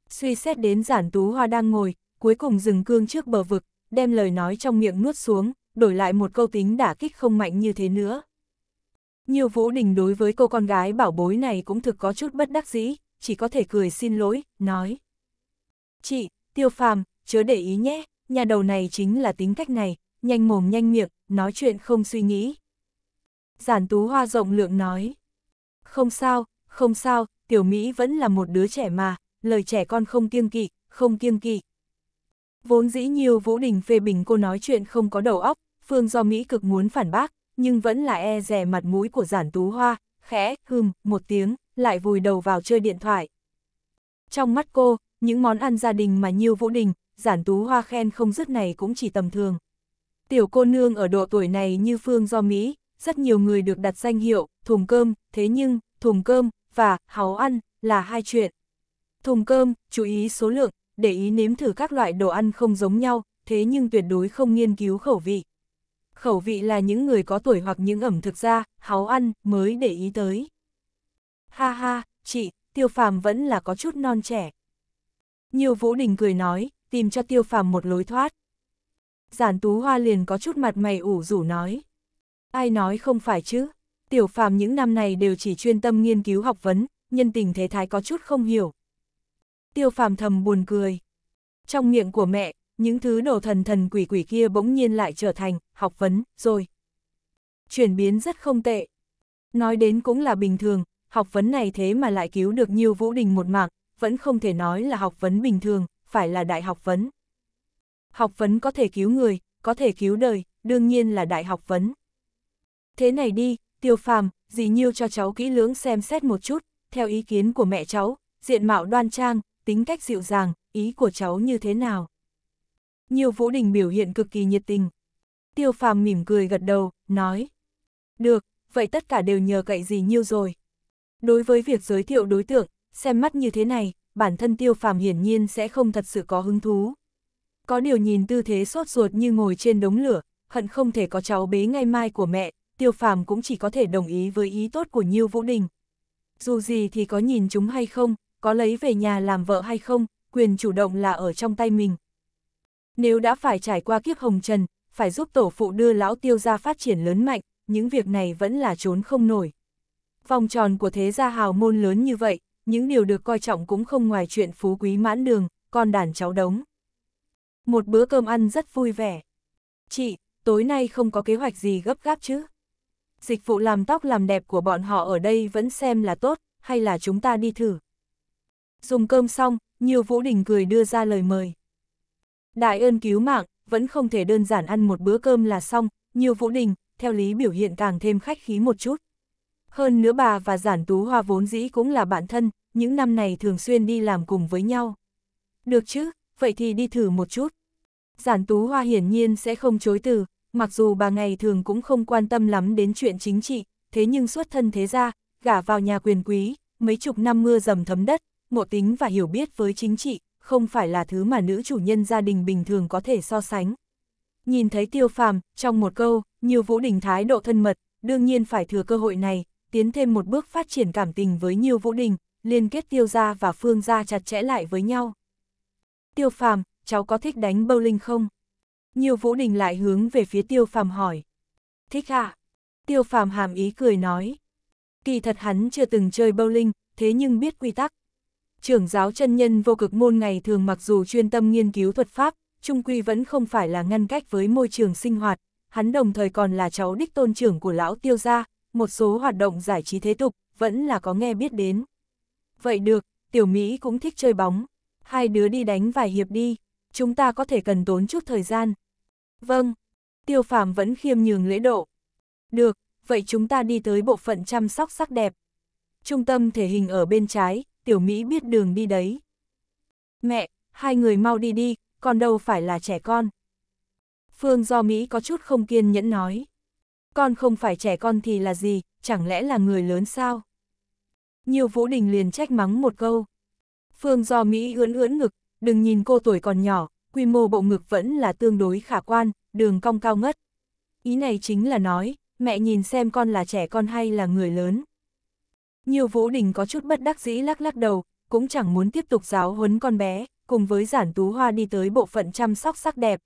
Suy xét đến giản tú hoa đang ngồi, cuối cùng dừng cương trước bờ vực, đem lời nói trong miệng nuốt xuống, đổi lại một câu tính đả kích không mạnh như thế nữa. Nhiều Vũ Đình đối với cô con gái bảo bối này cũng thực có chút bất đắc dĩ, chỉ có thể cười xin lỗi, nói. Chị, tiêu phàm, chớ để ý nhé, nhà đầu này chính là tính cách này, nhanh mồm nhanh miệng, nói chuyện không suy nghĩ. Giản tú hoa rộng lượng nói. Không sao, không sao, tiểu Mỹ vẫn là một đứa trẻ mà, lời trẻ con không kiêng kỵ, không kiêng kỵ. Vốn dĩ nhiều Vũ Đình phê bình cô nói chuyện không có đầu óc, Phương do Mỹ cực muốn phản bác, nhưng vẫn là e rè mặt mũi của giản tú hoa, khẽ, hừm, một tiếng, lại vùi đầu vào chơi điện thoại. Trong mắt cô, những món ăn gia đình mà nhiều Vũ Đình, giản tú hoa khen không dứt này cũng chỉ tầm thường. Tiểu cô nương ở độ tuổi này như Phương do Mỹ, rất nhiều người được đặt danh hiệu, thùng cơm, thế nhưng, thùng cơm, và, háo ăn, là hai chuyện. Thùng cơm, chú ý số lượng, để ý nếm thử các loại đồ ăn không giống nhau, thế nhưng tuyệt đối không nghiên cứu khẩu vị. Khẩu vị là những người có tuổi hoặc những ẩm thực ra, háu ăn, mới để ý tới. Ha ha, chị, tiêu phàm vẫn là có chút non trẻ. Nhiều vũ đình cười nói, tìm cho tiêu phàm một lối thoát. Giản tú hoa liền có chút mặt mày ủ rủ nói. Ai nói không phải chứ, tiểu phàm những năm này đều chỉ chuyên tâm nghiên cứu học vấn, nhân tình thế thái có chút không hiểu, tiêu phàm thầm buồn cười. Trong miệng của mẹ, những thứ đồ thần thần quỷ quỷ kia bỗng nhiên lại trở thành, học vấn, rồi. Chuyển biến rất không tệ. Nói đến cũng là bình thường, học vấn này thế mà lại cứu được nhiều Vũ Đình một mạng, vẫn không thể nói là học vấn bình thường, phải là đại học vấn. Học vấn có thể cứu người, có thể cứu đời, đương nhiên là đại học vấn. Thế này đi, tiêu phàm, dì nhiêu cho cháu kỹ lưỡng xem xét một chút, theo ý kiến của mẹ cháu, diện mạo đoan trang, tính cách dịu dàng, ý của cháu như thế nào? Nhiều Vũ Đình biểu hiện cực kỳ nhiệt tình. Tiêu phàm mỉm cười gật đầu, nói. Được, vậy tất cả đều nhờ cậy gì nhiêu rồi. Đối với việc giới thiệu đối tượng, xem mắt như thế này, bản thân tiêu phàm hiển nhiên sẽ không thật sự có hứng thú. Có điều nhìn tư thế sốt ruột như ngồi trên đống lửa, hận không thể có cháu bế ngay mai của mẹ, tiêu phàm cũng chỉ có thể đồng ý với ý tốt của Nhiêu Vũ Đình. Dù gì thì có nhìn chúng hay không, có lấy về nhà làm vợ hay không, quyền chủ động là ở trong tay mình. Nếu đã phải trải qua kiếp hồng trần, phải giúp tổ phụ đưa lão tiêu ra phát triển lớn mạnh, những việc này vẫn là trốn không nổi. Vòng tròn của thế gia hào môn lớn như vậy, những điều được coi trọng cũng không ngoài chuyện phú quý mãn đường, con đàn cháu đống. Một bữa cơm ăn rất vui vẻ. Chị, tối nay không có kế hoạch gì gấp gáp chứ? Dịch vụ làm tóc làm đẹp của bọn họ ở đây vẫn xem là tốt, hay là chúng ta đi thử? Dùng cơm xong, nhiều Vũ Đình cười đưa ra lời mời. Đại ơn cứu mạng, vẫn không thể đơn giản ăn một bữa cơm là xong, nhiều Vũ Đình, theo lý biểu hiện càng thêm khách khí một chút. Hơn nữa bà và Giản Tú Hoa vốn dĩ cũng là bạn thân, những năm này thường xuyên đi làm cùng với nhau. Được chứ, vậy thì đi thử một chút. Giản Tú Hoa hiển nhiên sẽ không chối từ, mặc dù bà ngày thường cũng không quan tâm lắm đến chuyện chính trị, thế nhưng xuất thân thế ra, gả vào nhà quyền quý, mấy chục năm mưa dầm thấm đất, ngộ tính và hiểu biết với chính trị, không phải là thứ mà nữ chủ nhân gia đình bình thường có thể so sánh. Nhìn thấy tiêu phàm, trong một câu, nhiều vũ đình thái độ thân mật, đương nhiên phải thừa cơ hội này, tiến thêm một bước phát triển cảm tình với nhiều vũ đình, liên kết tiêu gia và phương gia chặt chẽ lại với nhau. Tiêu phàm, cháu có thích đánh bowling không? Nhiều vũ đình lại hướng về phía tiêu phàm hỏi. Thích ạ. À? Tiêu phàm hàm ý cười nói. Kỳ thật hắn chưa từng chơi bowling, thế nhưng biết quy tắc, trưởng giáo chân nhân vô cực môn ngày thường mặc dù chuyên tâm nghiên cứu thuật pháp, trung quy vẫn không phải là ngăn cách với môi trường sinh hoạt, hắn đồng thời còn là cháu đích tôn trưởng của lão tiêu gia, một số hoạt động giải trí thế tục, vẫn là có nghe biết đến. Vậy được, tiểu Mỹ cũng thích chơi bóng, hai đứa đi đánh vài hiệp đi, chúng ta có thể cần tốn chút thời gian. Vâng, tiêu phàm vẫn khiêm nhường lễ độ. Được, vậy chúng ta đi tới bộ phận chăm sóc sắc đẹp. Trung tâm thể hình ở bên trái, tiểu Mỹ biết đường đi đấy. Mẹ, hai người mau đi đi, Con đâu phải là trẻ con. Phương do Mỹ có chút không kiên nhẫn nói. Con không phải trẻ con thì là gì, chẳng lẽ là người lớn sao? Nhiều Vũ Đình liền trách mắng một câu. Phương do Mỹ ưỡn ưỡn ngực, đừng nhìn cô tuổi còn nhỏ, quy mô bộ ngực vẫn là tương đối khả quan, đường cong cao ngất. Ý này chính là nói, mẹ nhìn xem con là trẻ con hay là người lớn. Nhiều vũ đình có chút bất đắc dĩ lắc lắc đầu, cũng chẳng muốn tiếp tục giáo huấn con bé, cùng với giản tú hoa đi tới bộ phận chăm sóc sắc đẹp.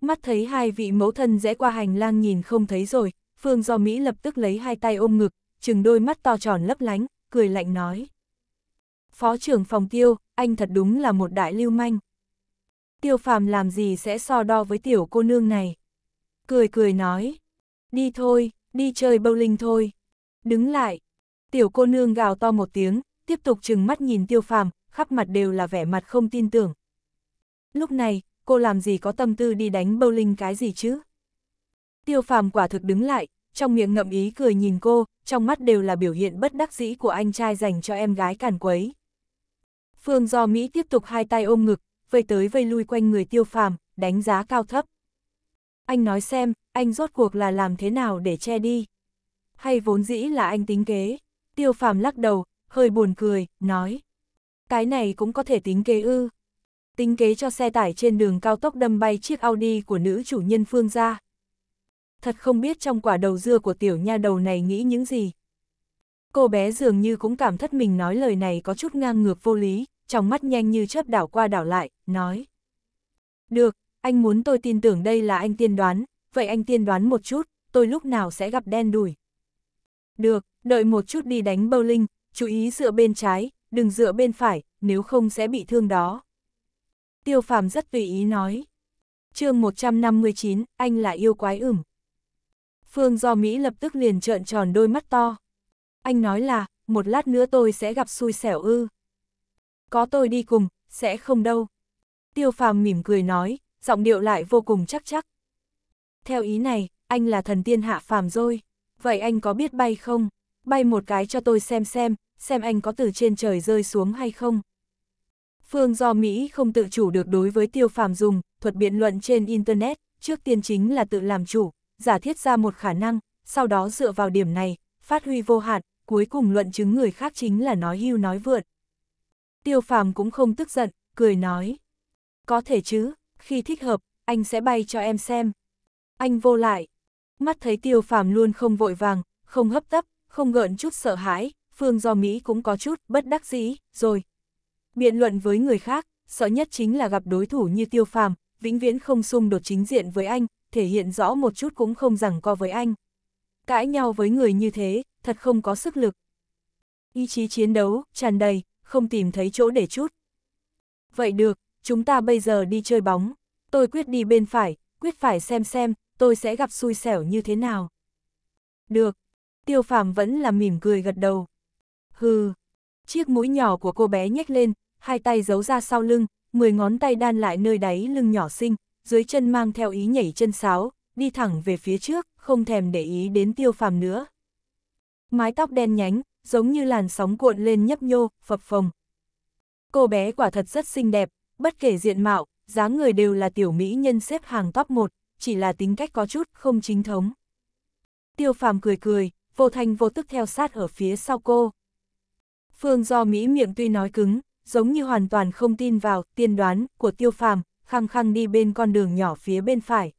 Mắt thấy hai vị mẫu thân rẽ qua hành lang nhìn không thấy rồi, Phương Do Mỹ lập tức lấy hai tay ôm ngực, chừng đôi mắt to tròn lấp lánh, cười lạnh nói. Phó trưởng phòng tiêu, anh thật đúng là một đại lưu manh. Tiêu phàm làm gì sẽ so đo với tiểu cô nương này. Cười cười nói, đi thôi, đi chơi bowling thôi. Đứng lại, Tiểu cô nương gào to một tiếng, tiếp tục chừng mắt nhìn tiêu phàm, khắp mặt đều là vẻ mặt không tin tưởng. Lúc này, cô làm gì có tâm tư đi đánh bowling cái gì chứ? Tiêu phàm quả thực đứng lại, trong miệng ngậm ý cười nhìn cô, trong mắt đều là biểu hiện bất đắc dĩ của anh trai dành cho em gái càn quấy. Phương do Mỹ tiếp tục hai tay ôm ngực, vây tới vây lui quanh người tiêu phàm, đánh giá cao thấp. Anh nói xem, anh rốt cuộc là làm thế nào để che đi? Hay vốn dĩ là anh tính kế? tiêu phàm lắc đầu, hơi buồn cười, nói. Cái này cũng có thể tính kế ư. Tính kế cho xe tải trên đường cao tốc đâm bay chiếc Audi của nữ chủ nhân Phương ra. Thật không biết trong quả đầu dưa của tiểu nha đầu này nghĩ những gì. Cô bé dường như cũng cảm thất mình nói lời này có chút ngang ngược vô lý, trong mắt nhanh như chớp đảo qua đảo lại, nói. Được, anh muốn tôi tin tưởng đây là anh tiên đoán, vậy anh tiên đoán một chút, tôi lúc nào sẽ gặp đen đủi. Được, đợi một chút đi đánh bowling, chú ý dựa bên trái, đừng dựa bên phải, nếu không sẽ bị thương đó. Tiêu phàm rất tùy ý nói. chương 159, anh là yêu quái ửng. Phương do Mỹ lập tức liền trợn tròn đôi mắt to. Anh nói là, một lát nữa tôi sẽ gặp xui xẻo ư. Có tôi đi cùng, sẽ không đâu. Tiêu phàm mỉm cười nói, giọng điệu lại vô cùng chắc chắc. Theo ý này, anh là thần tiên hạ phàm rồi vậy anh có biết bay không? Bay một cái cho tôi xem xem, xem anh có từ trên trời rơi xuống hay không. Phương do Mỹ không tự chủ được đối với tiêu phàm dùng, thuật biện luận trên Internet, trước tiên chính là tự làm chủ, giả thiết ra một khả năng, sau đó dựa vào điểm này, phát huy vô hạn, cuối cùng luận chứng người khác chính là nói hưu nói vượt. Tiêu phàm cũng không tức giận, cười nói. Có thể chứ, khi thích hợp, anh sẽ bay cho em xem. Anh vô lại, mắt thấy tiêu phàm luôn không vội vàng, không hấp tấp, không gợn chút sợ hãi, phương do Mỹ cũng có chút bất đắc dĩ, rồi. Biện luận với người khác, sợ nhất chính là gặp đối thủ như tiêu phàm, vĩnh viễn không xung đột chính diện với anh, thể hiện rõ một chút cũng không rằng co với anh. Cãi nhau với người như thế, thật không có sức lực. Ý chí chiến đấu, tràn đầy, không tìm thấy chỗ để chút. Vậy được, chúng ta bây giờ đi chơi bóng. Tôi quyết đi bên phải, quyết phải xem xem, tôi sẽ gặp xui xẻo như thế nào. Được, tiêu phàm vẫn là mỉm cười gật đầu. Hừ, chiếc mũi nhỏ của cô bé nhếch lên, hai tay giấu ra sau lưng, mười ngón tay đan lại nơi đáy lưng nhỏ xinh, dưới chân mang theo ý nhảy chân sáo, đi thẳng về phía trước, không thèm để ý đến tiêu phàm nữa. Mái tóc đen nhánh, giống như làn sóng cuộn lên nhấp nhô, phập phồng. Cô bé quả thật rất xinh đẹp, bất kể diện mạo, dáng người đều là tiểu mỹ nhân xếp hàng top 1, chỉ là tính cách có chút không chính thống. Tiêu phàm cười cười, vô thành vô tức theo sát ở phía sau cô. Phương do Mỹ miệng tuy nói cứng, giống như hoàn toàn không tin vào tiên đoán của tiêu phàm, khăng khăng đi bên con đường nhỏ phía bên phải.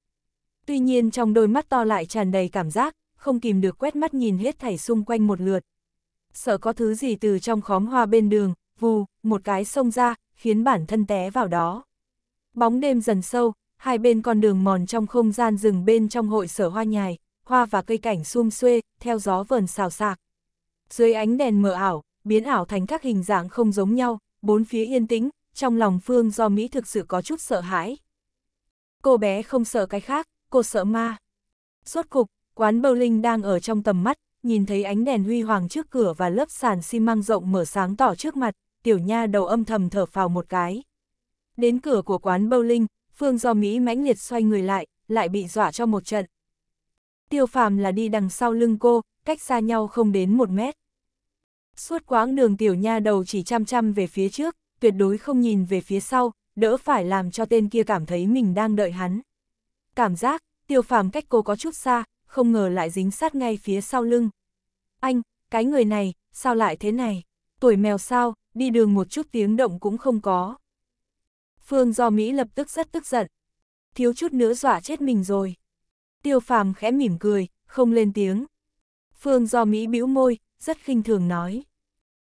Tuy nhiên trong đôi mắt to lại tràn đầy cảm giác, không kìm được quét mắt nhìn hết thảy xung quanh một lượt. Sợ có thứ gì từ trong khóm hoa bên đường, vù, một cái xông ra, khiến bản thân té vào đó. Bóng đêm dần sâu, hai bên con đường mòn trong không gian rừng bên trong hội sở hoa nhài, hoa và cây cảnh xum xuê, theo gió vờn xào xạc. Dưới ánh đèn mờ ảo, biến ảo thành các hình dạng không giống nhau, bốn phía yên tĩnh, trong lòng Phương do Mỹ thực sự có chút sợ hãi. Cô bé không sợ cái khác, cô sợ ma. Suốt cục, quán bowling đang ở trong tầm mắt, nhìn thấy ánh đèn huy hoàng trước cửa và lớp sàn xi măng rộng mở sáng tỏ trước mặt, tiểu nha đầu âm thầm thở phào một cái. Đến cửa của quán bowling, Phương do Mỹ mãnh liệt xoay người lại, lại bị dọa cho một trận. Tiêu phàm là đi đằng sau lưng cô, cách xa nhau không đến một mét. Suốt quãng đường tiểu nha đầu chỉ chăm chăm về phía trước, tuyệt đối không nhìn về phía sau, đỡ phải làm cho tên kia cảm thấy mình đang đợi hắn. Cảm giác, tiêu phàm cách cô có chút xa, không ngờ lại dính sát ngay phía sau lưng. Anh, cái người này, sao lại thế này? Tuổi mèo sao, đi đường một chút tiếng động cũng không có. Phương Do Mỹ lập tức rất tức giận. Thiếu chút nữa dọa chết mình rồi. Tiêu phàm khẽ mỉm cười, không lên tiếng. Phương Do Mỹ bĩu môi, rất khinh thường nói.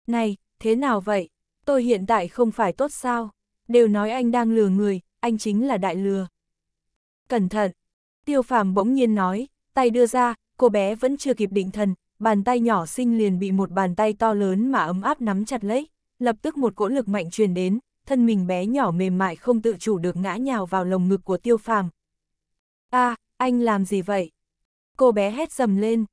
Này, thế nào vậy? Tôi hiện tại không phải tốt sao? Đều nói anh đang lừa người, anh chính là đại lừa. Cẩn thận! Tiêu phàm bỗng nhiên nói, tay đưa ra, cô bé vẫn chưa kịp định thần, bàn tay nhỏ xinh liền bị một bàn tay to lớn mà ấm áp nắm chặt lấy. Lập tức một cỗ lực mạnh truyền đến, thân mình bé nhỏ mềm mại không tự chủ được ngã nhào vào lồng ngực của tiêu phàm. a à, anh làm gì vậy? Cô bé hét dầm lên.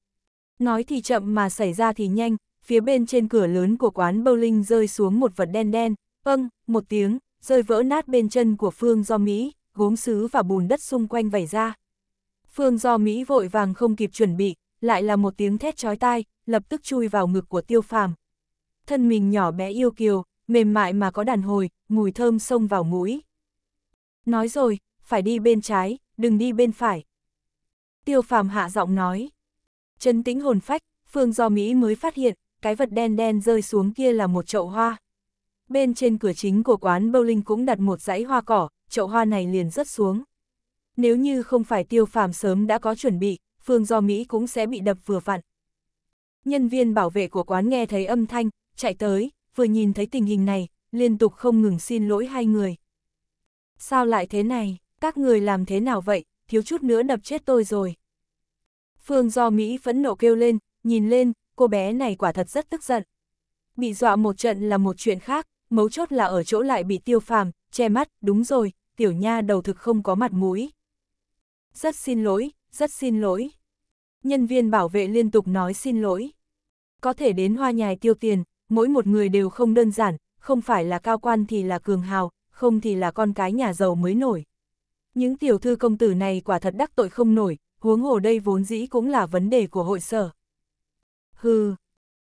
Nói thì chậm mà xảy ra thì nhanh, phía bên trên cửa lớn của quán bowling rơi xuống một vật đen đen, vâng, một tiếng, rơi vỡ nát bên chân của Phương do Mỹ, gốm sứ và bùn đất xung quanh vẩy ra. Phương do Mỹ vội vàng không kịp chuẩn bị, lại là một tiếng thét chói tai, lập tức chui vào ngực của tiêu phàm. Thân mình nhỏ bé yêu kiều, mềm mại mà có đàn hồi, mùi thơm xông vào mũi. Nói rồi, phải đi bên trái, đừng đi bên phải. Tiêu phàm hạ giọng nói. Chân tĩnh hồn phách, phương do Mỹ mới phát hiện, cái vật đen đen rơi xuống kia là một chậu hoa. Bên trên cửa chính của quán bowling cũng đặt một dãy hoa cỏ, chậu hoa này liền rớt xuống. Nếu như không phải tiêu phàm sớm đã có chuẩn bị, phương do Mỹ cũng sẽ bị đập vừa vặn. Nhân viên bảo vệ của quán nghe thấy âm thanh, chạy tới, vừa nhìn thấy tình hình này, liên tục không ngừng xin lỗi hai người. Sao lại thế này, các người làm thế nào vậy, thiếu chút nữa đập chết tôi rồi. Phương do Mỹ phẫn nộ kêu lên, nhìn lên, cô bé này quả thật rất tức giận. Bị dọa một trận là một chuyện khác, mấu chốt là ở chỗ lại bị tiêu phàm, che mắt, đúng rồi, tiểu nha đầu thực không có mặt mũi. Rất xin lỗi, rất xin lỗi. Nhân viên bảo vệ liên tục nói xin lỗi. Có thể đến hoa nhài tiêu tiền, mỗi một người đều không đơn giản, không phải là cao quan thì là cường hào, không thì là con cái nhà giàu mới nổi. Những tiểu thư công tử này quả thật đắc tội không nổi, huống hồ đây vốn dĩ cũng là vấn đề của hội sở. Hừ,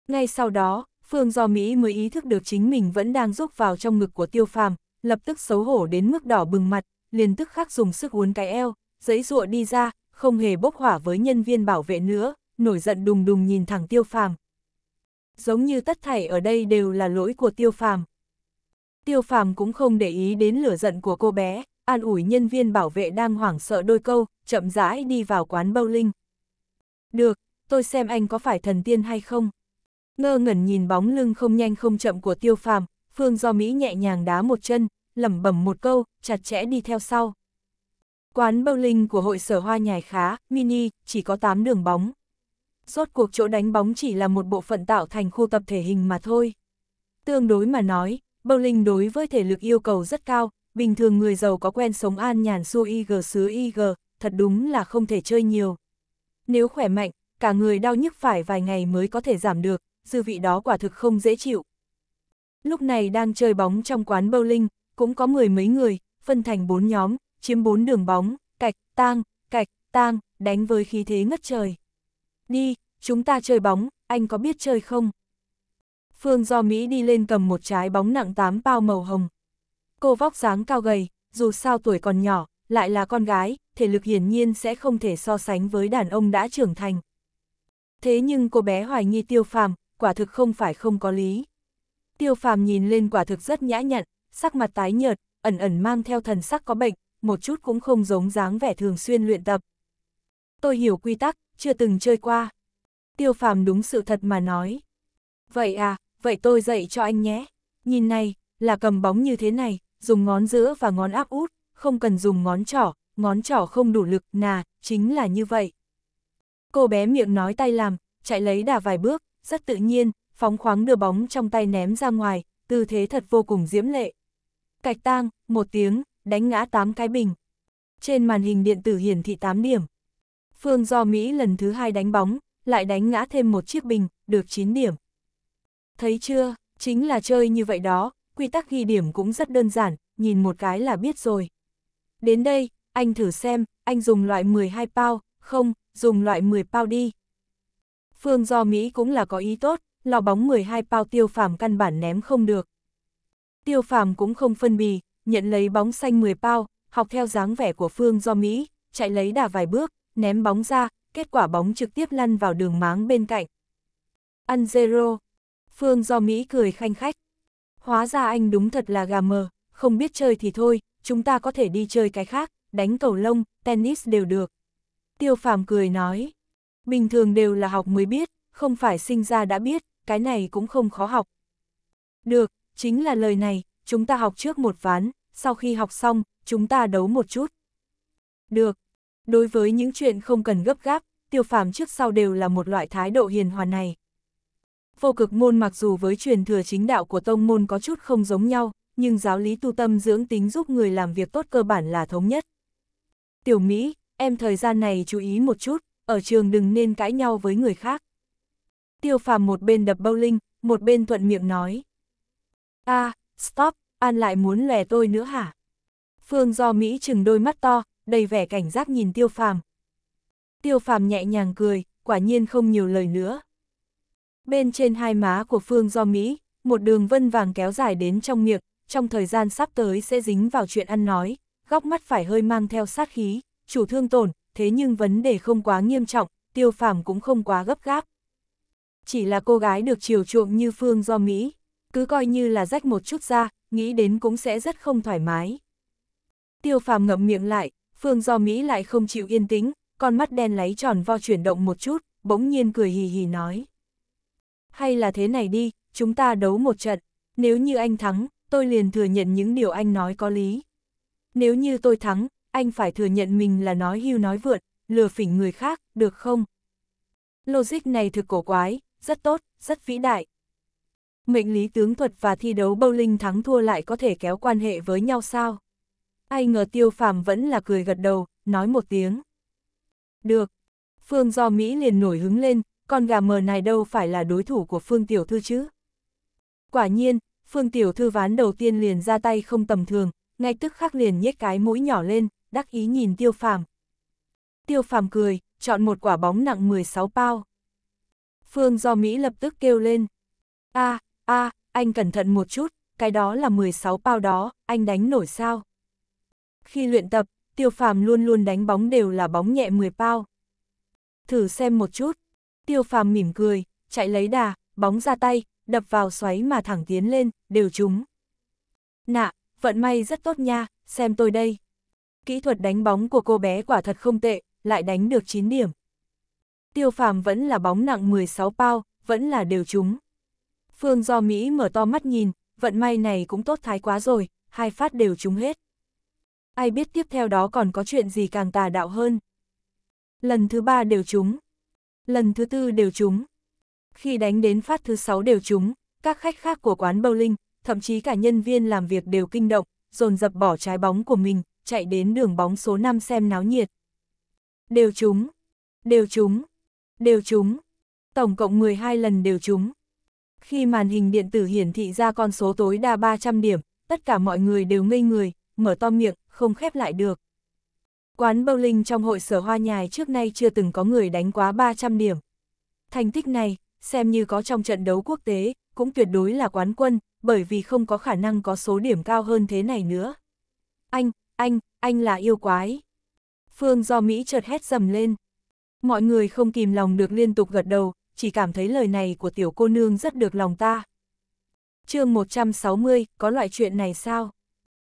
ngay sau đó, Phương Do Mỹ mới ý thức được chính mình vẫn đang rúc vào trong ngực của tiêu phàm, lập tức xấu hổ đến mức đỏ bừng mặt, liền tức khắc dùng sức uốn cái eo, giấy ruộ đi ra, không hề bốc hỏa với nhân viên bảo vệ nữa, nổi giận đùng đùng nhìn thẳng tiêu phàm. Giống như tất thảy ở đây đều là lỗi của tiêu phàm. Tiêu phàm cũng không để ý đến lửa giận của cô bé, an ủi nhân viên bảo vệ đang hoảng sợ đôi câu, chậm rãi đi vào quán bowling. Được, tôi xem anh có phải thần tiên hay không. Ngơ ngẩn nhìn bóng lưng không nhanh không chậm của tiêu phàm, Phương Do Mỹ nhẹ nhàng đá một chân, lẩm bẩm một câu, chặt chẽ đi theo sau. Quán bowling của hội sở hoa nhài khá, mini, chỉ có 8 đường bóng. Rốt cuộc chỗ đánh bóng chỉ là một bộ phận tạo thành khu tập thể hình mà thôi. Tương đối mà nói, Bowling đối với thể lực yêu cầu rất cao, bình thường người giàu có quen sống an nhàn xua IG xứ IG, thật đúng là không thể chơi nhiều. Nếu khỏe mạnh, cả người đau nhức phải vài ngày mới có thể giảm được, dư vị đó quả thực không dễ chịu. Lúc này đang chơi bóng trong quán bowling, cũng có mười mấy người, phân thành bốn nhóm, chiếm bốn đường bóng, cạch, tang, cạch, tang, đánh với khí thế ngất trời. Đi, chúng ta chơi bóng, anh có biết chơi không? Phương Do Mỹ đi lên cầm một trái bóng nặng 8 bao màu hồng. Cô vóc dáng cao gầy, dù sao tuổi còn nhỏ, lại là con gái, thể lực hiển nhiên sẽ không thể so sánh với đàn ông đã trưởng thành. Thế nhưng cô bé hoài nghi tiêu phàm, quả thực không phải không có lý. Tiêu phàm nhìn lên quả thực rất nhã nhặn, sắc mặt tái nhợt, ẩn ẩn mang theo thần sắc có bệnh, một chút cũng không giống dáng vẻ thường xuyên luyện tập. Tôi hiểu quy tắc, chưa từng chơi qua. Tiêu phàm đúng sự thật mà nói. Vậy à, vậy tôi dạy cho anh nhé. Nhìn này, là cầm bóng như thế này, dùng ngón giữa và ngón áp út, không cần dùng ngón trỏ, ngón trỏ không đủ lực, nà, chính là như vậy. Cô bé miệng nói tay làm, chạy lấy đà vài bước, rất tự nhiên, phóng khoáng đưa bóng trong tay ném ra ngoài, tư thế thật vô cùng diễm lệ. Cạch tang, một tiếng, đánh ngã tám cái bình. Trên màn hình điện tử hiển thị 8 điểm. Phương do Mỹ lần thứ hai đánh bóng, lại đánh ngã thêm một chiếc bình, được 9 điểm. Thấy chưa, chính là chơi như vậy đó, quy tắc ghi điểm cũng rất đơn giản, nhìn một cái là biết rồi. Đến đây, anh thử xem, anh dùng loại 12 bao không, dùng loại 10 bao đi. Phương do Mỹ cũng là có ý tốt, lò bóng 12 bao tiêu phàm căn bản ném không được. Tiêu phàm cũng không phân bì, nhận lấy bóng xanh 10 bao học theo dáng vẻ của Phương do Mỹ, chạy lấy đà vài bước, ném bóng ra, kết quả bóng trực tiếp lăn vào đường máng bên cạnh. Ăn zero, Phương Do Mỹ cười khanh khách. Hóa ra anh đúng thật là gà mờ, không biết chơi thì thôi, chúng ta có thể đi chơi cái khác, đánh cầu lông, tennis đều được. Tiêu Phàm cười nói, bình thường đều là học mới biết, không phải sinh ra đã biết, cái này cũng không khó học. Được, chính là lời này, chúng ta học trước một ván, sau khi học xong, chúng ta đấu một chút. Được, đối với những chuyện không cần gấp gáp, Tiêu Phàm trước sau đều là một loại thái độ hiền hòa này, Vô cực môn mặc dù với truyền thừa chính đạo của tông môn có chút không giống nhau, nhưng giáo lý tu tâm dưỡng tính giúp người làm việc tốt cơ bản là thống nhất. Tiểu Mỹ, em thời gian này chú ý một chút, ở trường đừng nên cãi nhau với người khác. Tiêu phàm một bên đập bao linh, một bên thuận miệng nói. a à, stop, An lại muốn lè tôi nữa hả? Phương do Mỹ chừng đôi mắt to, đầy vẻ cảnh giác nhìn tiêu phàm. Tiêu phàm nhẹ nhàng cười, quả nhiên không nhiều lời nữa bên trên hai má của Phương do Mỹ, một đường vân vàng kéo dài đến trong miệng, trong thời gian sắp tới sẽ dính vào chuyện ăn nói, góc mắt phải hơi mang theo sát khí, chủ thương tổn, thế nhưng vấn đề không quá nghiêm trọng, tiêu phàm cũng không quá gấp gáp. Chỉ là cô gái được chiều chuộng như Phương do Mỹ, cứ coi như là rách một chút ra, nghĩ đến cũng sẽ rất không thoải mái. Tiêu phàm ngậm miệng lại, Phương do Mỹ lại không chịu yên tĩnh, con mắt đen láy tròn vo chuyển động một chút, bỗng nhiên cười hì hì nói hay là thế này đi, chúng ta đấu một trận, nếu như anh thắng, tôi liền thừa nhận những điều anh nói có lý. Nếu như tôi thắng, anh phải thừa nhận mình là nói hưu nói vượt, lừa phỉnh người khác, được không? Logic này thực cổ quái, rất tốt, rất vĩ đại. Mệnh lý tướng thuật và thi đấu bowling thắng thua lại có thể kéo quan hệ với nhau sao? Ai ngờ tiêu phàm vẫn là cười gật đầu, nói một tiếng. Được. Phương do Mỹ liền nổi hứng lên, con gà mờ này đâu phải là đối thủ của Phương Tiểu Thư chứ. Quả nhiên, Phương Tiểu Thư ván đầu tiên liền ra tay không tầm thường, ngay tức khắc liền nhếch cái mũi nhỏ lên, đắc ý nhìn Tiêu Phàm. Tiêu Phàm cười, chọn một quả bóng nặng 16 bao. Phương Do Mỹ lập tức kêu lên. a à, a à, anh cẩn thận một chút, cái đó là 16 bao đó, anh đánh nổi sao? Khi luyện tập, Tiêu Phàm luôn luôn đánh bóng đều là bóng nhẹ 10 bao, Thử xem một chút, tiêu phàm mỉm cười, chạy lấy đà, bóng ra tay, đập vào xoáy mà thẳng tiến lên, đều trúng. Nạ, vận may rất tốt nha, xem tôi đây. Kỹ thuật đánh bóng của cô bé quả thật không tệ, lại đánh được 9 điểm. Tiêu phàm vẫn là bóng nặng 16 pound, vẫn là đều trúng. Phương do Mỹ mở to mắt nhìn, vận may này cũng tốt thái quá rồi, hai phát đều trúng hết. Ai biết tiếp theo đó còn có chuyện gì càng tà đạo hơn. Lần thứ ba đều trúng, lần thứ tư đều trúng. Khi đánh đến phát thứ sáu đều trúng, các khách khác của quán bowling, thậm chí cả nhân viên làm việc đều kinh động, dồn dập bỏ trái bóng của mình, chạy đến đường bóng số 5 xem náo nhiệt. Đều trúng, đều trúng, đều trúng, tổng cộng 12 lần đều trúng. Khi màn hình điện tử hiển thị ra con số tối đa 300 điểm, tất cả mọi người đều ngây người, mở to miệng, không khép lại được. Quán bowling trong hội sở hoa nhài trước nay chưa từng có người đánh quá 300 điểm. Thành tích này, xem như có trong trận đấu quốc tế, cũng tuyệt đối là quán quân, bởi vì không có khả năng có số điểm cao hơn thế này nữa. Anh, anh, anh là yêu quái. Phương do Mỹ chợt hét dầm lên. Mọi người không kìm lòng được liên tục gật đầu, chỉ cảm thấy lời này của tiểu cô nương rất được lòng ta. chương 160, có loại chuyện này sao?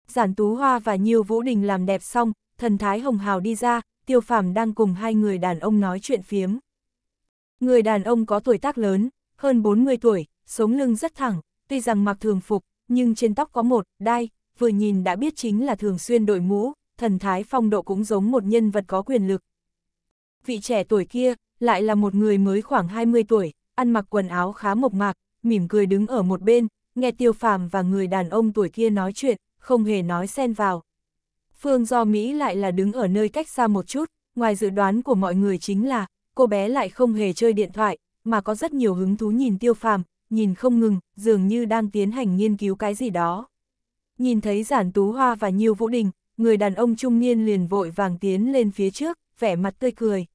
Giản Tú Hoa và Nhiêu Vũ Đình làm đẹp xong, thần thái hồng hào đi ra, tiêu phàm đang cùng hai người đàn ông nói chuyện phiếm. Người đàn ông có tuổi tác lớn, hơn 40 tuổi, sống lưng rất thẳng, tuy rằng mặc thường phục, nhưng trên tóc có một, đai, vừa nhìn đã biết chính là thường xuyên đội mũ, thần thái phong độ cũng giống một nhân vật có quyền lực. Vị trẻ tuổi kia, lại là một người mới khoảng 20 tuổi, ăn mặc quần áo khá mộc mạc, mỉm cười đứng ở một bên, nghe tiêu phàm và người đàn ông tuổi kia nói chuyện, không hề nói xen vào, Phương Do Mỹ lại là đứng ở nơi cách xa một chút, ngoài dự đoán của mọi người chính là, cô bé lại không hề chơi điện thoại, mà có rất nhiều hứng thú nhìn tiêu phàm, nhìn không ngừng, dường như đang tiến hành nghiên cứu cái gì đó. Nhìn thấy giản tú hoa và nhiều vũ đình, người đàn ông trung niên liền vội vàng tiến lên phía trước, vẻ mặt tươi cười.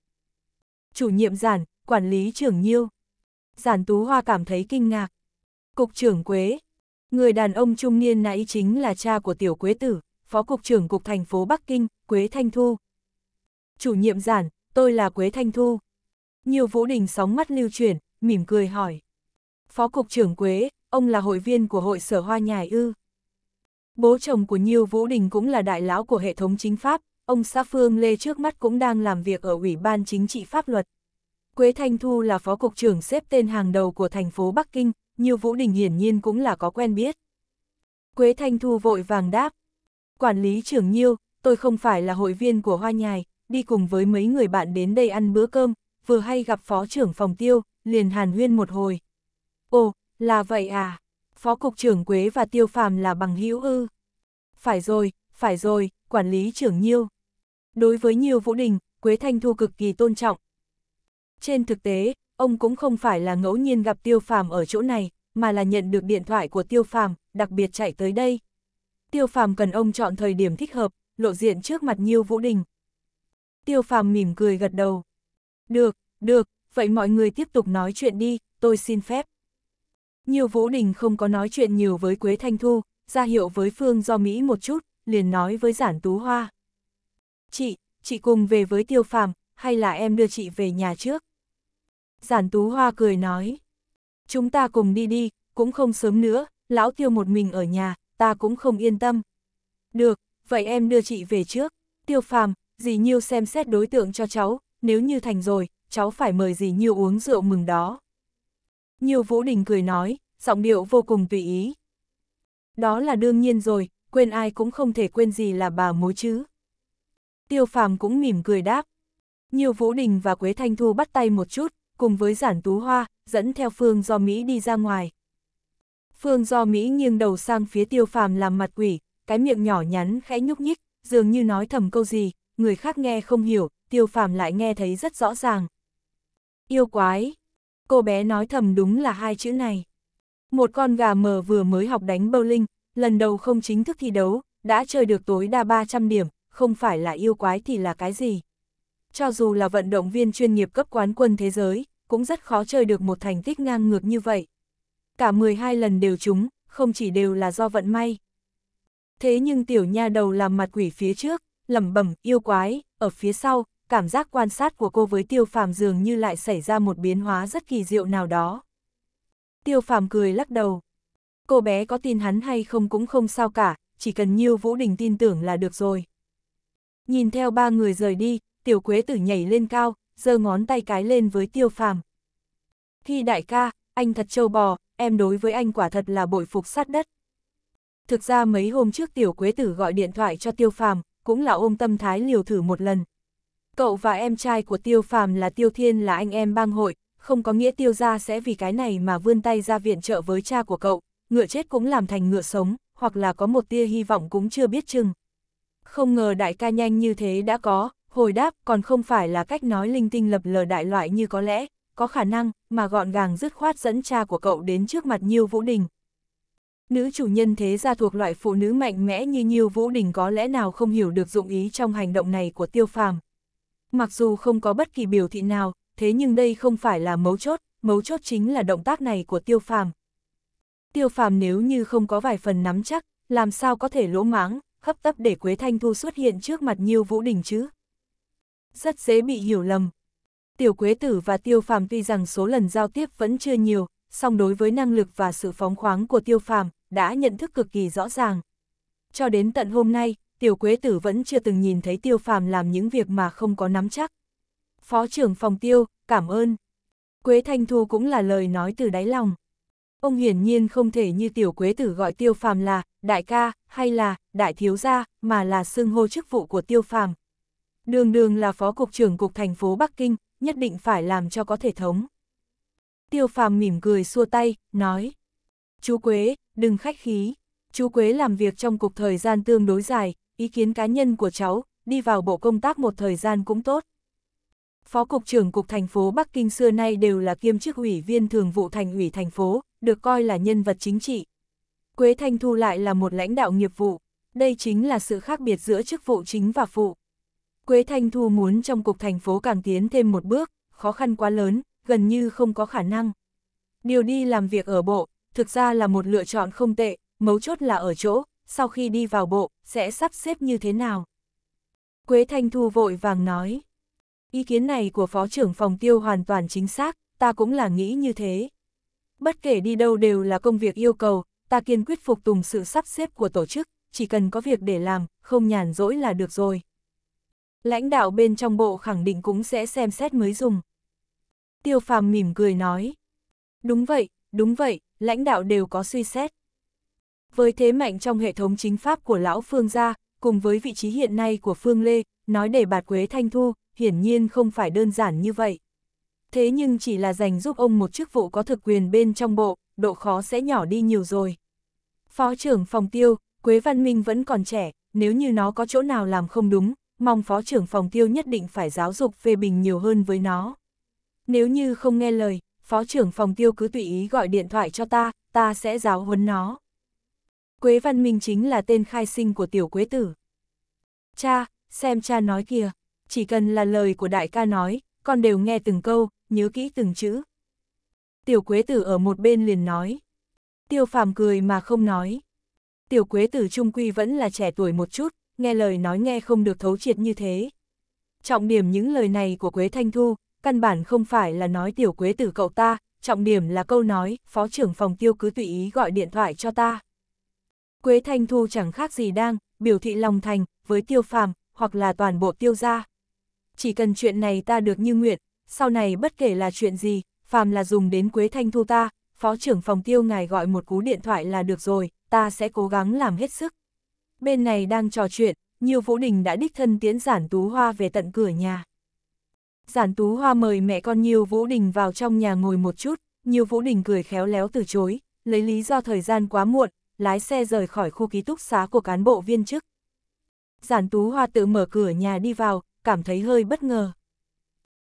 Chủ nhiệm giản, quản lý trưởng nhiêu. Giản tú hoa cảm thấy kinh ngạc. Cục trưởng Quế, người đàn ông trung niên nãy chính là cha của tiểu Quế tử. Phó Cục trưởng Cục thành phố Bắc Kinh, Quế Thanh Thu. Chủ nhiệm giản, tôi là Quế Thanh Thu. Nhiều vũ đình sóng mắt lưu chuyển, mỉm cười hỏi. Phó Cục trưởng Quế, ông là hội viên của hội sở hoa nhài ư. Bố chồng của Nhiêu Vũ Đình cũng là đại lão của hệ thống chính pháp, ông Sa Phương Lê trước mắt cũng đang làm việc ở Ủy ban Chính trị Pháp luật. Quế Thanh Thu là phó cục trưởng xếp tên hàng đầu của thành phố Bắc Kinh, Nhiêu Vũ Đình hiển nhiên cũng là có quen biết. Quế Thanh Thu vội vàng đáp, Quản lý trưởng Nhiêu, tôi không phải là hội viên của Hoa Nhài, đi cùng với mấy người bạn đến đây ăn bữa cơm, vừa hay gặp phó trưởng phòng tiêu, liền hàn huyên một hồi. Ồ, là vậy à? Phó cục trưởng Quế và Tiêu Phàm là bằng hữu ư? Phải rồi, phải rồi, quản lý trưởng Nhiêu. Đối với Nhiêu Vũ Đình, Quế Thanh Thu cực kỳ tôn trọng. Trên thực tế, ông cũng không phải là ngẫu nhiên gặp Tiêu Phàm ở chỗ này, mà là nhận được điện thoại của Tiêu Phàm, đặc biệt chạy tới đây. Tiêu Phàm cần ông chọn thời điểm thích hợp, lộ diện trước mặt Nhiêu Vũ Đình. Tiêu Phàm mỉm cười gật đầu. Được, được, vậy mọi người tiếp tục nói chuyện đi, tôi xin phép. Nhiêu Vũ Đình không có nói chuyện nhiều với Quế Thanh Thu, ra hiệu với Phương Do Mỹ một chút, liền nói với Giản Tú Hoa. Chị, chị cùng về với Tiêu Phàm, hay là em đưa chị về nhà trước? Giản Tú Hoa cười nói. Chúng ta cùng đi đi, cũng không sớm nữa, lão Tiêu một mình ở nhà, ta cũng không yên tâm. Được, vậy em đưa chị về trước. Tiêu phàm, dì Nhiêu xem xét đối tượng cho cháu, nếu như thành rồi, cháu phải mời dì Nhiêu uống rượu mừng đó. Nhiêu Vũ Đình cười nói, giọng điệu vô cùng tùy ý. Đó là đương nhiên rồi, quên ai cũng không thể quên gì là bà mối chứ. Tiêu phàm cũng mỉm cười đáp. Nhiều Vũ Đình và Quế Thanh Thu bắt tay một chút, cùng với giản tú hoa, dẫn theo phương do Mỹ đi ra ngoài. Phương do Mỹ nghiêng đầu sang phía tiêu phàm làm mặt quỷ, cái miệng nhỏ nhắn khẽ nhúc nhích, dường như nói thầm câu gì, người khác nghe không hiểu, tiêu phàm lại nghe thấy rất rõ ràng. Yêu quái! Cô bé nói thầm đúng là hai chữ này. Một con gà mờ vừa mới học đánh bowling, lần đầu không chính thức thi đấu, đã chơi được tối đa 300 điểm, không phải là yêu quái thì là cái gì. Cho dù là vận động viên chuyên nghiệp cấp quán quân thế giới, cũng rất khó chơi được một thành tích ngang ngược như vậy cả 12 lần đều trúng, không chỉ đều là do vận may. Thế nhưng tiểu nha đầu làm mặt quỷ phía trước, lẩm bẩm yêu quái, ở phía sau, cảm giác quan sát của cô với tiêu phàm dường như lại xảy ra một biến hóa rất kỳ diệu nào đó. Tiêu phàm cười lắc đầu. Cô bé có tin hắn hay không cũng không sao cả, chỉ cần Nhiêu Vũ Đình tin tưởng là được rồi. Nhìn theo ba người rời đi, tiểu quế tử nhảy lên cao, giơ ngón tay cái lên với tiêu phàm. Khi đại ca, anh thật trâu bò, em đối với anh quả thật là bội phục sát đất. Thực ra mấy hôm trước tiểu quế tử gọi điện thoại cho tiêu phàm, cũng là ôm tâm thái liều thử một lần. Cậu và em trai của tiêu phàm là tiêu thiên là anh em bang hội, không có nghĩa tiêu gia sẽ vì cái này mà vươn tay ra viện trợ với cha của cậu, ngựa chết cũng làm thành ngựa sống, hoặc là có một tia hy vọng cũng chưa biết chừng. Không ngờ đại ca nhanh như thế đã có, hồi đáp còn không phải là cách nói linh tinh lập lờ đại loại như có lẽ, có khả năng, mà gọn gàng dứt khoát dẫn cha của cậu đến trước mặt Nhiêu Vũ Đình. Nữ chủ nhân thế gia thuộc loại phụ nữ mạnh mẽ như Nhiêu Vũ Đình có lẽ nào không hiểu được dụng ý trong hành động này của Tiêu Phàm. Mặc dù không có bất kỳ biểu thị nào, thế nhưng đây không phải là mấu chốt, mấu chốt chính là động tác này của Tiêu Phàm. Tiêu Phàm nếu như không có vài phần nắm chắc, làm sao có thể lỗ mãng, hấp tấp để Quế Thanh Thu xuất hiện trước mặt Nhiêu Vũ Đình chứ? Rất dễ bị hiểu lầm, Tiểu Quế Tử và Tiêu Phàm tuy rằng số lần giao tiếp vẫn chưa nhiều, song đối với năng lực và sự phóng khoáng của Tiêu Phàm đã nhận thức cực kỳ rõ ràng. Cho đến tận hôm nay, Tiểu Quế Tử vẫn chưa từng nhìn thấy Tiêu Phàm làm những việc mà không có nắm chắc. Phó trưởng phòng Tiêu, cảm ơn. Quế Thanh Thu cũng là lời nói từ đáy lòng. Ông hiển nhiên không thể như Tiểu Quế Tử gọi Tiêu Phàm là đại ca hay là đại thiếu gia, mà là xưng hô chức vụ của Tiêu Phàm. Đường đường là phó cục trưởng cục thành phố Bắc Kinh, nhất định phải làm cho có thể thống. Tiêu phàm mỉm cười xua tay, nói. Chú Quế, đừng khách khí. Chú Quế làm việc trong cục thời gian tương đối dài, ý kiến cá nhân của cháu, đi vào bộ công tác một thời gian cũng tốt. Phó Cục trưởng Cục thành phố Bắc Kinh xưa nay đều là kiêm chức ủy viên thường vụ thành ủy thành phố, được coi là nhân vật chính trị. Quế Thanh Thu lại là một lãnh đạo nghiệp vụ, đây chính là sự khác biệt giữa chức vụ chính và phụ. Quế Thanh Thu muốn trong cục thành phố càng tiến thêm một bước, khó khăn quá lớn, gần như không có khả năng. Điều đi làm việc ở bộ, thực ra là một lựa chọn không tệ, mấu chốt là ở chỗ, sau khi đi vào bộ, sẽ sắp xếp như thế nào. Quế Thanh Thu vội vàng nói. Ý kiến này của Phó trưởng Phòng Tiêu hoàn toàn chính xác, ta cũng là nghĩ như thế. Bất kể đi đâu đều là công việc yêu cầu, ta kiên quyết phục tùng sự sắp xếp của tổ chức, chỉ cần có việc để làm, không nhàn rỗi là được rồi. Lãnh đạo bên trong bộ khẳng định cũng sẽ xem xét mới dùng. Tiêu phàm mỉm cười nói. Đúng vậy, đúng vậy, lãnh đạo đều có suy xét. Với thế mạnh trong hệ thống chính pháp của lão Phương gia, cùng với vị trí hiện nay của Phương Lê, nói để bạt Quế Thanh Thu, hiển nhiên không phải đơn giản như vậy. Thế nhưng chỉ là dành giúp ông một chức vụ có thực quyền bên trong bộ, độ khó sẽ nhỏ đi nhiều rồi. Phó trưởng phòng tiêu, Quế Văn Minh vẫn còn trẻ, nếu như nó có chỗ nào làm không đúng, mong phó trưởng phòng tiêu nhất định phải giáo dục phê bình nhiều hơn với nó. Nếu như không nghe lời, phó trưởng phòng tiêu cứ tùy ý gọi điện thoại cho ta, ta sẽ giáo huấn nó. Quế Văn Minh chính là tên khai sinh của tiểu Quế Tử. Cha, xem cha nói kìa, chỉ cần là lời của đại ca nói, con đều nghe từng câu, nhớ kỹ từng chữ. Tiểu Quế Tử ở một bên liền nói. Tiêu Phàm cười mà không nói. Tiểu Quế Tử trung quy vẫn là trẻ tuổi một chút, nghe lời nói nghe không được thấu triệt như thế. Trọng điểm những lời này của Quế Thanh Thu, căn bản không phải là nói tiểu Quế tử cậu ta, trọng điểm là câu nói, phó trưởng phòng tiêu cứ tùy ý gọi điện thoại cho ta. Quế Thanh Thu chẳng khác gì đang, biểu thị lòng thành, với tiêu phàm, hoặc là toàn bộ tiêu gia. Chỉ cần chuyện này ta được như nguyện, sau này bất kể là chuyện gì, phàm là dùng đến Quế Thanh Thu ta, phó trưởng phòng tiêu ngài gọi một cú điện thoại là được rồi, ta sẽ cố gắng làm hết sức bên này đang trò chuyện, nhiều Vũ Đình đã đích thân tiến Giản Tú Hoa về tận cửa nhà. Giản Tú Hoa mời mẹ con nhiều Vũ Đình vào trong nhà ngồi một chút, nhiều Vũ Đình cười khéo léo từ chối, lấy lý do thời gian quá muộn, lái xe rời khỏi khu ký túc xá của cán bộ viên chức. Giản Tú Hoa tự mở cửa nhà đi vào, cảm thấy hơi bất ngờ.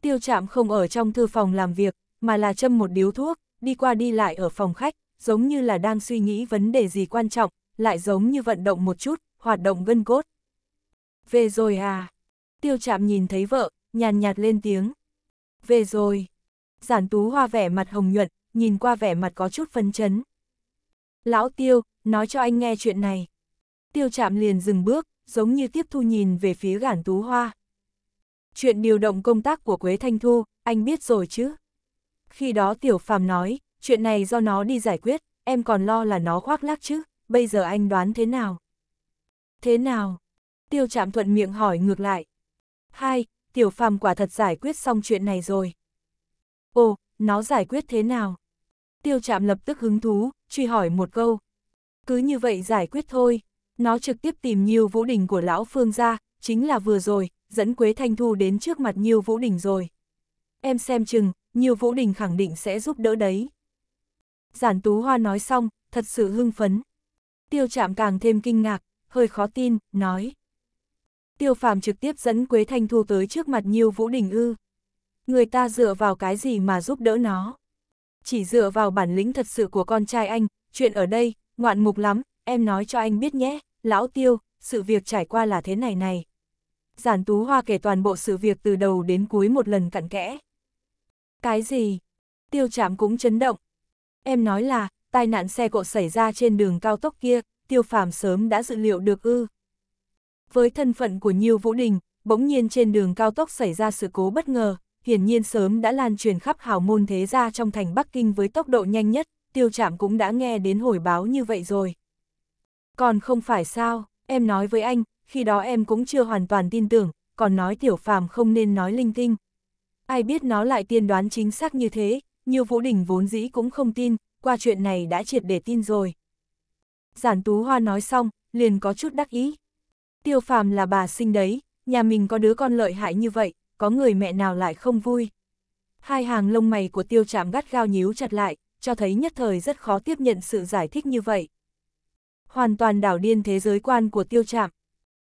Tiêu Trạm không ở trong thư phòng làm việc, mà là châm một điếu thuốc, đi qua đi lại ở phòng khách, giống như là đang suy nghĩ vấn đề gì quan trọng, lại giống như vận động một chút, hoạt động gân cốt. Về rồi à? Tiêu chạm nhìn thấy vợ, nhàn nhạt lên tiếng. Về rồi. Giản tú hoa vẻ mặt hồng nhuận, nhìn qua vẻ mặt có chút phấn chấn. Lão tiêu, nói cho anh nghe chuyện này. Tiêu chạm liền dừng bước, giống như tiếp thu nhìn về phía gản tú hoa. Chuyện điều động công tác của Quế Thanh Thu, anh biết rồi chứ? Khi đó tiểu phàm nói, chuyện này do nó đi giải quyết, em còn lo là nó khoác lác chứ? bây giờ anh đoán thế nào? Thế nào? Tiêu trạm thuận miệng hỏi ngược lại. Hai, tiểu phàm quả thật giải quyết xong chuyện này rồi. Ồ, nó giải quyết thế nào? Tiêu trạm lập tức hứng thú, truy hỏi một câu. Cứ như vậy giải quyết thôi. Nó trực tiếp tìm Nhiêu Vũ Đình của Lão Phương ra, chính là vừa rồi, dẫn Quế Thanh Thu đến trước mặt Nhiêu Vũ Đình rồi. Em xem chừng, Nhiêu Vũ Đình khẳng định sẽ giúp đỡ đấy. Giản Tú Hoa nói xong, thật sự hưng phấn. Tiêu Trạm càng thêm kinh ngạc, hơi khó tin, nói. Tiêu phàm trực tiếp dẫn Quế Thanh Thu tới trước mặt Nhiêu Vũ Đình ư. Người ta dựa vào cái gì mà giúp đỡ nó? Chỉ dựa vào bản lĩnh thật sự của con trai anh, chuyện ở đây, ngoạn mục lắm, em nói cho anh biết nhé, lão tiêu, sự việc trải qua là thế này này. Giản Tú Hoa kể toàn bộ sự việc từ đầu đến cuối một lần cặn kẽ. Cái gì? Tiêu Trạm cũng chấn động. Em nói là, tai nạn xe cộ xảy ra trên đường cao tốc kia, tiêu phàm sớm đã dự liệu được ư. Với thân phận của Nhiêu Vũ Đình, bỗng nhiên trên đường cao tốc xảy ra sự cố bất ngờ, hiển nhiên sớm đã lan truyền khắp hào môn thế gia trong thành Bắc Kinh với tốc độ nhanh nhất, tiêu trạm cũng đã nghe đến hồi báo như vậy rồi. Còn không phải sao, em nói với anh, khi đó em cũng chưa hoàn toàn tin tưởng, còn nói tiểu phàm không nên nói linh tinh. Ai biết nó lại tiên đoán chính xác như thế, nhiều vũ Đình vốn dĩ cũng không tin, qua chuyện này đã triệt để tin rồi. Giản Tú Hoa nói xong, liền có chút đắc ý. Tiêu phàm là bà sinh đấy, nhà mình có đứa con lợi hại như vậy, có người mẹ nào lại không vui. Hai hàng lông mày của tiêu Trạm gắt gao nhíu chặt lại, cho thấy nhất thời rất khó tiếp nhận sự giải thích như vậy. Hoàn toàn đảo điên thế giới quan của tiêu Trạm.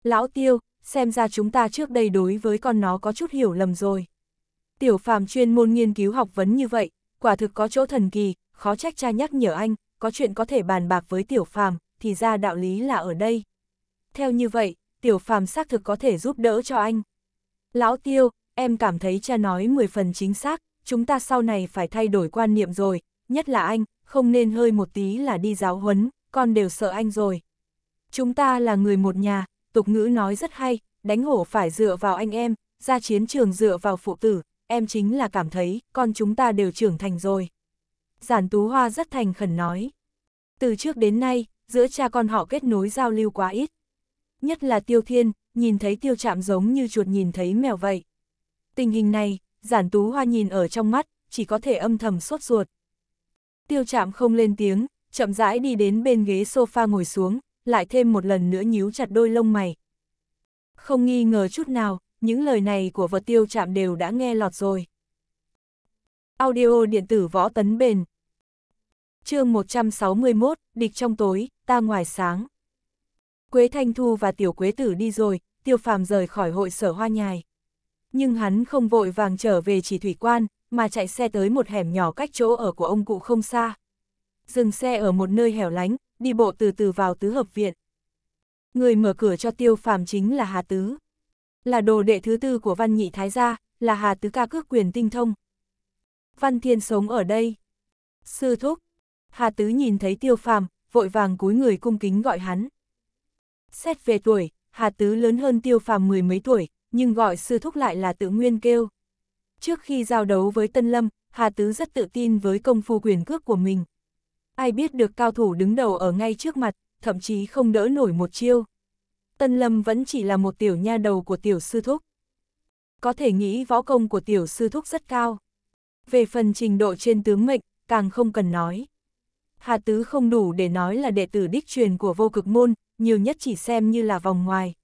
Lão tiêu, xem ra chúng ta trước đây đối với con nó có chút hiểu lầm rồi. Tiểu phàm chuyên môn nghiên cứu học vấn như vậy, quả thực có chỗ thần kỳ, khó trách cha nhắc nhở anh, có chuyện có thể bàn bạc với tiểu phàm, thì ra đạo lý là ở đây. Theo như vậy, tiểu phàm xác thực có thể giúp đỡ cho anh. Lão Tiêu, em cảm thấy cha nói 10 phần chính xác, chúng ta sau này phải thay đổi quan niệm rồi, nhất là anh, không nên hơi một tí là đi giáo huấn, con đều sợ anh rồi. Chúng ta là người một nhà, tục ngữ nói rất hay, đánh hổ phải dựa vào anh em, ra chiến trường dựa vào phụ tử, em chính là cảm thấy con chúng ta đều trưởng thành rồi. Giản Tú Hoa rất thành khẩn nói. Từ trước đến nay, giữa cha con họ kết nối giao lưu quá ít. Nhất là Tiêu Thiên, nhìn thấy Tiêu Trạm giống như chuột nhìn thấy mèo vậy. Tình hình này, Giản Tú Hoa nhìn ở trong mắt, chỉ có thể âm thầm sốt ruột. Tiêu Trạm không lên tiếng, chậm rãi đi đến bên ghế sofa ngồi xuống, lại thêm một lần nữa nhíu chặt đôi lông mày. Không nghi ngờ chút nào, những lời này của vợ tiêu trạm đều đã nghe lọt rồi. Audio điện tử võ tấn bền, chương 161, địch trong tối, ta ngoài sáng. Quế Thanh Thu và Tiểu Quế Tử đi rồi, Tiêu Phàm rời khỏi hội sở hoa nhài. Nhưng hắn không vội vàng trở về chỉ thủy quan, mà chạy xe tới một hẻm nhỏ cách chỗ ở của ông cụ không xa. Dừng xe ở một nơi hẻo lánh, đi bộ từ từ vào tứ hợp viện. Người mở cửa cho Tiêu Phàm chính là Hà Tứ. Là đồ đệ thứ tư của Văn Nhị Thái gia, là Hà Tứ ca cước quyền tinh thông. Văn Thiên sống ở đây. Sư Thúc, Hà Tứ nhìn thấy tiêu phàm, vội vàng cúi người cung kính gọi hắn. Xét về tuổi, Hà Tứ lớn hơn tiêu phàm mười mấy tuổi, nhưng gọi sư thúc lại là tự nguyên kêu. Trước khi giao đấu với Tân Lâm, Hà Tứ rất tự tin với công phu quyền cước của mình. Ai biết được cao thủ đứng đầu ở ngay trước mặt, thậm chí không đỡ nổi một chiêu. Tân Lâm vẫn chỉ là một tiểu nha đầu của tiểu sư thúc. Có thể nghĩ võ công của tiểu sư thúc rất cao. Về phần trình độ trên tướng mệnh, càng không cần nói. Hà Tứ không đủ để nói là đệ tử đích truyền của vô cực môn, nhiều nhất chỉ xem như là vòng ngoài.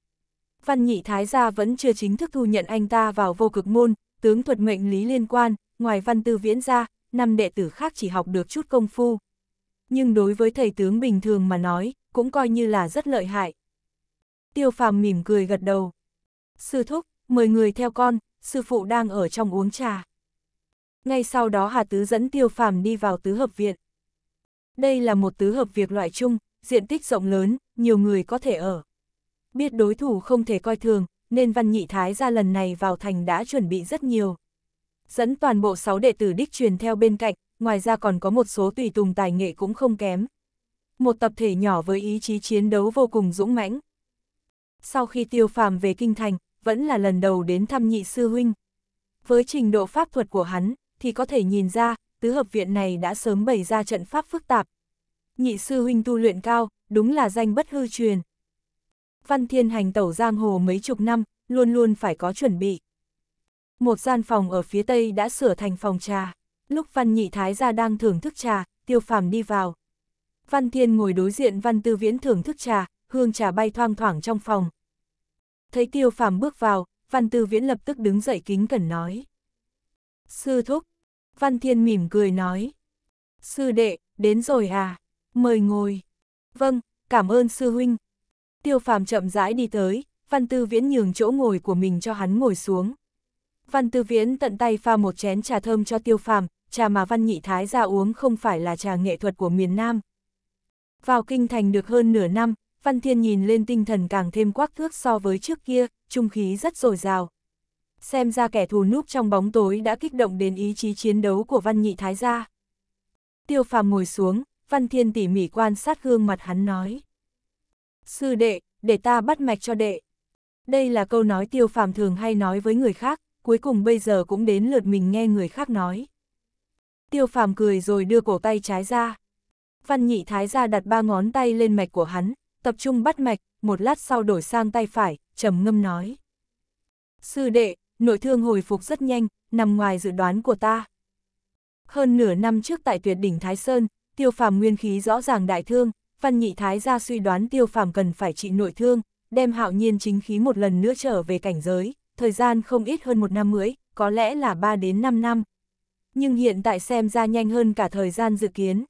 Văn nhị thái gia vẫn chưa chính thức thu nhận anh ta vào vô cực môn, tướng thuật mệnh lý liên quan, ngoài văn tư viễn ra, năm đệ tử khác chỉ học được chút công phu. Nhưng đối với thầy tướng bình thường mà nói, cũng coi như là rất lợi hại. Tiêu phàm mỉm cười gật đầu. Sư thúc, mời người theo con, sư phụ đang ở trong uống trà. Ngay sau đó Hà Tứ dẫn Tiêu phàm đi vào tứ hợp viện. Đây là một tứ hợp việc loại chung, diện tích rộng lớn, nhiều người có thể ở. Biết đối thủ không thể coi thường, nên Văn Nhị Thái ra lần này vào thành đã chuẩn bị rất nhiều. Dẫn toàn bộ 6 đệ tử đích truyền theo bên cạnh, ngoài ra còn có một số tùy tùng tài nghệ cũng không kém. Một tập thể nhỏ với ý chí chiến đấu vô cùng dũng mãnh. Sau khi tiêu phàm về kinh thành, vẫn là lần đầu đến thăm nhị sư huynh. Với trình độ pháp thuật của hắn, thì có thể nhìn ra, tứ hợp viện này đã sớm bày ra trận pháp phức tạp. Nhị sư huynh tu luyện cao, đúng là danh bất hư truyền. Văn Thiên hành tẩu giang hồ mấy chục năm, luôn luôn phải có chuẩn bị. Một gian phòng ở phía tây đã sửa thành phòng trà. Lúc Văn Nhị Thái gia đang thưởng thức trà, Tiêu Phàm đi vào. Văn Thiên ngồi đối diện Văn Tư Viễn thưởng thức trà, hương trà bay thoang thoảng trong phòng. Thấy Tiêu Phàm bước vào, Văn Tư Viễn lập tức đứng dậy kính cẩn nói. Sư thúc, Văn Thiên mỉm cười nói. Sư đệ, đến rồi à? Mời ngồi. Vâng, cảm ơn sư huynh. Tiêu phàm chậm rãi đi tới, Văn Tư Viễn nhường chỗ ngồi của mình cho hắn ngồi xuống. Văn Tư Viễn tận tay pha một chén trà thơm cho tiêu phàm, trà mà Văn Nhị Thái ra uống không phải là trà nghệ thuật của miền Nam. Vào kinh thành được hơn nửa năm, Văn Thiên nhìn lên tinh thần càng thêm quắc thước so với trước kia, trung khí rất dồi dào, xem ra kẻ thù núp trong bóng tối đã kích động đến ý chí chiến đấu của Văn Nhị Thái gia. Tiêu phàm ngồi xuống, Văn Thiên tỉ mỉ quan sát gương mặt hắn nói. Sư đệ, để ta bắt mạch cho đệ. Đây là câu nói tiêu phàm thường hay nói với người khác, cuối cùng bây giờ cũng đến lượt mình nghe người khác nói. Tiêu phàm cười rồi đưa cổ tay trái ra. Văn nhị thái gia đặt ba ngón tay lên mạch của hắn, tập trung bắt mạch, một lát sau đổi sang tay phải, trầm ngâm nói. Sư đệ, nội thương hồi phục rất nhanh, nằm ngoài dự đoán của ta. Hơn nửa năm trước tại tuyệt đỉnh Thái Sơn, tiêu phàm nguyên khí rõ ràng đại thương, văn nhị thái gia suy đoán tiêu phàm cần phải trị nội thương, đem hạo nhiên chính khí một lần nữa trở về cảnh giới, thời gian không ít hơn một năm mới, có lẽ là 3 đến 5 năm. Nhưng hiện tại xem ra nhanh hơn cả thời gian dự kiến.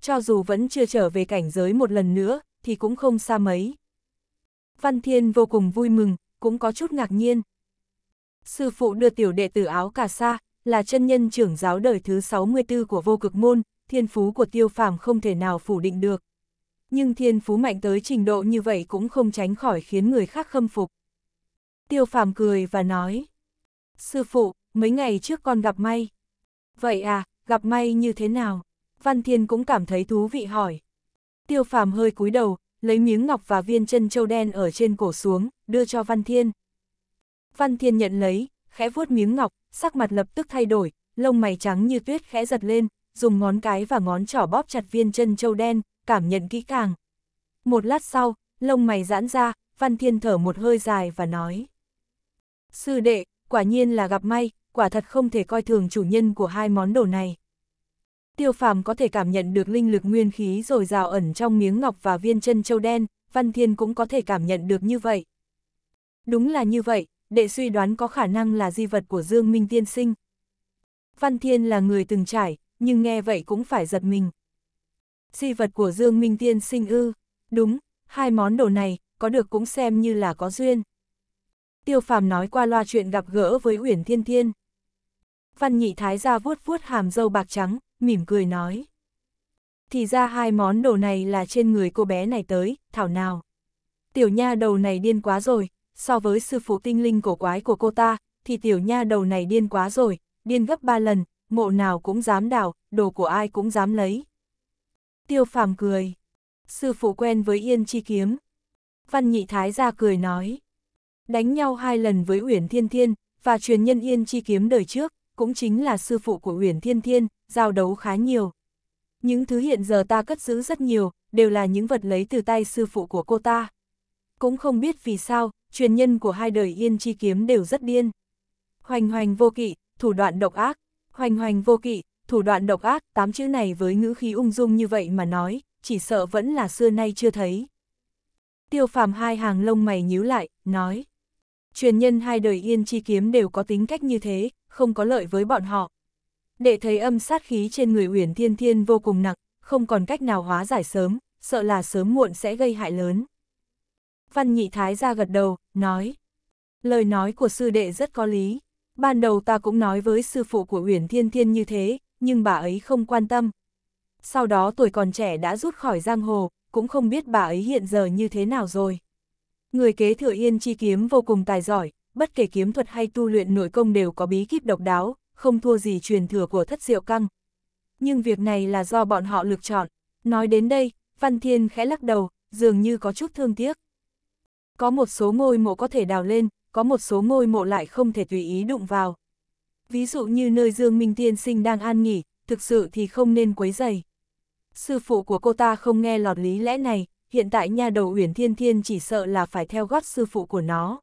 Cho dù vẫn chưa trở về cảnh giới một lần nữa, thì cũng không xa mấy. Văn Thiên vô cùng vui mừng, cũng có chút ngạc nhiên. Sư phụ đưa tiểu đệ tử áo cà sa, là chân nhân trưởng giáo đời thứ 64 của vô cực môn, thiên phú của tiêu phàm không thể nào phủ định được. Nhưng thiên phú mạnh tới trình độ như vậy cũng không tránh khỏi khiến người khác khâm phục. Tiêu phàm cười và nói, Sư phụ, mấy ngày trước con gặp may. Vậy à, gặp may như thế nào? Văn Thiên cũng cảm thấy thú vị hỏi. Tiêu phàm hơi cúi đầu, lấy miếng ngọc và viên chân châu đen ở trên cổ xuống, đưa cho Văn Thiên. Văn Thiên nhận lấy, khẽ vuốt miếng ngọc, sắc mặt lập tức thay đổi, lông mày trắng như tuyết khẽ giật lên, dùng ngón cái và ngón trỏ bóp chặt viên chân châu đen, cảm nhận kỹ càng. Một lát sau, lông mày giãn ra, Văn Thiên thở một hơi dài và nói. Sư đệ, quả nhiên là gặp may, quả thật không thể coi thường chủ nhân của hai món đồ này. Tiêu phàm có thể cảm nhận được linh lực nguyên khí rồi rào ẩn trong miếng ngọc và viên chân châu đen, Văn Thiên cũng có thể cảm nhận được như vậy. Đúng là như vậy, đệ suy đoán có khả năng là di vật của Dương Minh Tiên Sinh. Văn Thiên là người từng trải, nhưng nghe vậy cũng phải giật mình. Di vật của Dương Minh Tiên Sinh ư, đúng, hai món đồ này, có được cũng xem như là có duyên. Tiêu Phàm nói qua loa chuyện gặp gỡ với Uyển Thiên Thiên. Văn Nhị Thái ra vuốt vuốt hàm dâu bạc trắng, mỉm cười nói. Thì ra hai món đồ này là trên người cô bé này tới, thảo nào. Tiểu nha đầu này điên quá rồi, so với sư phụ tinh linh cổ quái của cô ta, thì tiểu nha đầu này điên quá rồi, điên gấp ba lần, mộ nào cũng dám đào, đồ của ai cũng dám lấy. Tiêu phàm cười. Sư phụ quen với yên chi kiếm. Văn nhị thái ra cười nói. Đánh nhau hai lần với Uyển Thiên Thiên, và truyền nhân yên chi kiếm đời trước, cũng chính là sư phụ của Uyển Thiên Thiên, giao đấu khá nhiều. Những thứ hiện giờ ta cất giữ rất nhiều, đều là những vật lấy từ tay sư phụ của cô ta. Cũng không biết vì sao, truyền nhân của hai đời Yên Chi Kiếm đều rất điên. Hoành hoành vô kỵ, thủ đoạn độc ác, hoành hoành vô kỵ, thủ đoạn độc ác, tám chữ này với ngữ khí ung dung như vậy mà nói, chỉ sợ vẫn là xưa nay chưa thấy. Tiêu phàm hai hàng lông mày nhíu lại, nói. Truyền nhân hai đời Yên Chi Kiếm đều có tính cách như thế, không có lợi với bọn họ. Đệ thấy âm sát khí trên người Uyển Thiên Thiên vô cùng nặng, không còn cách nào hóa giải sớm, sợ là sớm muộn sẽ gây hại lớn. Văn nhị thái ra gật đầu, nói. Lời nói của sư đệ rất có lý. Ban đầu ta cũng nói với sư phụ của Uyển Thiên Thiên như thế, nhưng bà ấy không quan tâm. Sau đó tuổi còn trẻ đã rút khỏi giang hồ, cũng không biết bà ấy hiện giờ như thế nào rồi. Người kế thừa yên chi kiếm vô cùng tài giỏi, bất kể kiếm thuật hay tu luyện nội công đều có bí kíp độc đáo, không thua gì truyền thừa của thất diệu căng. Nhưng việc này là do bọn họ lựa chọn. Nói đến đây, Văn Thiên khẽ lắc đầu, dường như có chút thương tiếc. Có một số ngôi mộ có thể đào lên, có một số ngôi mộ lại không thể tùy ý đụng vào. Ví dụ như nơi Dương Minh Tiên Sinh đang an nghỉ, thực sự thì không nên quấy dày. Sư phụ của cô ta không nghe lọt lý lẽ này, hiện tại nha đầu Uyển Thiên Thiên chỉ sợ là phải theo gót sư phụ của nó.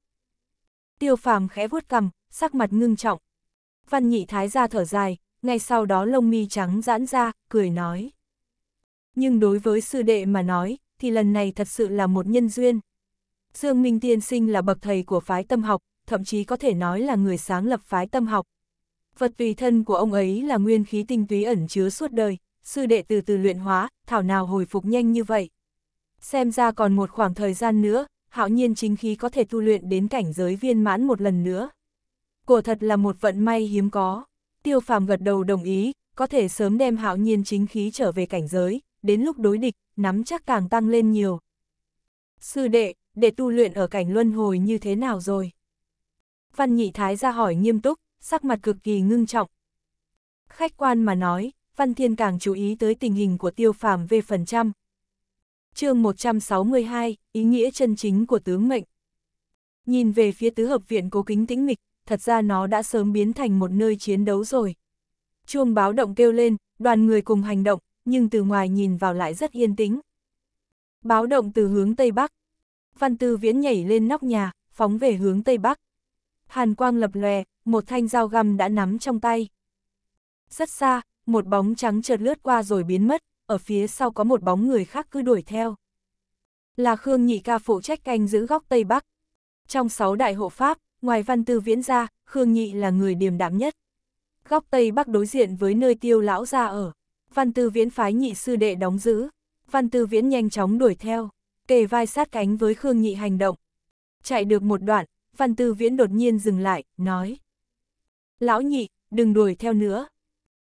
Tiêu phàm khẽ vuốt cằm, sắc mặt ngưng trọng. Văn nhị thái ra thở dài, ngay sau đó lông mi trắng giãn ra, cười nói. Nhưng đối với sư đệ mà nói, thì lần này thật sự là một nhân duyên. Dương Minh Tiên Sinh là bậc thầy của phái tâm học, thậm chí có thể nói là người sáng lập phái tâm học. Vật tùy thân của ông ấy là nguyên khí tinh túy ẩn chứa suốt đời, sư đệ từ từ luyện hóa, thảo nào hồi phục nhanh như vậy. Xem ra còn một khoảng thời gian nữa, hạo nhiên chính khí có thể tu luyện đến cảnh giới viên mãn một lần nữa. Cổ thật là một vận may hiếm có. Tiêu phàm gật đầu đồng ý, có thể sớm đem hạo nhiên chính khí trở về cảnh giới, đến lúc đối địch, nắm chắc càng tăng lên nhiều. Sư đệ, để tu luyện ở cảnh luân hồi như thế nào rồi? Văn nhị thái ra hỏi nghiêm túc, sắc mặt cực kỳ ngưng trọng. Khách quan mà nói, Văn Thiên càng chú ý tới tình hình của tiêu phàm về phần trăm. chương 162, ý nghĩa chân chính của tướng mệnh. Nhìn về phía tứ hợp viện cố kính tĩnh mịch, thật ra nó đã sớm biến thành một nơi chiến đấu rồi. Chuông báo động kêu lên, đoàn người cùng hành động, nhưng từ ngoài nhìn vào lại rất yên tĩnh. Báo động từ hướng Tây Bắc, Văn Tư Viễn nhảy lên nóc nhà, phóng về hướng Tây Bắc. Hàn quang lập lòe, một thanh dao găm đã nắm trong tay. Rất xa, một bóng trắng chợt lướt qua rồi biến mất, ở phía sau có một bóng người khác cứ đuổi theo. Là Khương Nhị Ca phụ trách canh giữ góc Tây Bắc. Trong sáu đại hộ Pháp, ngoài Văn Tư Viễn ra, Khương Nhị là người điềm đạm nhất. Góc Tây Bắc đối diện với nơi tiêu lão ra ở. Văn Tư Viễn phái nhị sư đệ đóng giữ. Văn Tư Viễn nhanh chóng đuổi theo kề vai sát cánh với Khương Nhị hành động. Chạy được một đoạn, Văn Tư Viễn đột nhiên dừng lại, nói. Lão nhị, đừng đuổi theo nữa.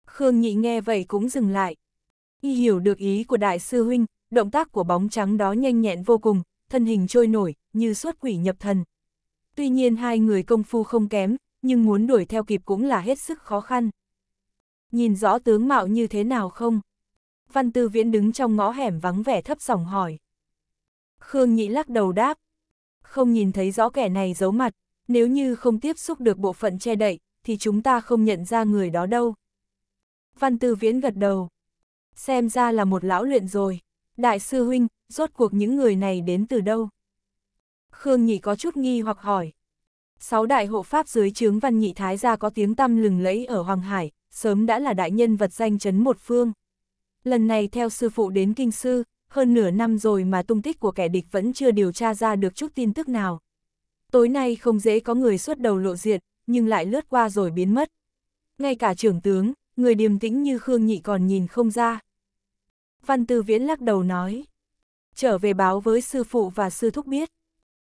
Khương Nhị nghe vậy cũng dừng lại. Y hiểu được ý của Đại sư Huynh, động tác của bóng trắng đó nhanh nhẹn vô cùng, thân hình trôi nổi, như xuất quỷ nhập thần. Tuy nhiên hai người công phu không kém, nhưng muốn đuổi theo kịp cũng là hết sức khó khăn. Nhìn rõ tướng mạo như thế nào không? Văn Tư Viễn đứng trong ngõ hẻm vắng vẻ thấp giọng hỏi. Khương Nhĩ lắc đầu đáp. Không nhìn thấy rõ kẻ này giấu mặt, nếu như không tiếp xúc được bộ phận che đậy, thì chúng ta không nhận ra người đó đâu. Văn Tư Viễn gật đầu. Xem ra là một lão luyện rồi. Đại sư Huynh, rốt cuộc những người này đến từ đâu? Khương Nhị có chút nghi hoặc hỏi. Sáu đại hộ pháp dưới trướng văn nhị thái gia có tiếng tăm lừng lẫy ở Hoàng Hải, sớm đã là đại nhân vật danh chấn một phương. Lần này theo sư phụ đến kinh sư, hơn nửa năm rồi mà tung tích của kẻ địch vẫn chưa điều tra ra được chút tin tức nào. Tối nay không dễ có người xuất đầu lộ diện, nhưng lại lướt qua rồi biến mất. Ngay cả trưởng tướng, người điềm tĩnh như Khương Nhị còn nhìn không ra. Văn Tư Viễn lắc đầu nói. Trở về báo với sư phụ và sư thúc biết.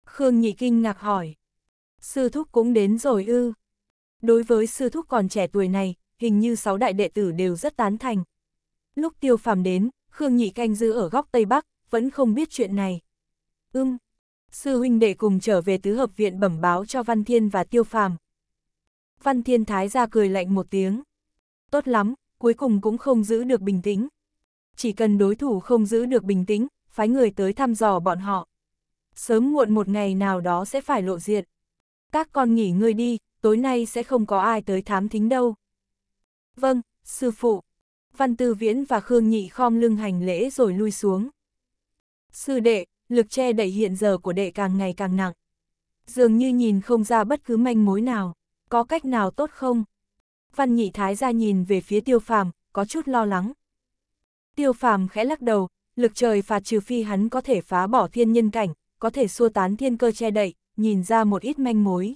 Khương Nhị kinh ngạc hỏi. Sư thúc cũng đến rồi ư. Đối với sư thúc còn trẻ tuổi này, hình như sáu đại đệ tử đều rất tán thành. Lúc tiêu phàm đến, Khương Nhị canh giữ ở góc Tây Bắc, vẫn không biết chuyện này. Ưm, sư huynh đệ cùng trở về tứ hợp viện bẩm báo cho Văn Thiên và Tiêu Phàm. Văn Thiên Thái ra cười lạnh một tiếng. Tốt lắm, cuối cùng cũng không giữ được bình tĩnh. Chỉ cần đối thủ không giữ được bình tĩnh, phái người tới thăm dò bọn họ. Sớm muộn một ngày nào đó sẽ phải lộ diện. Các con nghỉ ngơi đi, tối nay sẽ không có ai tới thám thính đâu. Vâng, sư phụ. Văn Tư Viễn và Khương Nhị khom lưng hành lễ rồi lui xuống. Sư đệ, lực che đẩy hiện giờ của đệ càng ngày càng nặng. Dường như nhìn không ra bất cứ manh mối nào, có cách nào tốt không? Văn Nhị Thái ra nhìn về phía tiêu phàm, có chút lo lắng. Tiêu phàm khẽ lắc đầu, lực trời phạt trừ phi hắn có thể phá bỏ thiên nhân cảnh, có thể xua tán thiên cơ che đậy, nhìn ra một ít manh mối.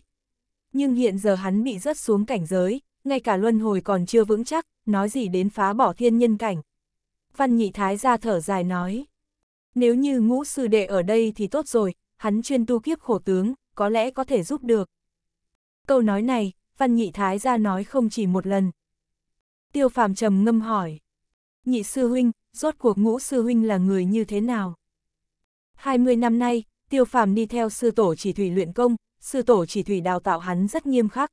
Nhưng hiện giờ hắn bị rớt xuống cảnh giới, ngay cả luân hồi còn chưa vững chắc, nói gì đến phá bỏ thiên nhân cảnh. Văn nhị thái ra thở dài nói, nếu như ngũ sư đệ ở đây thì tốt rồi, hắn chuyên tu kiếp khổ tướng, có lẽ có thể giúp được. Câu nói này, văn nhị thái ra nói không chỉ một lần. Tiêu phàm trầm ngâm hỏi, nhị sư huynh, rốt cuộc ngũ sư huynh là người như thế nào? 20 năm nay, tiêu phàm đi theo sư tổ chỉ thủy luyện công, sư tổ chỉ thủy đào tạo hắn rất nghiêm khắc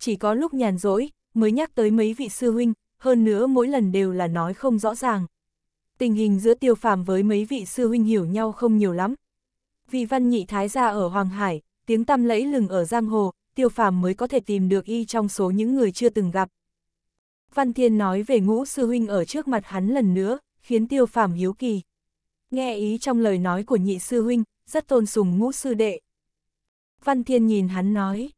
chỉ có lúc nhàn rỗi, mới nhắc tới mấy vị sư huynh, hơn nữa mỗi lần đều là nói không rõ ràng. Tình hình giữa tiêu phàm với mấy vị sư huynh hiểu nhau không nhiều lắm. Vị văn nhị thái gia ở Hoàng Hải, tiếng tăm lẫy lừng ở Giang Hồ, tiêu phàm mới có thể tìm được y trong số những người chưa từng gặp. Văn Thiên nói về ngũ sư huynh ở trước mặt hắn lần nữa, khiến tiêu phàm hiếu kỳ. Nghe ý trong lời nói của nhị sư huynh, rất tôn sùng ngũ sư đệ. Văn Thiên nhìn hắn nói,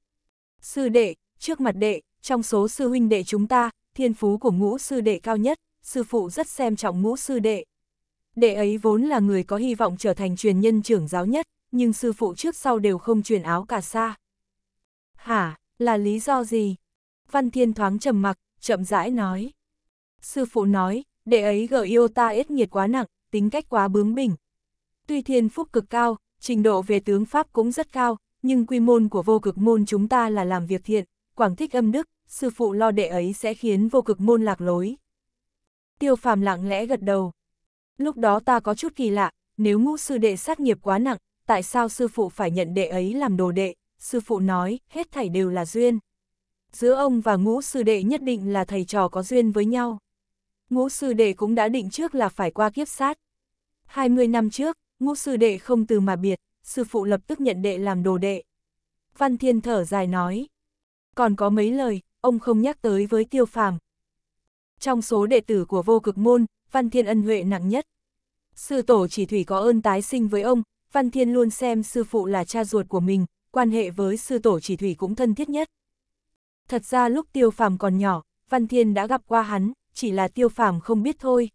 sư đệ, trước mặt đệ, trong số sư huynh đệ chúng ta, thiên phú của ngũ sư đệ cao nhất, sư phụ rất xem trọng ngũ sư đệ. Đệ ấy vốn là người có hy vọng trở thành truyền nhân trưởng giáo nhất, nhưng sư phụ trước sau đều không truyền áo cả xa. Hả, là lý do gì? Văn Thiên thoáng trầm mặc, chậm rãi nói. Sư phụ nói, đệ ấy gợi yêu ta ít nhiệt quá nặng, tính cách quá bướng bỉnh. Tuy thiên phúc cực cao, trình độ về tướng Pháp cũng rất cao, nhưng quy môn của vô cực môn chúng ta là làm việc thiện, quảng thích âm đức, sư phụ lo đệ ấy sẽ khiến vô cực môn lạc lối. Tiêu phàm lặng lẽ gật đầu. Lúc đó ta có chút kỳ lạ, nếu ngũ sư đệ sát nghiệp quá nặng, tại sao sư phụ phải nhận đệ ấy làm đồ đệ, sư phụ nói, hết thảy đều là duyên. Giữa ông và ngũ sư đệ nhất định là thầy trò có duyên với nhau. Ngũ sư đệ cũng đã định trước là phải qua kiếp sát. 20 năm trước, ngũ sư đệ không từ mà biệt, sư phụ lập tức nhận đệ làm đồ đệ. Văn Thiên thở dài nói. Còn có mấy lời, ông không nhắc tới với tiêu phàm. Trong số đệ tử của vô cực môn, Văn Thiên ân huệ nặng nhất. Sư tổ chỉ thủy có ơn tái sinh với ông, Văn Thiên luôn xem sư phụ là cha ruột của mình, quan hệ với sư tổ chỉ thủy cũng thân thiết nhất. Thật ra lúc tiêu phàm còn nhỏ, Văn Thiên đã gặp qua hắn, chỉ là tiêu phàm không biết thôi.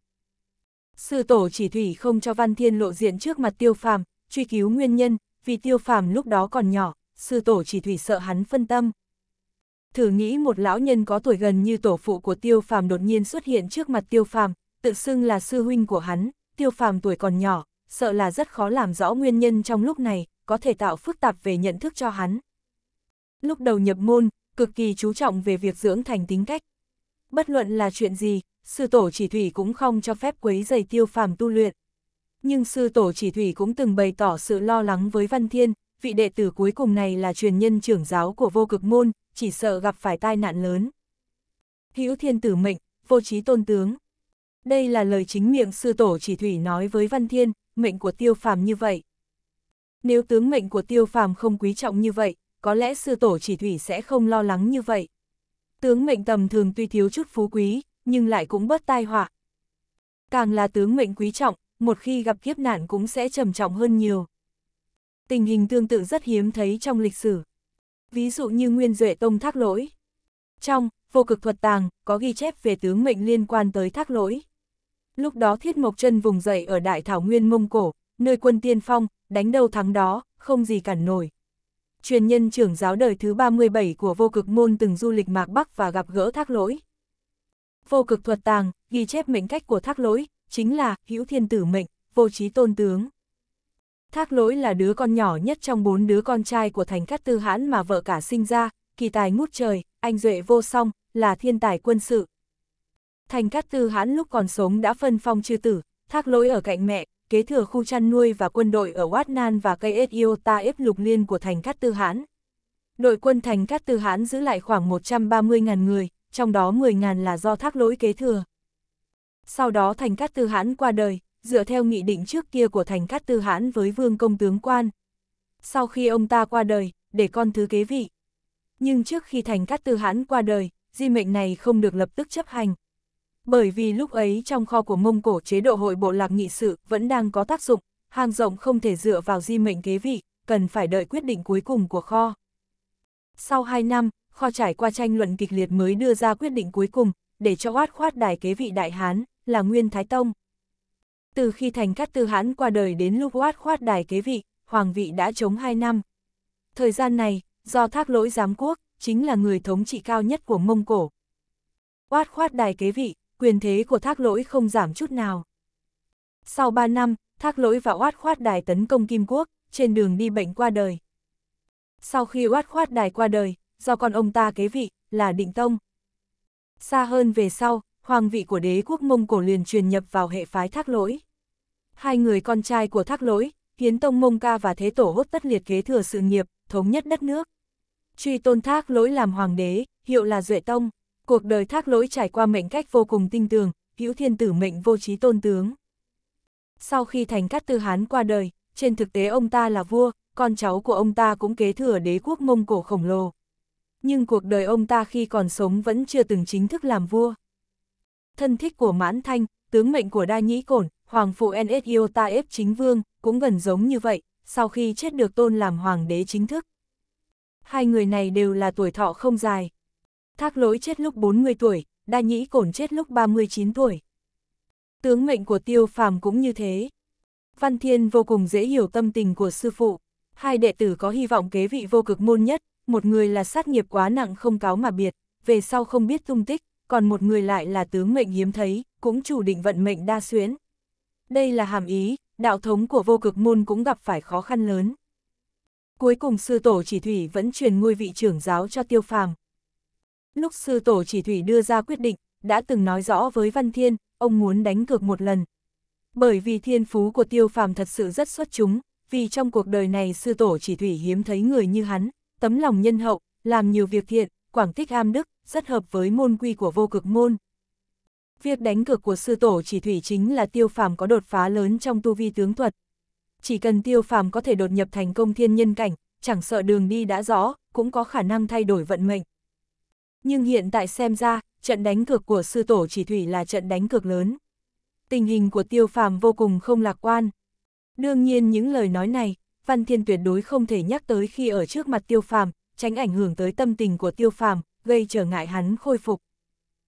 Sư tổ chỉ thủy không cho Văn Thiên lộ diện trước mặt tiêu phàm, truy cứu nguyên nhân, vì tiêu phàm lúc đó còn nhỏ, sư tổ chỉ thủy sợ hắn phân tâm. Thử nghĩ một lão nhân có tuổi gần như tổ phụ của tiêu phàm đột nhiên xuất hiện trước mặt tiêu phàm, tự xưng là sư huynh của hắn, tiêu phàm tuổi còn nhỏ, sợ là rất khó làm rõ nguyên nhân trong lúc này, có thể tạo phức tạp về nhận thức cho hắn. Lúc đầu nhập môn, cực kỳ chú trọng về việc dưỡng thành tính cách. Bất luận là chuyện gì, sư tổ chỉ thủy cũng không cho phép quấy giày tiêu phàm tu luyện. Nhưng sư tổ chỉ thủy cũng từng bày tỏ sự lo lắng với Văn Thiên, vị đệ tử cuối cùng này là truyền nhân trưởng giáo của vô cực môn, chỉ sợ gặp phải tai nạn lớn. Hữu thiên tử mệnh, vô trí tôn tướng. Đây là lời chính miệng sư tổ chỉ thủy nói với Văn Thiên, mệnh của tiêu phàm như vậy. Nếu tướng mệnh của tiêu phàm không quý trọng như vậy, có lẽ sư tổ chỉ thủy sẽ không lo lắng như vậy. Tướng mệnh tầm thường tuy thiếu chút phú quý, nhưng lại cũng bớt tai họa. Càng là tướng mệnh quý trọng, một khi gặp kiếp nạn cũng sẽ trầm trọng hơn nhiều. Tình hình tương tự rất hiếm thấy trong lịch sử, ví dụ như Nguyên Duệ Tông Thác Lỗi. Trong, vô cực thuật tàng, có ghi chép về tướng mệnh liên quan tới Thác Lỗi. Lúc đó Thiết Mộc chân vùng dậy ở Đại Thảo Nguyên Mông Cổ, nơi quân tiên phong, đánh đầu thắng đó, không gì cản nổi. Truyền nhân trưởng giáo đời thứ 37 của vô cực môn từng du lịch Mạc Bắc và gặp gỡ Thác Lỗi. Vô cực thuật tàng, ghi chép mệnh cách của Thác Lỗi, chính là hữu thiên tử mệnh, vô trí tôn tướng. Thác lỗi là đứa con nhỏ nhất trong bốn đứa con trai của Thành Cát Tư Hãn mà vợ cả sinh ra, kỳ tài ngút trời, anh duệ vô song, là thiên tài quân sự. Thành Cát Tư Hãn lúc còn sống đã phân phong chư tử, thác lỗi ở cạnh mẹ, kế thừa khu chăn nuôi và quân đội ở Wat Nan và cây Iota ép lục liên của Thành Cát Tư Hãn. Đội quân Thành Cát Tư Hãn giữ lại khoảng 130.000 người, trong đó 10.000 là do thác lỗi kế thừa. Sau đó Thành Cát Tư Hãn qua đời, dựa theo nghị định trước kia của thành cát tư hãn với vương công tướng quan. Sau khi ông ta qua đời, để con thứ kế vị. Nhưng trước khi thành cát tư hãn qua đời, di mệnh này không được lập tức chấp hành. Bởi vì lúc ấy trong kho của Mông Cổ chế độ hội bộ lạc nghị sự vẫn đang có tác dụng, hàng rộng không thể dựa vào di mệnh kế vị, cần phải đợi quyết định cuối cùng của kho. Sau 2 năm, kho trải qua tranh luận kịch liệt mới đưa ra quyết định cuối cùng, để cho oát khoát đài kế vị Đại Hán, là Nguyên Thái Tông. Từ khi thành cát tư hãn qua đời đến lúc oát khoát đài kế vị, hoàng vị đã chống hai năm. Thời gian này, do thác lỗi giám quốc, chính là người thống trị cao nhất của Mông Cổ. Oát khoát đài kế vị, quyền thế của thác lỗi không giảm chút nào. Sau ba năm, thác lỗi và oát khoát đài tấn công Kim Quốc, trên đường đi bệnh qua đời. Sau khi oát khoát đài qua đời, do con ông ta kế vị, là định tông. Xa hơn về sau, hoàng vị của đế quốc Mông Cổ liền truyền nhập vào hệ phái thác lỗi hai người con trai của thác lỗi, hiến tông mông ca và thế tổ hốt tất liệt kế thừa sự nghiệp, thống nhất đất nước. Truy tôn thác lỗi làm hoàng đế, hiệu là Duệ Tông, cuộc đời thác lỗi trải qua mệnh cách vô cùng tinh tường, hữu thiên tử mệnh vô trí tôn tướng. Sau khi thành cát tư Hán qua đời, trên thực tế ông ta là vua, con cháu của ông ta cũng kế thừa đế quốc Mông Cổ khổng lồ. Nhưng cuộc đời ông ta khi còn sống vẫn chưa từng chính thức làm vua. Thân thích của Mãn Thanh, tướng mệnh của Đa Nhĩ Cổn, hoàng phụ NSIO ta ép chính vương, cũng gần giống như vậy, sau khi chết được tôn làm hoàng đế chính thức. Hai người này đều là tuổi thọ không dài. Thác lỗi chết lúc 40 tuổi, đa nhĩ cổn chết lúc 39 tuổi. Tướng mệnh của tiêu phàm cũng như thế. Văn Thiên vô cùng dễ hiểu tâm tình của sư phụ. Hai đệ tử có hy vọng kế vị vô cực môn nhất, một người là sát nghiệp quá nặng không cáo mà biệt, về sau không biết tung tích, còn một người lại là tướng mệnh hiếm thấy, cũng chủ định vận mệnh đa xuyến. Đây là hàm ý, đạo thống của vô cực môn cũng gặp phải khó khăn lớn. Cuối cùng sư tổ chỉ thủy vẫn truyền ngôi vị trưởng giáo cho tiêu phàm. Lúc sư tổ chỉ thủy đưa ra quyết định, đã từng nói rõ với Văn Thiên, ông muốn đánh cược một lần. Bởi vì thiên phú của tiêu phàm thật sự rất xuất chúng, vì trong cuộc đời này sư tổ chỉ thủy hiếm thấy người như hắn, tấm lòng nhân hậu, làm nhiều việc thiện, quảng tích am đức, rất hợp với môn quy của vô cực môn. Việc đánh cược của sư tổ chỉ thủy chính là tiêu phàm có đột phá lớn trong tu vi tướng thuật. Chỉ cần tiêu phàm có thể đột nhập thành công thiên nhân cảnh, chẳng sợ đường đi đã rõ, cũng có khả năng thay đổi vận mệnh. Nhưng hiện tại xem ra, trận đánh cược của sư tổ chỉ thủy là trận đánh cược lớn. Tình hình của tiêu phàm vô cùng không lạc quan. Đương nhiên những lời nói này, Văn Thiên tuyệt đối không thể nhắc tới khi ở trước mặt tiêu phàm, tránh ảnh hưởng tới tâm tình của tiêu phàm, gây trở ngại hắn khôi phục.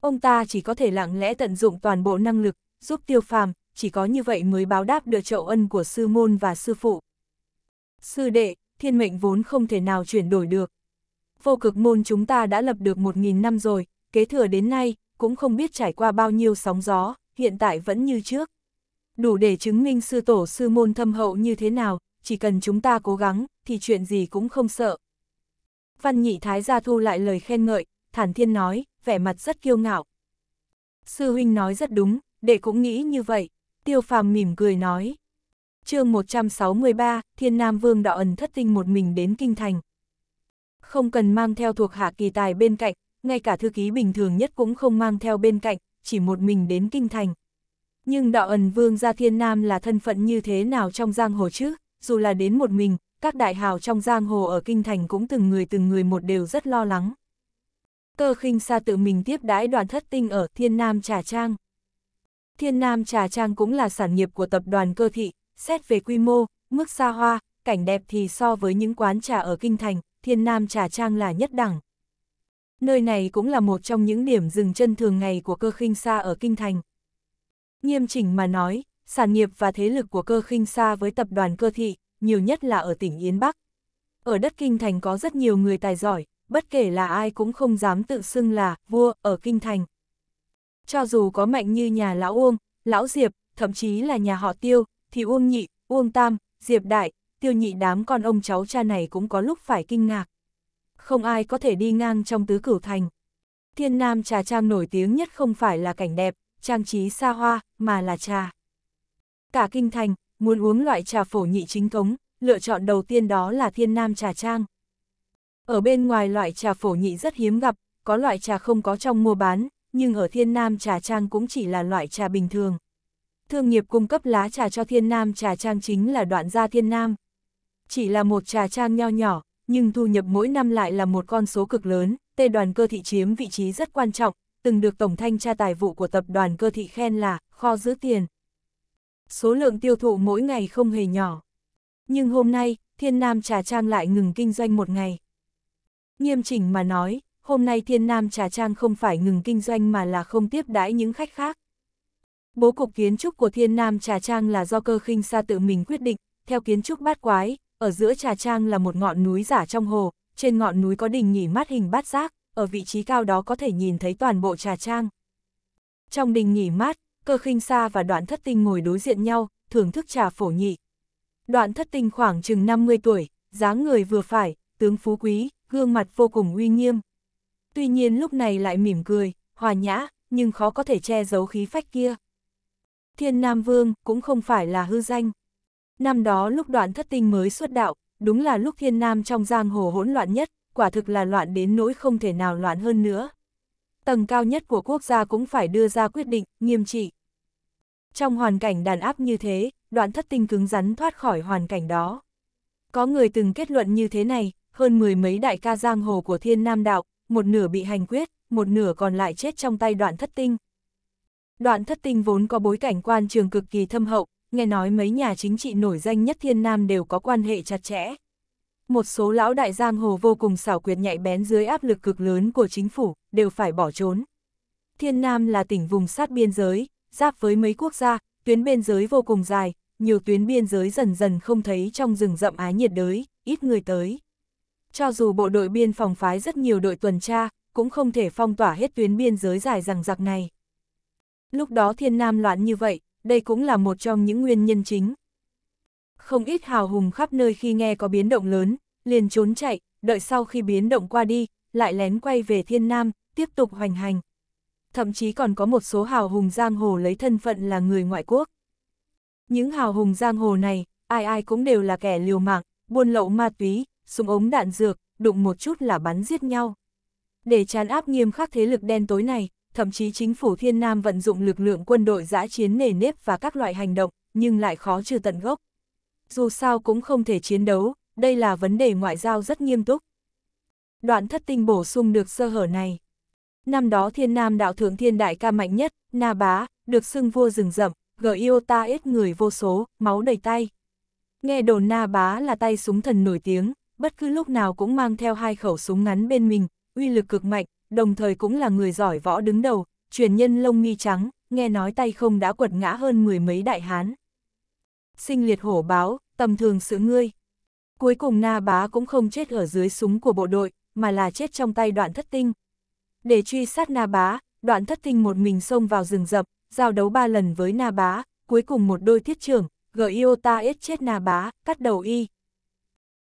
Ông ta chỉ có thể lặng lẽ tận dụng toàn bộ năng lực, giúp tiêu phàm, chỉ có như vậy mới báo đáp được trậu ân của sư môn và sư phụ. Sư đệ, thiên mệnh vốn không thể nào chuyển đổi được. Vô cực môn chúng ta đã lập được 1.000 năm rồi, kế thừa đến nay, cũng không biết trải qua bao nhiêu sóng gió, hiện tại vẫn như trước. Đủ để chứng minh sư tổ sư môn thâm hậu như thế nào, chỉ cần chúng ta cố gắng, thì chuyện gì cũng không sợ. Văn nhị thái gia thu lại lời khen ngợi, thản thiên nói, vẻ mặt rất kiêu ngạo. Sư huynh nói rất đúng, đệ cũng nghĩ như vậy, tiêu phàm mỉm cười nói. chương 163, Thiên Nam Vương Đạo Ẩn thất tinh một mình đến Kinh Thành. Không cần mang theo thuộc hạ kỳ tài bên cạnh, ngay cả thư ký bình thường nhất cũng không mang theo bên cạnh, chỉ một mình đến Kinh Thành. Nhưng Đạo Ẩn Vương gia Thiên Nam là thân phận như thế nào trong giang hồ chứ, dù là đến một mình, các đại hào trong giang hồ ở Kinh Thành cũng từng người từng người một đều rất lo lắng cơ khinh xa tự mình tiếp đãi đoàn thất tinh ở Thiên Nam Trà Trang. Thiên Nam Trà Trang cũng là sản nghiệp của tập đoàn cơ thị, xét về quy mô, mức xa hoa, cảnh đẹp thì so với những quán trà ở Kinh Thành, Thiên Nam Trà Trang là nhất đẳng. Nơi này cũng là một trong những điểm dừng chân thường ngày của cơ khinh xa ở Kinh Thành. Nghiêm chỉnh mà nói, sản nghiệp và thế lực của cơ khinh xa với tập đoàn cơ thị, nhiều nhất là ở tỉnh Yên Bắc. Ở đất Kinh Thành có rất nhiều người tài giỏi, bất kể là ai cũng không dám tự xưng là vua ở kinh thành. Cho dù có mạnh như nhà lão Uông, lão Diệp, thậm chí là nhà họ Tiêu, thì Uông Nhị, Uông Tam, Diệp Đại, Tiêu Nhị đám con ông cháu cha này cũng có lúc phải kinh ngạc. Không ai có thể đi ngang trong tứ cửu thành. Thiên Nam trà trang nổi tiếng nhất không phải là cảnh đẹp, trang trí xa hoa, mà là trà. Cả kinh thành, muốn uống loại trà phổ nhị chính cống, lựa chọn đầu tiên đó là Thiên Nam trà trang. Ở bên ngoài loại trà phổ nhị rất hiếm gặp, có loại trà không có trong mua bán, nhưng ở Thiên Nam Trà Trang cũng chỉ là loại trà bình thường. Thương nghiệp cung cấp lá trà cho Thiên Nam Trà Trang chính là đoạn gia Thiên Nam. Chỉ là một trà trang nho nhỏ, nhưng thu nhập mỗi năm lại là một con số cực lớn, tê đoàn cơ thị chiếm vị trí rất quan trọng, từng được Tổng thanh tra tài vụ của tập đoàn cơ thị khen là kho giữ tiền. Số lượng tiêu thụ mỗi ngày không hề nhỏ. Nhưng hôm nay, Thiên Nam Trà Trang lại ngừng kinh doanh một ngày. Nghiêm chỉnh mà nói, hôm nay Thiên Nam Trà Trang không phải ngừng kinh doanh mà là không tiếp đãi những khách khác. Bố cục kiến trúc của Thiên Nam Trà Trang là do cơ khinh xa tự mình quyết định, theo kiến trúc bát quái, ở giữa Trà Trang là một ngọn núi giả trong hồ, trên ngọn núi có đình nghỉ mát hình bát giác, ở vị trí cao đó có thể nhìn thấy toàn bộ Trà Trang. Trong đình nghỉ mát, cơ khinh xa và đoạn thất tinh ngồi đối diện nhau, thưởng thức trà phổ nhị. Đoạn thất tinh khoảng chừng 50 tuổi, dáng người vừa phải, tướng phú quý, gương mặt vô cùng uy nghiêm. Tuy nhiên lúc này lại mỉm cười, hòa nhã, nhưng khó có thể che giấu khí phách kia. Thiên Nam Vương cũng không phải là hư danh. Năm đó lúc đoạn thất tinh mới xuất đạo, đúng là lúc Thiên Nam trong giang hồ hỗn loạn nhất, quả thực là loạn đến nỗi không thể nào loạn hơn nữa. Tầng cao nhất của quốc gia cũng phải đưa ra quyết định, nghiêm trị. Trong hoàn cảnh đàn áp như thế, đoạn thất tinh cứng rắn thoát khỏi hoàn cảnh đó. Có người từng kết luận như thế này, hơn mười mấy đại ca giang hồ của thiên nam đạo, một nửa bị hành quyết, một nửa còn lại chết trong tay đoạn thất tinh. Đoạn thất tinh vốn có bối cảnh quan trường cực kỳ thâm hậu, nghe nói mấy nhà chính trị nổi danh nhất thiên nam đều có quan hệ chặt chẽ. Một số lão đại giang hồ vô cùng xảo quyệt nhạy bén dưới áp lực cực lớn của chính phủ, đều phải bỏ trốn. Thiên Nam là tỉnh vùng sát biên giới, giáp với mấy quốc gia, tuyến biên giới vô cùng dài, nhiều tuyến biên giới dần dần không thấy trong rừng rậm ái nhiệt đới, ít người tới cho dù bộ đội biên phòng phái rất nhiều đội tuần tra, cũng không thể phong tỏa hết tuyến biên giới dài rằng giặc này. Lúc đó thiên nam loạn như vậy, đây cũng là một trong những nguyên nhân chính. Không ít hào hùng khắp nơi khi nghe có biến động lớn, liền trốn chạy, đợi sau khi biến động qua đi, lại lén quay về thiên nam, tiếp tục hoành hành. Thậm chí còn có một số hào hùng giang hồ lấy thân phận là người ngoại quốc. Những hào hùng giang hồ này, ai ai cũng đều là kẻ liều mạng, buôn lậu ma túy, súng ống đạn dược, đụng một chút là bắn giết nhau. Để chán áp nghiêm khắc thế lực đen tối này, thậm chí chính phủ thiên nam vận dụng lực lượng quân đội giã chiến nề nếp và các loại hành động, nhưng lại khó trừ tận gốc. Dù sao cũng không thể chiến đấu, đây là vấn đề ngoại giao rất nghiêm túc. Đoạn thất tinh bổ sung được sơ hở này. Năm đó thiên nam đạo thượng thiên đại ca mạnh nhất, Na Bá, được xưng vua rừng rậm, gờ yêu ta ít người vô số, máu đầy tay. Nghe đồn Na Bá là tay súng thần nổi tiếng, bất cứ lúc nào cũng mang theo hai khẩu súng ngắn bên mình, uy lực cực mạnh, đồng thời cũng là người giỏi võ đứng đầu, truyền nhân lông mi trắng, nghe nói tay không đã quật ngã hơn mười mấy đại hán. Sinh liệt hổ báo, tầm thường sự ngươi. Cuối cùng na bá cũng không chết ở dưới súng của bộ đội, mà là chết trong tay đoạn thất tinh. Để truy sát na bá, đoạn thất tinh một mình xông vào rừng rậm, giao đấu ba lần với na bá, cuối cùng một đôi thiết trưởng, gợi Iota ết chết na bá, cắt đầu y,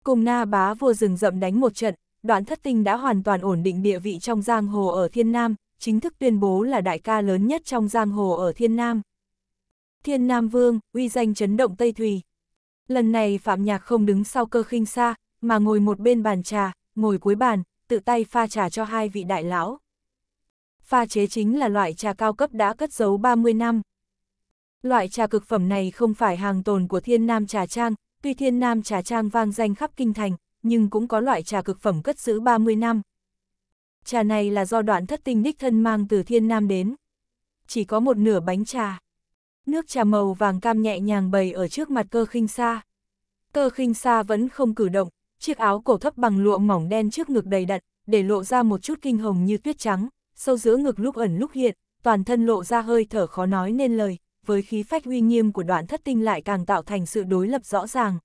Cùng na bá vua rừng rậm đánh một trận, đoạn thất tinh đã hoàn toàn ổn định địa vị trong giang hồ ở Thiên Nam, chính thức tuyên bố là đại ca lớn nhất trong giang hồ ở Thiên Nam. Thiên Nam Vương, uy danh chấn động Tây Thùy. Lần này Phạm Nhạc không đứng sau cơ khinh xa, mà ngồi một bên bàn trà, ngồi cuối bàn, tự tay pha trà cho hai vị đại lão. Pha chế chính là loại trà cao cấp đã cất giấu 30 năm. Loại trà cực phẩm này không phải hàng tồn của Thiên Nam Trà Trang, Tuy thiên nam trà trang vang danh khắp kinh thành, nhưng cũng có loại trà cực phẩm cất giữ 30 năm. Trà này là do đoạn thất tinh đích thân mang từ thiên nam đến. Chỉ có một nửa bánh trà. Nước trà màu vàng cam nhẹ nhàng bầy ở trước mặt cơ khinh sa. Cơ khinh sa vẫn không cử động, chiếc áo cổ thấp bằng lụa mỏng đen trước ngực đầy đặn, để lộ ra một chút kinh hồng như tuyết trắng, sâu giữa ngực lúc ẩn lúc hiện, toàn thân lộ ra hơi thở khó nói nên lời, với khí phách uy nghiêm của đoạn thất tinh lại càng tạo thành sự đối lập rõ ràng.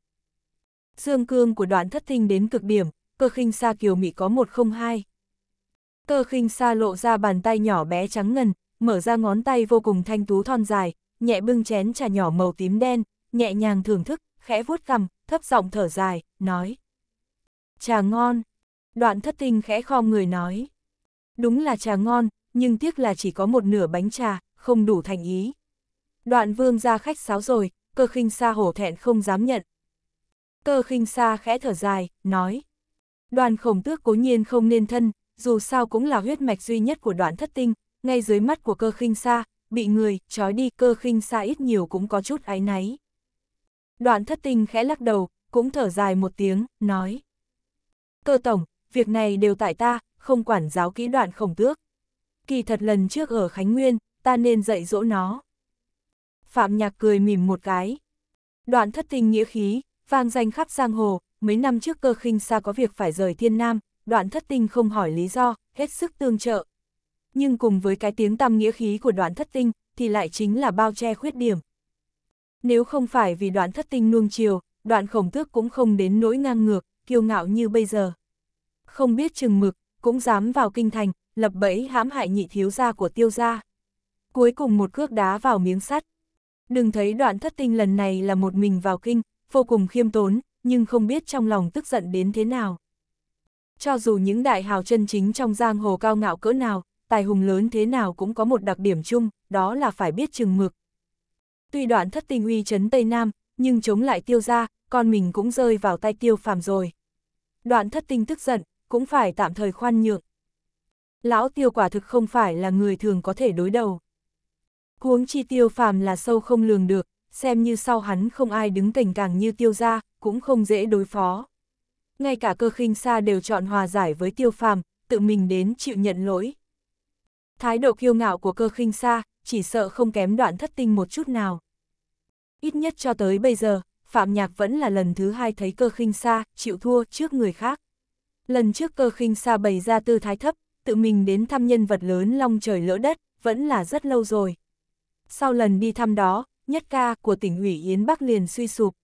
Dương cương của đoạn thất tinh đến cực điểm, cơ khinh xa kiều mị có một không hai. Cơ khinh xa lộ ra bàn tay nhỏ bé trắng ngần, mở ra ngón tay vô cùng thanh tú thon dài, nhẹ bưng chén trà nhỏ màu tím đen, nhẹ nhàng thưởng thức, khẽ vuốt cằm, thấp giọng thở dài, nói. Trà ngon. Đoạn thất tinh khẽ kho người nói. Đúng là trà ngon, nhưng tiếc là chỉ có một nửa bánh trà, không đủ thành ý. Đoạn vương ra khách sáo rồi, cơ khinh xa hổ thẹn không dám nhận. Cơ khinh xa khẽ thở dài, nói. Đoàn khổng tước cố nhiên không nên thân, dù sao cũng là huyết mạch duy nhất của đoạn thất tinh, ngay dưới mắt của cơ khinh xa, bị người, trói đi cơ khinh xa ít nhiều cũng có chút áy náy. Đoạn thất tinh khẽ lắc đầu, cũng thở dài một tiếng, nói. Cơ tổng, việc này đều tại ta, không quản giáo kỹ đoạn khổng tước. Kỳ thật lần trước ở Khánh Nguyên, ta nên dạy dỗ nó. Phạm Nhạc cười mỉm một cái. Đoạn thất tinh nghĩa khí, vang danh khắp giang hồ, mấy năm trước cơ khinh xa có việc phải rời thiên nam, đoạn thất tinh không hỏi lý do, hết sức tương trợ. Nhưng cùng với cái tiếng tăm nghĩa khí của đoạn thất tinh, thì lại chính là bao che khuyết điểm. Nếu không phải vì đoạn thất tinh nuông chiều, đoạn khổng tước cũng không đến nỗi ngang ngược, kiêu ngạo như bây giờ. Không biết chừng mực, cũng dám vào kinh thành, lập bẫy hãm hại nhị thiếu gia của tiêu gia. Cuối cùng một cước đá vào miếng sắt, Đừng thấy đoạn thất tinh lần này là một mình vào kinh, vô cùng khiêm tốn, nhưng không biết trong lòng tức giận đến thế nào. Cho dù những đại hào chân chính trong giang hồ cao ngạo cỡ nào, tài hùng lớn thế nào cũng có một đặc điểm chung, đó là phải biết chừng mực. Tuy đoạn thất tinh uy chấn Tây Nam, nhưng chống lại tiêu ra, con mình cũng rơi vào tay tiêu phàm rồi. Đoạn thất tinh tức giận, cũng phải tạm thời khoan nhượng. Lão tiêu quả thực không phải là người thường có thể đối đầu. Huống chi tiêu phàm là sâu không lường được, xem như sau hắn không ai đứng cảnh càng như tiêu gia, cũng không dễ đối phó. Ngay cả cơ khinh xa đều chọn hòa giải với tiêu phàm, tự mình đến chịu nhận lỗi. Thái độ kiêu ngạo của cơ khinh xa, chỉ sợ không kém đoạn thất tinh một chút nào. Ít nhất cho tới bây giờ, Phạm Nhạc vẫn là lần thứ hai thấy cơ khinh xa chịu thua trước người khác. Lần trước cơ khinh xa bày ra tư thái thấp, tự mình đến thăm nhân vật lớn long trời lỡ đất, vẫn là rất lâu rồi sau lần đi thăm đó, nhất ca của tỉnh ủy Yến Bắc liền suy sụp.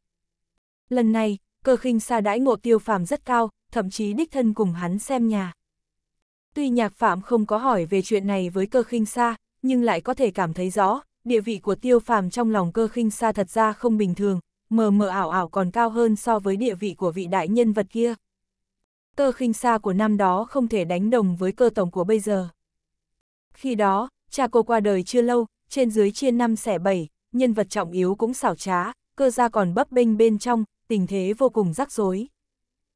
Lần này, cơ khinh xa đãi ngộ tiêu phàm rất cao, thậm chí đích thân cùng hắn xem nhà. Tuy nhạc phạm không có hỏi về chuyện này với cơ khinh xa, nhưng lại có thể cảm thấy rõ, địa vị của tiêu phàm trong lòng cơ khinh xa thật ra không bình thường, mờ mờ ảo ảo còn cao hơn so với địa vị của vị đại nhân vật kia. Cơ khinh xa của năm đó không thể đánh đồng với cơ tổng của bây giờ. Khi đó, cha cô qua đời chưa lâu, trên dưới chia năm xẻ bảy, nhân vật trọng yếu cũng xảo trá, cơ gia còn bấp bênh bên trong, tình thế vô cùng rắc rối.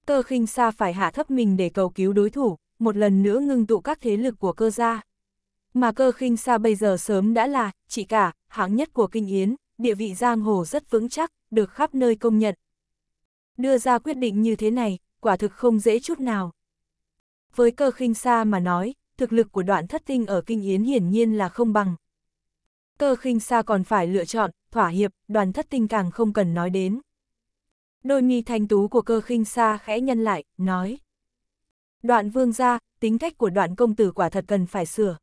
Cơ khinh xa phải hạ thấp mình để cầu cứu đối thủ, một lần nữa ngưng tụ các thế lực của cơ gia. Mà cơ khinh xa bây giờ sớm đã là, chỉ cả, hạng nhất của kinh yến, địa vị giang hồ rất vững chắc, được khắp nơi công nhận. Đưa ra quyết định như thế này, quả thực không dễ chút nào. Với cơ khinh xa mà nói, thực lực của đoạn thất tinh ở kinh yến hiển nhiên là không bằng, cơ khinh xa còn phải lựa chọn, thỏa hiệp, đoàn thất tinh càng không cần nói đến. Đôi mi thanh tú của cơ khinh xa khẽ nhân lại, nói. Đoạn vương gia, tính cách của đoạn công tử quả thật cần phải sửa.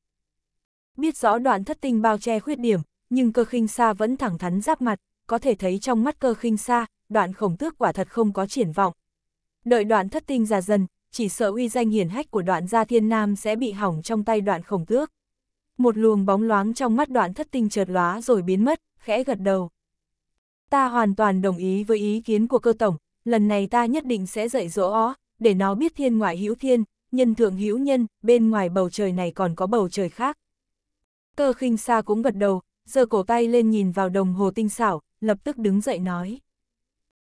Biết rõ đoạn thất tinh bao che khuyết điểm, nhưng cơ khinh xa vẫn thẳng thắn giáp mặt, có thể thấy trong mắt cơ khinh xa, đoạn khổng tước quả thật không có triển vọng. Đợi đoạn thất tinh già dần, chỉ sợ uy danh hiển hách của đoạn gia thiên nam sẽ bị hỏng trong tay đoạn khổng tước một luồng bóng loáng trong mắt đoạn thất tinh chợt lóa rồi biến mất, khẽ gật đầu. Ta hoàn toàn đồng ý với ý kiến của cơ tổng, lần này ta nhất định sẽ dạy dỗ ó, để nó biết thiên ngoại hữu thiên, nhân thượng hữu nhân, bên ngoài bầu trời này còn có bầu trời khác. Cơ khinh xa cũng gật đầu, giơ cổ tay lên nhìn vào đồng hồ tinh xảo, lập tức đứng dậy nói.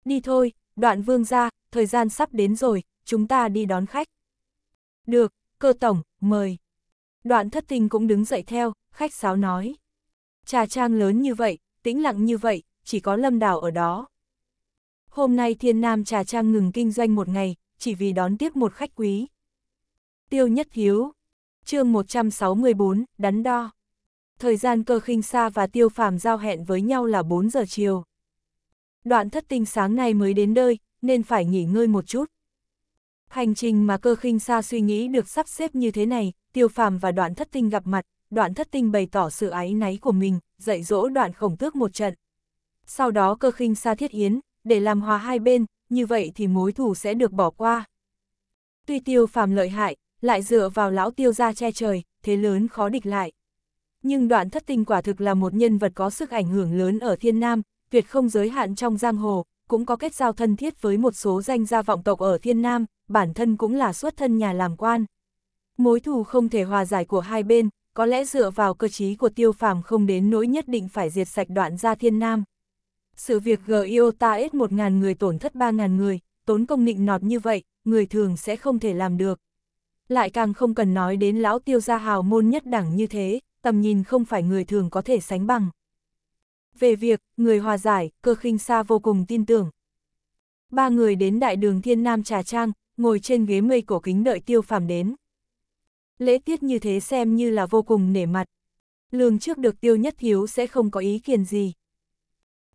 Đi thôi, đoạn vương ra, thời gian sắp đến rồi, chúng ta đi đón khách. Được, cơ tổng, mời. Đoạn thất tình cũng đứng dậy theo, khách sáo nói. Trà trang lớn như vậy, tĩnh lặng như vậy, chỉ có lâm đảo ở đó. Hôm nay thiên nam trà trang ngừng kinh doanh một ngày, chỉ vì đón tiếp một khách quý. Tiêu nhất hiếu chương 164, đắn đo. Thời gian cơ khinh xa và tiêu phàm giao hẹn với nhau là 4 giờ chiều. Đoạn thất tình sáng nay mới đến nơi, nên phải nghỉ ngơi một chút. Hành trình mà cơ khinh xa suy nghĩ được sắp xếp như thế này, tiêu phàm và đoạn thất tinh gặp mặt, đoạn thất tinh bày tỏ sự ái náy của mình, dạy dỗ đoạn khổng tước một trận. Sau đó cơ khinh xa thiết yến, để làm hòa hai bên, như vậy thì mối thù sẽ được bỏ qua. Tuy tiêu phàm lợi hại, lại dựa vào lão tiêu gia che trời, thế lớn khó địch lại. Nhưng đoạn thất tinh quả thực là một nhân vật có sức ảnh hưởng lớn ở thiên nam, tuyệt không giới hạn trong giang hồ, cũng có kết giao thân thiết với một số danh gia vọng tộc ở thiên nam, bản thân cũng là xuất thân nhà làm quan. Mối thù không thể hòa giải của hai bên, có lẽ dựa vào cơ chí của tiêu phàm không đến nỗi nhất định phải diệt sạch đoạn gia thiên nam. Sự việc Giota ít 1.000 người tổn thất ba ngàn người, tốn công nịnh nọt như vậy, người thường sẽ không thể làm được. Lại càng không cần nói đến lão tiêu gia hào môn nhất đẳng như thế, tầm nhìn không phải người thường có thể sánh bằng. Về việc, người hòa giải, cơ khinh xa vô cùng tin tưởng. Ba người đến đại đường thiên nam trà trang, ngồi trên ghế mây cổ kính đợi tiêu phàm đến lễ tiết như thế xem như là vô cùng nể mặt. Lường trước được tiêu nhất hiếu sẽ không có ý kiến gì.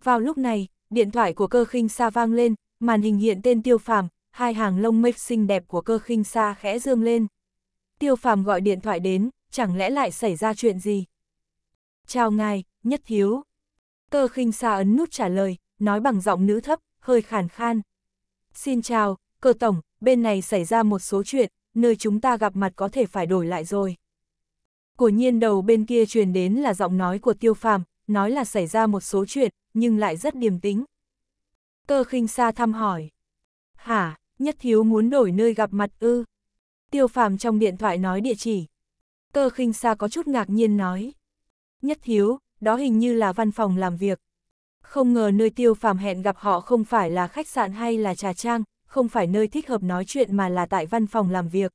Vào lúc này, điện thoại của cơ khinh xa vang lên, màn hình hiện tên tiêu phàm, hai hàng lông mây xinh đẹp của cơ khinh xa khẽ dương lên. Tiêu phàm gọi điện thoại đến, chẳng lẽ lại xảy ra chuyện gì? Chào ngài, nhất hiếu Cơ khinh xa ấn nút trả lời, nói bằng giọng nữ thấp, hơi khàn khan. Xin chào, cơ tổng, bên này xảy ra một số chuyện, nơi chúng ta gặp mặt có thể phải đổi lại rồi. Của nhiên đầu bên kia truyền đến là giọng nói của tiêu phàm, nói là xảy ra một số chuyện, nhưng lại rất điềm tĩnh. Cơ khinh xa thăm hỏi. Hả, nhất thiếu muốn đổi nơi gặp mặt ư. Tiêu phàm trong điện thoại nói địa chỉ. Cơ khinh xa có chút ngạc nhiên nói. Nhất thiếu, đó hình như là văn phòng làm việc. Không ngờ nơi tiêu phàm hẹn gặp họ không phải là khách sạn hay là trà trang, không phải nơi thích hợp nói chuyện mà là tại văn phòng làm việc.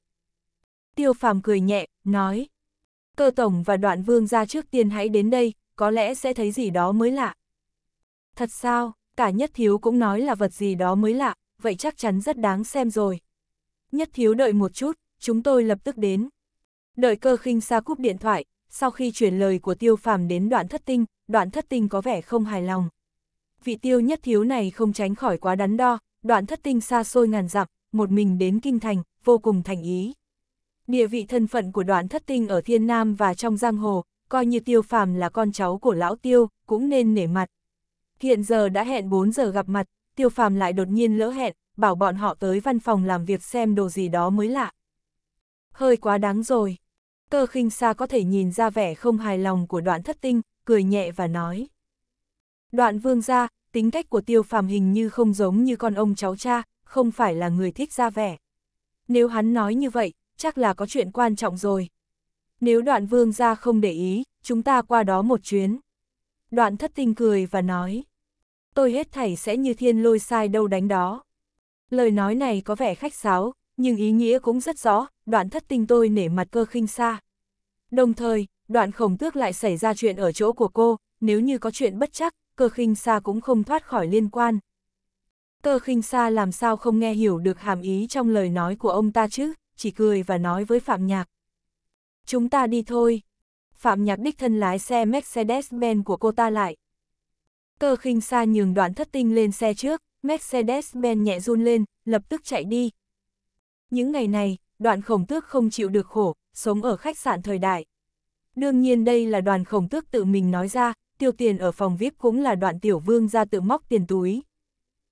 Tiêu phàm cười nhẹ, nói. Cơ tổng và đoạn vương ra trước tiên hãy đến đây, có lẽ sẽ thấy gì đó mới lạ. Thật sao, cả nhất thiếu cũng nói là vật gì đó mới lạ, vậy chắc chắn rất đáng xem rồi. Nhất thiếu đợi một chút, chúng tôi lập tức đến. Đợi cơ khinh xa cúp điện thoại, sau khi chuyển lời của tiêu phàm đến đoạn thất tinh, đoạn thất tinh có vẻ không hài lòng. Vị tiêu nhất thiếu này không tránh khỏi quá đắn đo, đoạn thất tinh xa xôi ngàn dặm, một mình đến kinh thành, vô cùng thành ý. Địa vị thân phận của đoạn thất tinh ở thiên nam và trong giang hồ, coi như tiêu phàm là con cháu của lão tiêu, cũng nên nể mặt. Hiện giờ đã hẹn 4 giờ gặp mặt, tiêu phàm lại đột nhiên lỡ hẹn, bảo bọn họ tới văn phòng làm việc xem đồ gì đó mới lạ. Hơi quá đáng rồi. Cơ khinh xa có thể nhìn ra vẻ không hài lòng của đoạn thất tinh, cười nhẹ và nói. Đoạn vương gia tính cách của tiêu phàm hình như không giống như con ông cháu cha, không phải là người thích ra vẻ. Nếu hắn nói như vậy, chắc là có chuyện quan trọng rồi. Nếu đoạn vương ra không để ý, chúng ta qua đó một chuyến. Đoạn thất tinh cười và nói, tôi hết thảy sẽ như thiên lôi sai đâu đánh đó. Lời nói này có vẻ khách sáo, nhưng ý nghĩa cũng rất rõ, đoạn thất tinh tôi nể mặt cơ khinh xa. Đồng thời, đoạn khổng tước lại xảy ra chuyện ở chỗ của cô, nếu như có chuyện bất chắc, cơ khinh xa cũng không thoát khỏi liên quan. Cơ khinh xa làm sao không nghe hiểu được hàm ý trong lời nói của ông ta chứ, chỉ cười và nói với Phạm Nhạc. Chúng ta đi thôi. Phạm Nhạc đích thân lái xe Mercedes-Benz của cô ta lại. Cơ khinh xa nhường đoạn thất tinh lên xe trước, Mercedes-Benz nhẹ run lên, lập tức chạy đi. Những ngày này, đoạn khổng tước không chịu được khổ, sống ở khách sạn thời đại. Đương nhiên đây là đoàn khổng tước tự mình nói ra, tiêu tiền ở phòng VIP cũng là đoạn tiểu vương ra tự móc tiền túi.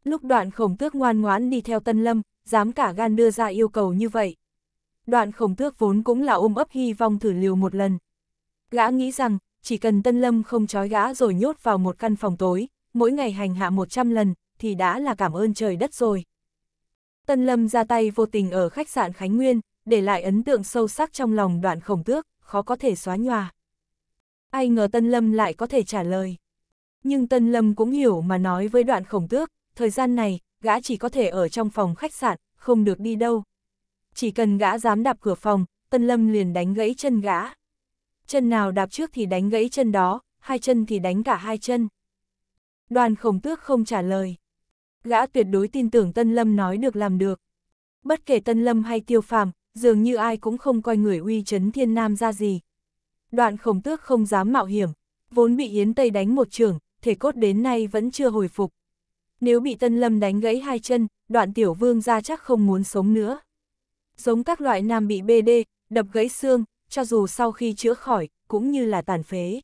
Lúc đoạn khổng tước ngoan ngoãn đi theo Tân Lâm, dám cả gan đưa ra yêu cầu như vậy. Đoạn khổng tước vốn cũng là ôm ấp hy vọng thử liều một lần. Gã nghĩ rằng, chỉ cần Tân Lâm không trói gã rồi nhốt vào một căn phòng tối, mỗi ngày hành hạ 100 lần, thì đã là cảm ơn trời đất rồi. Tân Lâm ra tay vô tình ở khách sạn Khánh Nguyên, để lại ấn tượng sâu sắc trong lòng đoạn khổng tước, khó có thể xóa nhòa. Ai ngờ Tân Lâm lại có thể trả lời. Nhưng Tân Lâm cũng hiểu mà nói với đoạn khổng tước, thời gian này, gã chỉ có thể ở trong phòng khách sạn, không được đi đâu. Chỉ cần gã dám đạp cửa phòng, Tân Lâm liền đánh gãy chân gã. Chân nào đạp trước thì đánh gãy chân đó, hai chân thì đánh cả hai chân. Đoàn khổng tước không trả lời. Gã tuyệt đối tin tưởng Tân Lâm nói được làm được. Bất kể Tân Lâm hay Tiêu Phàm, dường như ai cũng không coi người uy chấn thiên nam ra gì, Đoạn khổng tước không dám mạo hiểm, vốn bị Yến Tây đánh một trường, thể cốt đến nay vẫn chưa hồi phục. Nếu bị Tân Lâm đánh gãy hai chân, đoạn tiểu vương ra chắc không muốn sống nữa. Giống các loại nam bị bê đê, đập gãy xương, cho dù sau khi chữa khỏi, cũng như là tàn phế.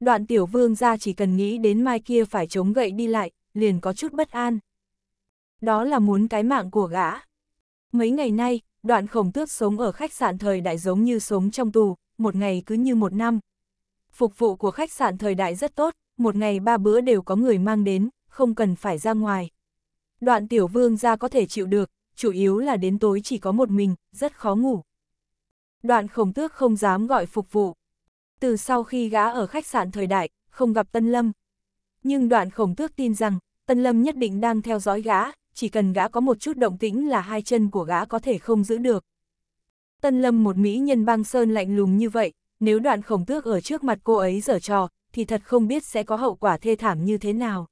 Đoạn tiểu vương ra chỉ cần nghĩ đến mai kia phải chống gậy đi lại, liền có chút bất an. Đó là muốn cái mạng của gã. Mấy ngày nay, đoạn khổng tước sống ở khách sạn thời đại giống như sống trong tù, một ngày cứ như một năm. Phục vụ của khách sạn thời đại rất tốt, một ngày ba bữa đều có người mang đến, không cần phải ra ngoài. Đoạn tiểu vương ra có thể chịu được, chủ yếu là đến tối chỉ có một mình, rất khó ngủ. Đoạn khổng tước không dám gọi phục vụ. Từ sau khi gã ở khách sạn thời đại, không gặp Tân Lâm. Nhưng đoạn khổng tước tin rằng, Tân Lâm nhất định đang theo dõi gã, chỉ cần gã có một chút động tĩnh là hai chân của gã có thể không giữ được. Tân Lâm một mỹ nhân băng sơn lạnh lùng như vậy, nếu đoạn khổng tước ở trước mặt cô ấy giở trò, thì thật không biết sẽ có hậu quả thê thảm như thế nào.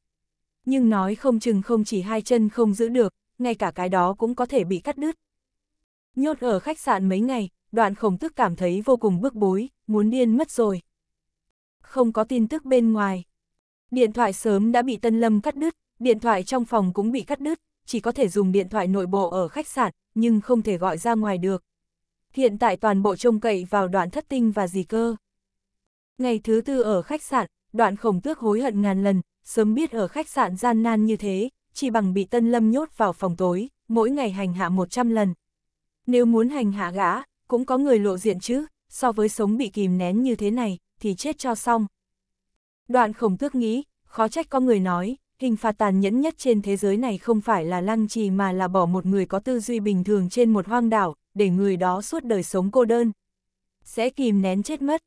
Nhưng nói không chừng không chỉ hai chân không giữ được, ngay cả cái đó cũng có thể bị cắt đứt. Nhốt ở khách sạn mấy ngày, đoạn khổng tước cảm thấy vô cùng bức bối, muốn điên mất rồi. Không có tin tức bên ngoài. Điện thoại sớm đã bị Tân Lâm cắt đứt, điện thoại trong phòng cũng bị cắt đứt, chỉ có thể dùng điện thoại nội bộ ở khách sạn, nhưng không thể gọi ra ngoài được hiện tại toàn bộ trông cậy vào đoạn thất tinh và dì cơ. Ngày thứ tư ở khách sạn, đoạn khổng tước hối hận ngàn lần, sớm biết ở khách sạn gian nan như thế, chỉ bằng bị tân lâm nhốt vào phòng tối, mỗi ngày hành hạ 100 lần. Nếu muốn hành hạ gã, cũng có người lộ diện chứ, so với sống bị kìm nén như thế này, thì chết cho xong. Đoạn khổng tước nghĩ, khó trách có người nói, hình phạt tàn nhẫn nhất trên thế giới này không phải là lăng trì mà là bỏ một người có tư duy bình thường trên một hoang đảo, để người đó suốt đời sống cô đơn. Sẽ kìm nén chết mất.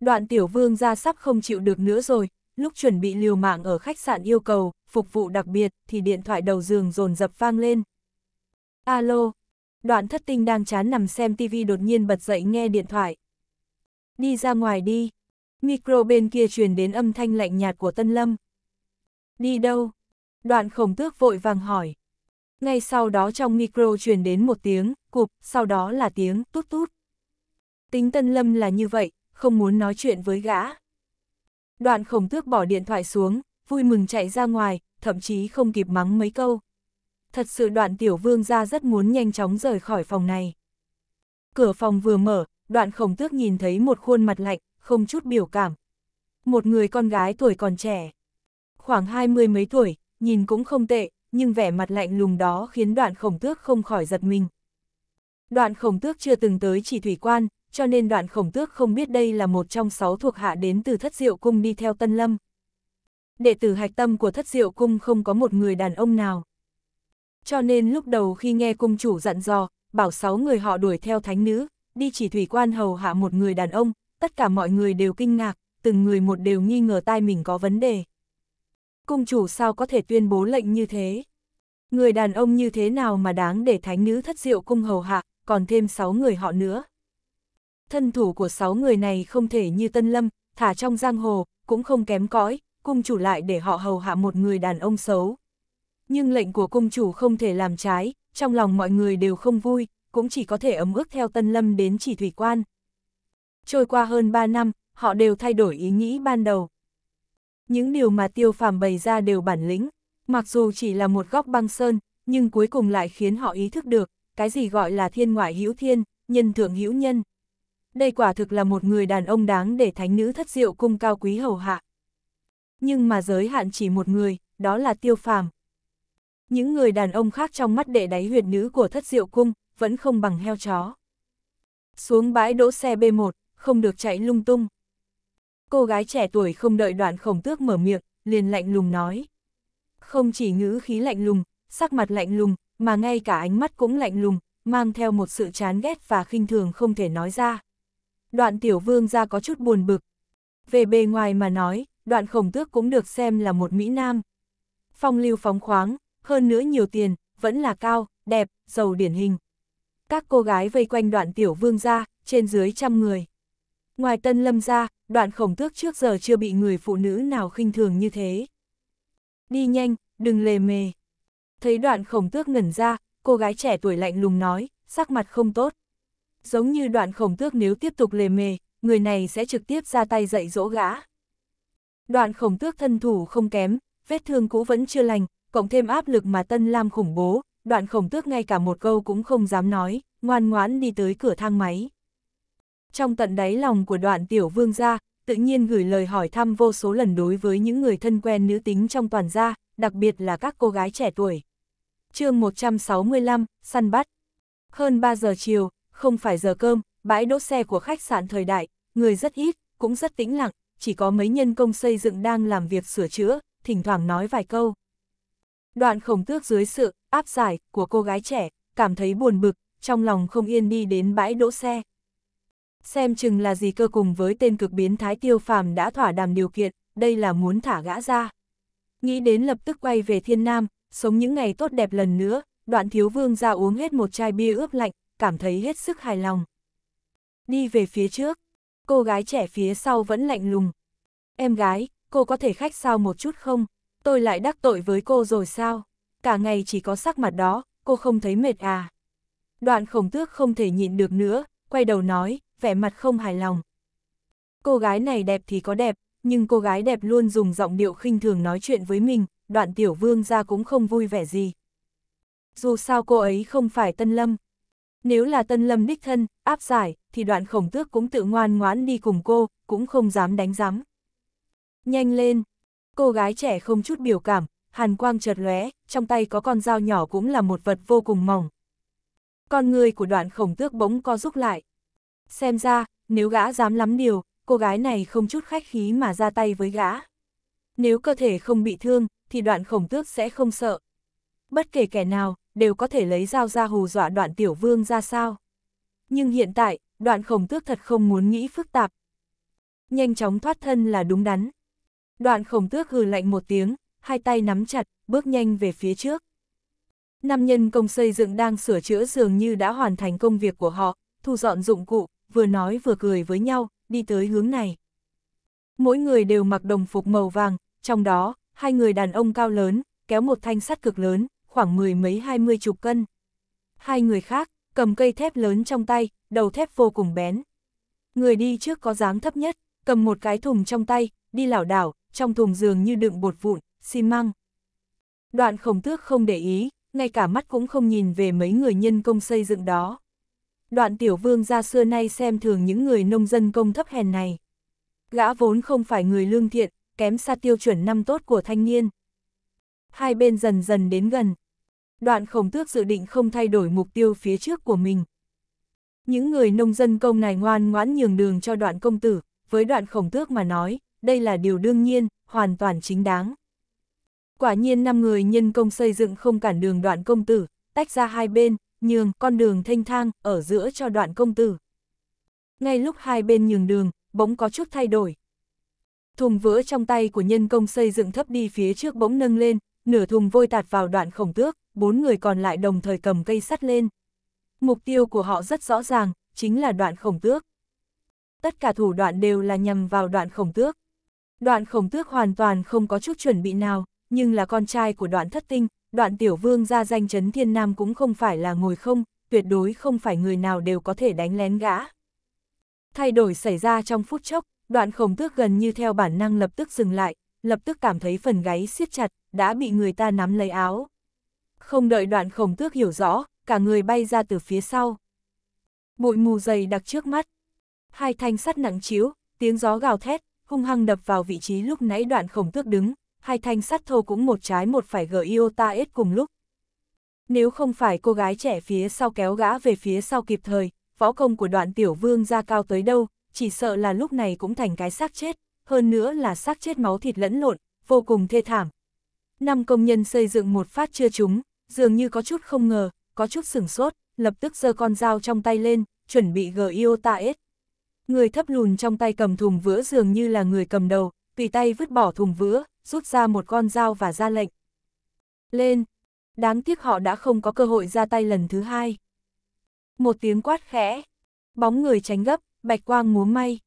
Đoạn tiểu vương ra sắp không chịu được nữa rồi, lúc chuẩn bị liều mạng ở khách sạn yêu cầu, phục vụ đặc biệt, thì điện thoại đầu giường dồn dập vang lên. Alo, đoạn thất tinh đang chán nằm xem tivi đột nhiên bật dậy nghe điện thoại. Đi ra ngoài đi. Micro bên kia truyền đến âm thanh lạnh nhạt của Tân Lâm. Đi đâu? Đoạn khổng tước vội vàng hỏi. Ngay sau đó trong micro truyền đến một tiếng, cụp, sau đó là tiếng tút tút. Tính Tân Lâm là như vậy, không muốn nói chuyện với gã. Đoạn khổng tước bỏ điện thoại xuống, vui mừng chạy ra ngoài, thậm chí không kịp mắng mấy câu. Thật sự đoạn tiểu vương ra rất muốn nhanh chóng rời khỏi phòng này. Cửa phòng vừa mở, đoạn khổng tước nhìn thấy một khuôn mặt lạnh, không chút biểu cảm. Một người con gái tuổi còn trẻ, khoảng hai mươi mấy tuổi, nhìn cũng không tệ, nhưng vẻ mặt lạnh lùng đó khiến đoạn khổng tước không khỏi giật mình. Đoạn khổng tước chưa từng tới chỉ thủy quan, cho nên đoạn khổng tước không biết đây là một trong sáu thuộc hạ đến từ thất diệu cung đi theo Tân Lâm. Đệ tử hạch tâm của thất diệu cung không có một người đàn ông nào. Cho nên lúc đầu khi nghe cung chủ dặn dò, bảo sáu người họ đuổi theo thánh nữ, đi chỉ thủy quan hầu hạ một người đàn ông, tất cả mọi người đều kinh ngạc, từng người một đều nghi ngờ tai mình có vấn đề cung chủ sao có thể tuyên bố lệnh như thế. Người đàn ông như thế nào mà đáng để thánh nữ thất diệu cung hầu hạ, còn thêm sáu người họ nữa. Thân thủ của sáu người này không thể như tân lâm, thả trong giang hồ, cũng không kém cõi, cung chủ lại để họ hầu hạ một người đàn ông xấu. Nhưng lệnh của cung chủ không thể làm trái, trong lòng mọi người đều không vui, cũng chỉ có thể ấm ức theo tân lâm đến chỉ thủy quan. Trôi qua hơn 3 năm, họ đều thay đổi ý nghĩ ban đầu những điều mà tiêu phàm bày ra đều bản lĩnh, mặc dù chỉ là một góc băng sơn, nhưng cuối cùng lại khiến họ ý thức được, cái gì gọi là thiên ngoại hữu thiên, nhân thượng hữu nhân. Đây quả thực là một người đàn ông đáng để thánh nữ thất diệu cung cao quý hầu hạ. Nhưng mà giới hạn chỉ một người, đó là tiêu phàm. Những người đàn ông khác trong mắt đệ đáy huyệt nữ của thất diệu cung, vẫn không bằng heo chó. Xuống bãi đỗ xe B1, không được chạy lung tung. Cô gái trẻ tuổi không đợi đoạn khổng tước mở miệng, liền lạnh lùng nói. Không chỉ ngữ khí lạnh lùng, sắc mặt lạnh lùng, mà ngay cả ánh mắt cũng lạnh lùng, mang theo một sự chán ghét và khinh thường không thể nói ra. Đoạn tiểu vương ra có chút buồn bực. Về bề ngoài mà nói, đoạn khổng tước cũng được xem là một Mỹ Nam. Phong lưu phóng khoáng, hơn nữa nhiều tiền, vẫn là cao, đẹp, giàu điển hình. Các cô gái vây quanh đoạn tiểu vương ra, trên dưới trăm người. Ngoài tân lâm ra, đoạn khổng tước trước giờ chưa bị người phụ nữ nào khinh thường như thế. Đi nhanh, đừng lề mề. Thấy đoạn khổng tước ngẩn ra, cô gái trẻ tuổi lạnh lùng nói, sắc mặt không tốt. Giống như đoạn khổng tước nếu tiếp tục lề mề, người này sẽ trực tiếp ra tay dạy dỗ gã. Đoạn khổng tước thân thủ không kém, vết thương cũ vẫn chưa lành, cộng thêm áp lực mà Tân Lam khủng bố, đoạn khổng tước ngay cả một câu cũng không dám nói, ngoan ngoãn đi tới cửa thang máy. Trong tận đáy lòng của đoạn tiểu vương gia, tự nhiên gửi lời hỏi thăm vô số lần đối với những người thân quen nữ tính trong toàn gia, đặc biệt là các cô gái trẻ tuổi. chương 165, săn bắt. Hơn 3 giờ chiều, không phải giờ cơm, bãi đỗ xe của khách sạn thời đại, người rất ít, cũng rất tĩnh lặng, chỉ có mấy nhân công xây dựng đang làm việc sửa chữa, thỉnh thoảng nói vài câu. Đoạn khổng tước dưới sự áp giải của cô gái trẻ, cảm thấy buồn bực, trong lòng không yên đi đến bãi đỗ xe, xem chừng là gì cơ cùng với tên cực biến thái tiêu phàm đã thỏa đàm điều kiện, đây là muốn thả gã ra. Nghĩ đến lập tức quay về thiên nam, sống những ngày tốt đẹp lần nữa, đoạn thiếu vương ra uống hết một chai bia ướp lạnh, cảm thấy hết sức hài lòng. Đi về phía trước, cô gái trẻ phía sau vẫn lạnh lùng. Em gái, cô có thể khách sao một chút không? Tôi lại đắc tội với cô rồi sao? Cả ngày chỉ có sắc mặt đó, cô không thấy mệt à? Đoạn khổng tước không thể nhịn được nữa, quay đầu nói, vẻ mặt không hài lòng. Cô gái này đẹp thì có đẹp, nhưng cô gái đẹp luôn dùng giọng điệu khinh thường nói chuyện với mình, đoạn tiểu vương ra cũng không vui vẻ gì. Dù sao cô ấy không phải Tân Lâm. Nếu là Tân Lâm đích thân, áp giải, thì đoạn khổng tước cũng tự ngoan ngoãn đi cùng cô, cũng không dám đánh giám. Nhanh lên! Cô gái trẻ không chút biểu cảm, hàn quang chợt lóe, trong tay có con dao nhỏ cũng là một vật vô cùng mỏng. Con người của đoạn khổng tước bỗng co rút lại, Xem ra, nếu gã dám lắm điều, cô gái này không chút khách khí mà ra tay với gã. Nếu cơ thể không bị thương, thì đoạn khổng tước sẽ không sợ. Bất kể kẻ nào, đều có thể lấy dao ra hù dọa đoạn tiểu vương ra sao. Nhưng hiện tại, đoạn khổng tước thật không muốn nghĩ phức tạp. Nhanh chóng thoát thân là đúng đắn. Đoạn khổng tước hừ lạnh một tiếng, hai tay nắm chặt, bước nhanh về phía trước. Năm nhân công xây dựng đang sửa chữa dường như đã hoàn thành công việc của họ, thu dọn dụng cụ, vừa nói vừa cười với nhau, đi tới hướng này. Mỗi người đều mặc đồng phục màu vàng, trong đó, hai người đàn ông cao lớn, kéo một thanh sắt cực lớn, khoảng mười mấy hai mươi chục cân. Hai người khác, cầm cây thép lớn trong tay, đầu thép vô cùng bén. Người đi trước có dáng thấp nhất, cầm một cái thùng trong tay, đi lảo đảo, trong thùng dường như đựng bột vụn, xi măng. Đoạn khổng tước không để ý, ngay cả mắt cũng không nhìn về mấy người nhân công xây dựng đó đoạn tiểu vương ra xưa nay xem thường những người nông dân công thấp hèn này. Gã vốn không phải người lương thiện, kém xa tiêu chuẩn năm tốt của thanh niên. Hai bên dần dần đến gần. Đoạn khổng tước dự định không thay đổi mục tiêu phía trước của mình. Những người nông dân công này ngoan ngoãn nhường đường cho đoạn công tử, với đoạn khổng tước mà nói, đây là điều đương nhiên, hoàn toàn chính đáng. Quả nhiên năm người nhân công xây dựng không cản đường đoạn công tử, tách ra hai bên, nhường con đường thanh thang ở giữa cho đoạn công tử. Ngay lúc hai bên nhường đường, bỗng có chút thay đổi. Thùng vữa trong tay của nhân công xây dựng thấp đi phía trước bỗng nâng lên, nửa thùng vôi tạt vào đoạn khổng tước, bốn người còn lại đồng thời cầm cây sắt lên. Mục tiêu của họ rất rõ ràng, chính là đoạn khổng tước. Tất cả thủ đoạn đều là nhằm vào đoạn khổng tước. Đoạn khổng tước hoàn toàn không có chút chuẩn bị nào, nhưng là con trai của đoạn thất tinh, đoạn tiểu vương ra danh chấn thiên nam cũng không phải là ngồi không, tuyệt đối không phải người nào đều có thể đánh lén gã. Thay đổi xảy ra trong phút chốc, đoạn khổng tước gần như theo bản năng lập tức dừng lại, lập tức cảm thấy phần gáy siết chặt, đã bị người ta nắm lấy áo. Không đợi đoạn khổng tước hiểu rõ, cả người bay ra từ phía sau. Bụi mù dày đặc trước mắt. Hai thanh sắt nặng chiếu, tiếng gió gào thét, hung hăng đập vào vị trí lúc nãy đoạn khổng tước đứng, hai thanh sắt thô cũng một trái một phải gỡ Iota S cùng lúc. Nếu không phải cô gái trẻ phía sau kéo gã về phía sau kịp thời, võ công của đoạn tiểu vương ra cao tới đâu, chỉ sợ là lúc này cũng thành cái xác chết, hơn nữa là xác chết máu thịt lẫn lộn, vô cùng thê thảm. Năm công nhân xây dựng một phát chưa trúng, dường như có chút không ngờ, có chút sửng sốt, lập tức giơ con dao trong tay lên, chuẩn bị gờ Iota S. Người thấp lùn trong tay cầm thùng vữa dường như là người cầm đầu, tùy tay vứt bỏ thùng vữa, rút ra một con dao và ra lệnh. Lên! Đáng tiếc họ đã không có cơ hội ra tay lần thứ hai. Một tiếng quát khẽ, bóng người tránh gấp, bạch quang múa may.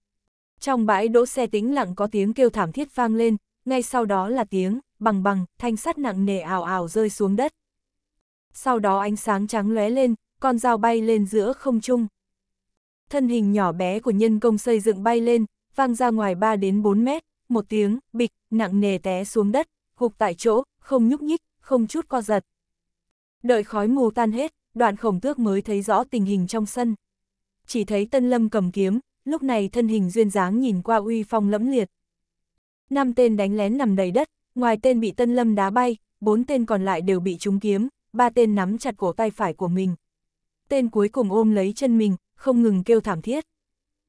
Trong bãi đỗ xe tĩnh lặng có tiếng kêu thảm thiết vang lên, ngay sau đó là tiếng, bằng bằng, thanh sắt nặng nề ảo ảo rơi xuống đất. Sau đó ánh sáng trắng lóe lên, con dao bay lên giữa không trung. Thân hình nhỏ bé của nhân công xây dựng bay lên, vang ra ngoài 3 đến 4 mét, một tiếng, bịch, nặng nề té xuống đất, gục tại chỗ, không nhúc nhích, không chút co giật. Đợi khói mù tan hết, đoạn khổng tước mới thấy rõ tình hình trong sân. Chỉ thấy Tân Lâm cầm kiếm, lúc này thân hình duyên dáng nhìn qua uy phong lẫm liệt. Năm tên đánh lén nằm đầy đất, ngoài tên bị Tân Lâm đá bay, bốn tên còn lại đều bị trúng kiếm, ba tên nắm chặt cổ tay phải của mình. Tên cuối cùng ôm lấy chân mình, không ngừng kêu thảm thiết.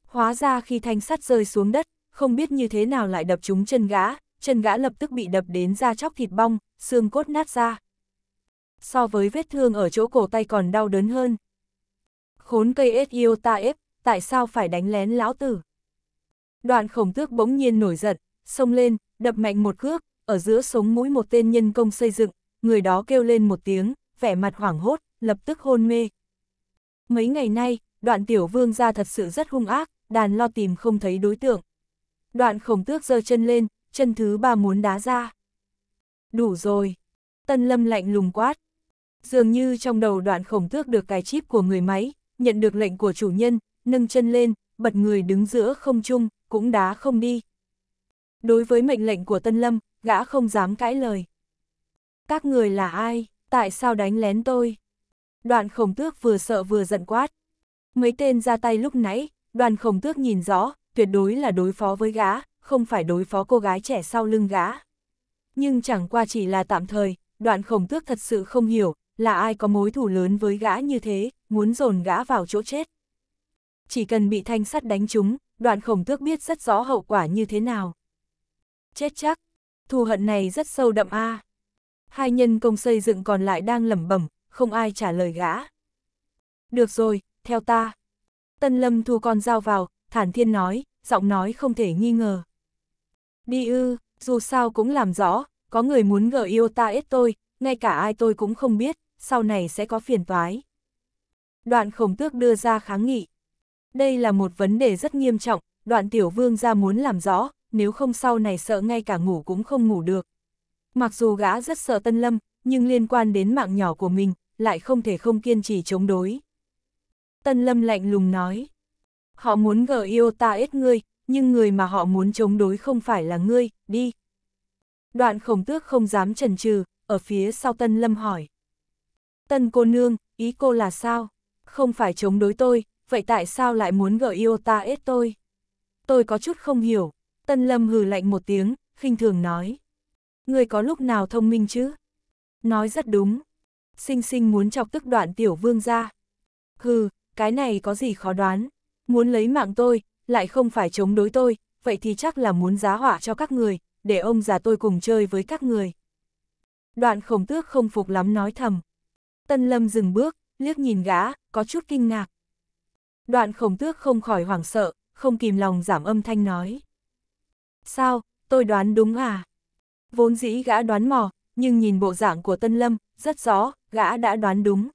Hóa ra khi thanh sắt rơi xuống đất, không biết như thế nào lại đập trúng chân gã, chân gã lập tức bị đập đến da chóc thịt bong, xương cốt nát ra. So với vết thương ở chỗ cổ tay còn đau đớn hơn. Khốn cây ết yêu ta ép, tại sao phải đánh lén lão tử? Đoạn khổng tước bỗng nhiên nổi giận, xông lên, đập mạnh một cước, ở giữa sống mũi một tên nhân công xây dựng, người đó kêu lên một tiếng, vẻ mặt hoảng hốt, lập tức hôn mê. Mấy ngày nay, đoạn tiểu vương gia thật sự rất hung ác, đàn lo tìm không thấy đối tượng đoạn khổng tước giơ chân lên, chân thứ ba muốn đá ra. Đủ rồi. Tân lâm lạnh lùng quát. Dường như trong đầu đoạn khổng tước được cài chip của người máy, nhận được lệnh của chủ nhân, nâng chân lên, bật người đứng giữa không trung, cũng đá không đi. Đối với mệnh lệnh của Tân Lâm, gã không dám cãi lời. Các người là ai, tại sao đánh lén tôi? đoạn khổng tước vừa sợ vừa giận quát. Mấy tên ra tay lúc nãy, đoàn khổng tước nhìn rõ, tuyệt đối là đối phó với gã, không phải đối phó cô gái trẻ sau lưng gã. Nhưng chẳng qua chỉ là tạm thời, đoạn khổng tước thật sự không hiểu, là ai có mối thủ lớn với gã như thế, muốn dồn gã vào chỗ chết. Chỉ cần bị thanh sắt đánh trúng, đoạn khổng tước biết rất rõ hậu quả như thế nào. Chết chắc, thù hận này rất sâu đậm a. À. Hai nhân công xây dựng còn lại đang lẩm bẩm, không ai trả lời gã. Được rồi, theo ta. Tân Lâm thu con dao vào, thản thiên nói, giọng nói không thể nghi ngờ. Đi ư, dù sao cũng làm rõ, có người muốn gỡ yêu ta ít tôi, ngay cả ai tôi cũng không biết, sau này sẽ có phiền toái. Đoạn khổng tước đưa ra kháng nghị. Đây là một vấn đề rất nghiêm trọng, đoạn tiểu vương ra muốn làm rõ, nếu không sau này sợ ngay cả ngủ cũng không ngủ được. Mặc dù gã rất sợ Tân Lâm, nhưng liên quan đến mạng nhỏ của mình, lại không thể không kiên trì chống đối. Tân Lâm lạnh lùng nói. Họ muốn gờ yêu ta ít ngươi, nhưng người mà họ muốn chống đối không phải là ngươi, đi. Đoạn khổng tước không dám chần chừ, ở phía sau Tân Lâm hỏi. Tân cô nương, ý cô là sao? Không phải chống đối tôi, vậy tại sao lại muốn gờ yêu ta ết tôi? Tôi có chút không hiểu. Tân Lâm hừ lạnh một tiếng, khinh thường nói. Người có lúc nào thông minh chứ? Nói rất đúng. Sinh sinh muốn chọc tức đoạn tiểu vương ra. Hừ, cái này có gì khó đoán, Muốn lấy mạng tôi, lại không phải chống đối tôi, vậy thì chắc là muốn giá họa cho các người, để ông già tôi cùng chơi với các người. Đoạn khổng tước không phục lắm nói thầm. Tân lâm dừng bước, liếc nhìn gã, có chút kinh ngạc. Đoạn khổng tước không khỏi hoảng sợ, không kìm lòng giảm âm thanh nói. Sao, tôi đoán đúng à? Vốn dĩ gã đoán mò, nhưng nhìn bộ dạng của Tân Lâm, rất rõ, gã đã đoán đúng.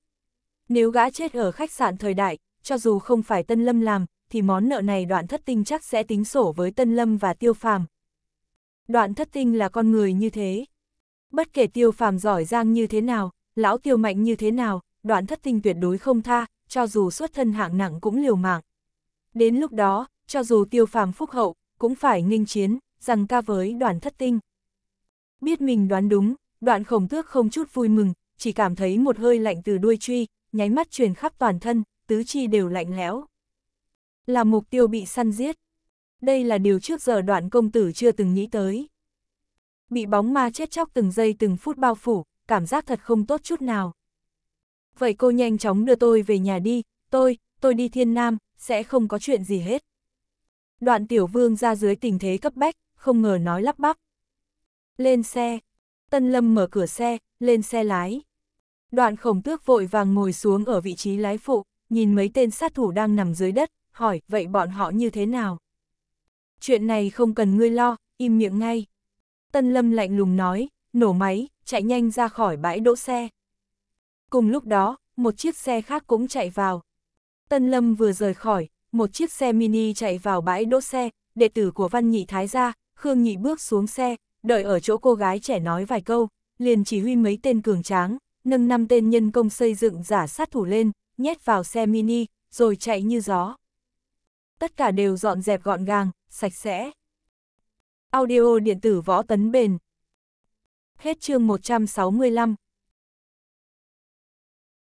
Nếu gã chết ở khách sạn thời đại, cho dù không phải Tân Lâm làm, thì món nợ này đoạn thất tinh chắc sẽ tính sổ với Tân Lâm và Tiêu Phàm. Đoạn thất tinh là con người như thế. Bất kể Tiêu Phàm giỏi giang như thế nào, lão Tiêu mạnh như thế nào, đoạn thất tinh tuyệt đối không tha, cho dù xuất thân hạng nặng cũng liều mạng. Đến lúc đó, cho dù Tiêu Phàm phúc hậu, cũng phải nghênh chiến, rằng ca với Đoạn thất tinh. Biết mình đoán đúng, đoạn khổng tước không chút vui mừng, chỉ cảm thấy một hơi lạnh từ đuôi truy, nháy mắt truyền khắp toàn thân, tứ chi đều lạnh lẽo. Là mục tiêu bị săn giết. Đây là điều trước giờ đoạn công tử chưa từng nghĩ tới. Bị bóng ma chết chóc từng giây từng phút bao phủ, cảm giác thật không tốt chút nào. Vậy cô nhanh chóng đưa tôi về nhà đi, tôi, tôi đi thiên nam, sẽ không có chuyện gì hết. Đoạn tiểu vương ra dưới tình thế cấp bách, không ngờ nói lắp bắp. Lên xe, Tân Lâm mở cửa xe, lên xe lái. Đoạn khổng tước vội vàng ngồi xuống ở vị trí lái phụ, nhìn mấy tên sát thủ đang nằm dưới đất, hỏi, vậy bọn họ như thế nào? Chuyện này không cần ngươi lo, im miệng ngay. Tân Lâm lạnh lùng nói, nổ máy, chạy nhanh ra khỏi bãi đỗ xe. Cùng lúc đó, một chiếc xe khác cũng chạy vào. Tân Lâm vừa rời khỏi, một chiếc xe mini chạy vào bãi đỗ xe, đệ tử của Văn Nhị Thái ra, Khương Nhị bước xuống xe, đợi ở chỗ cô gái trẻ nói vài câu, liền chỉ huy mấy tên cường tráng, nâng năm tên nhân công xây dựng giả sát thủ lên, nhét vào xe mini, rồi chạy như gió. Tất cả đều dọn dẹp gọn gàng, sạch sẽ. Audio điện tử võ tấn bền. Hết chương 165.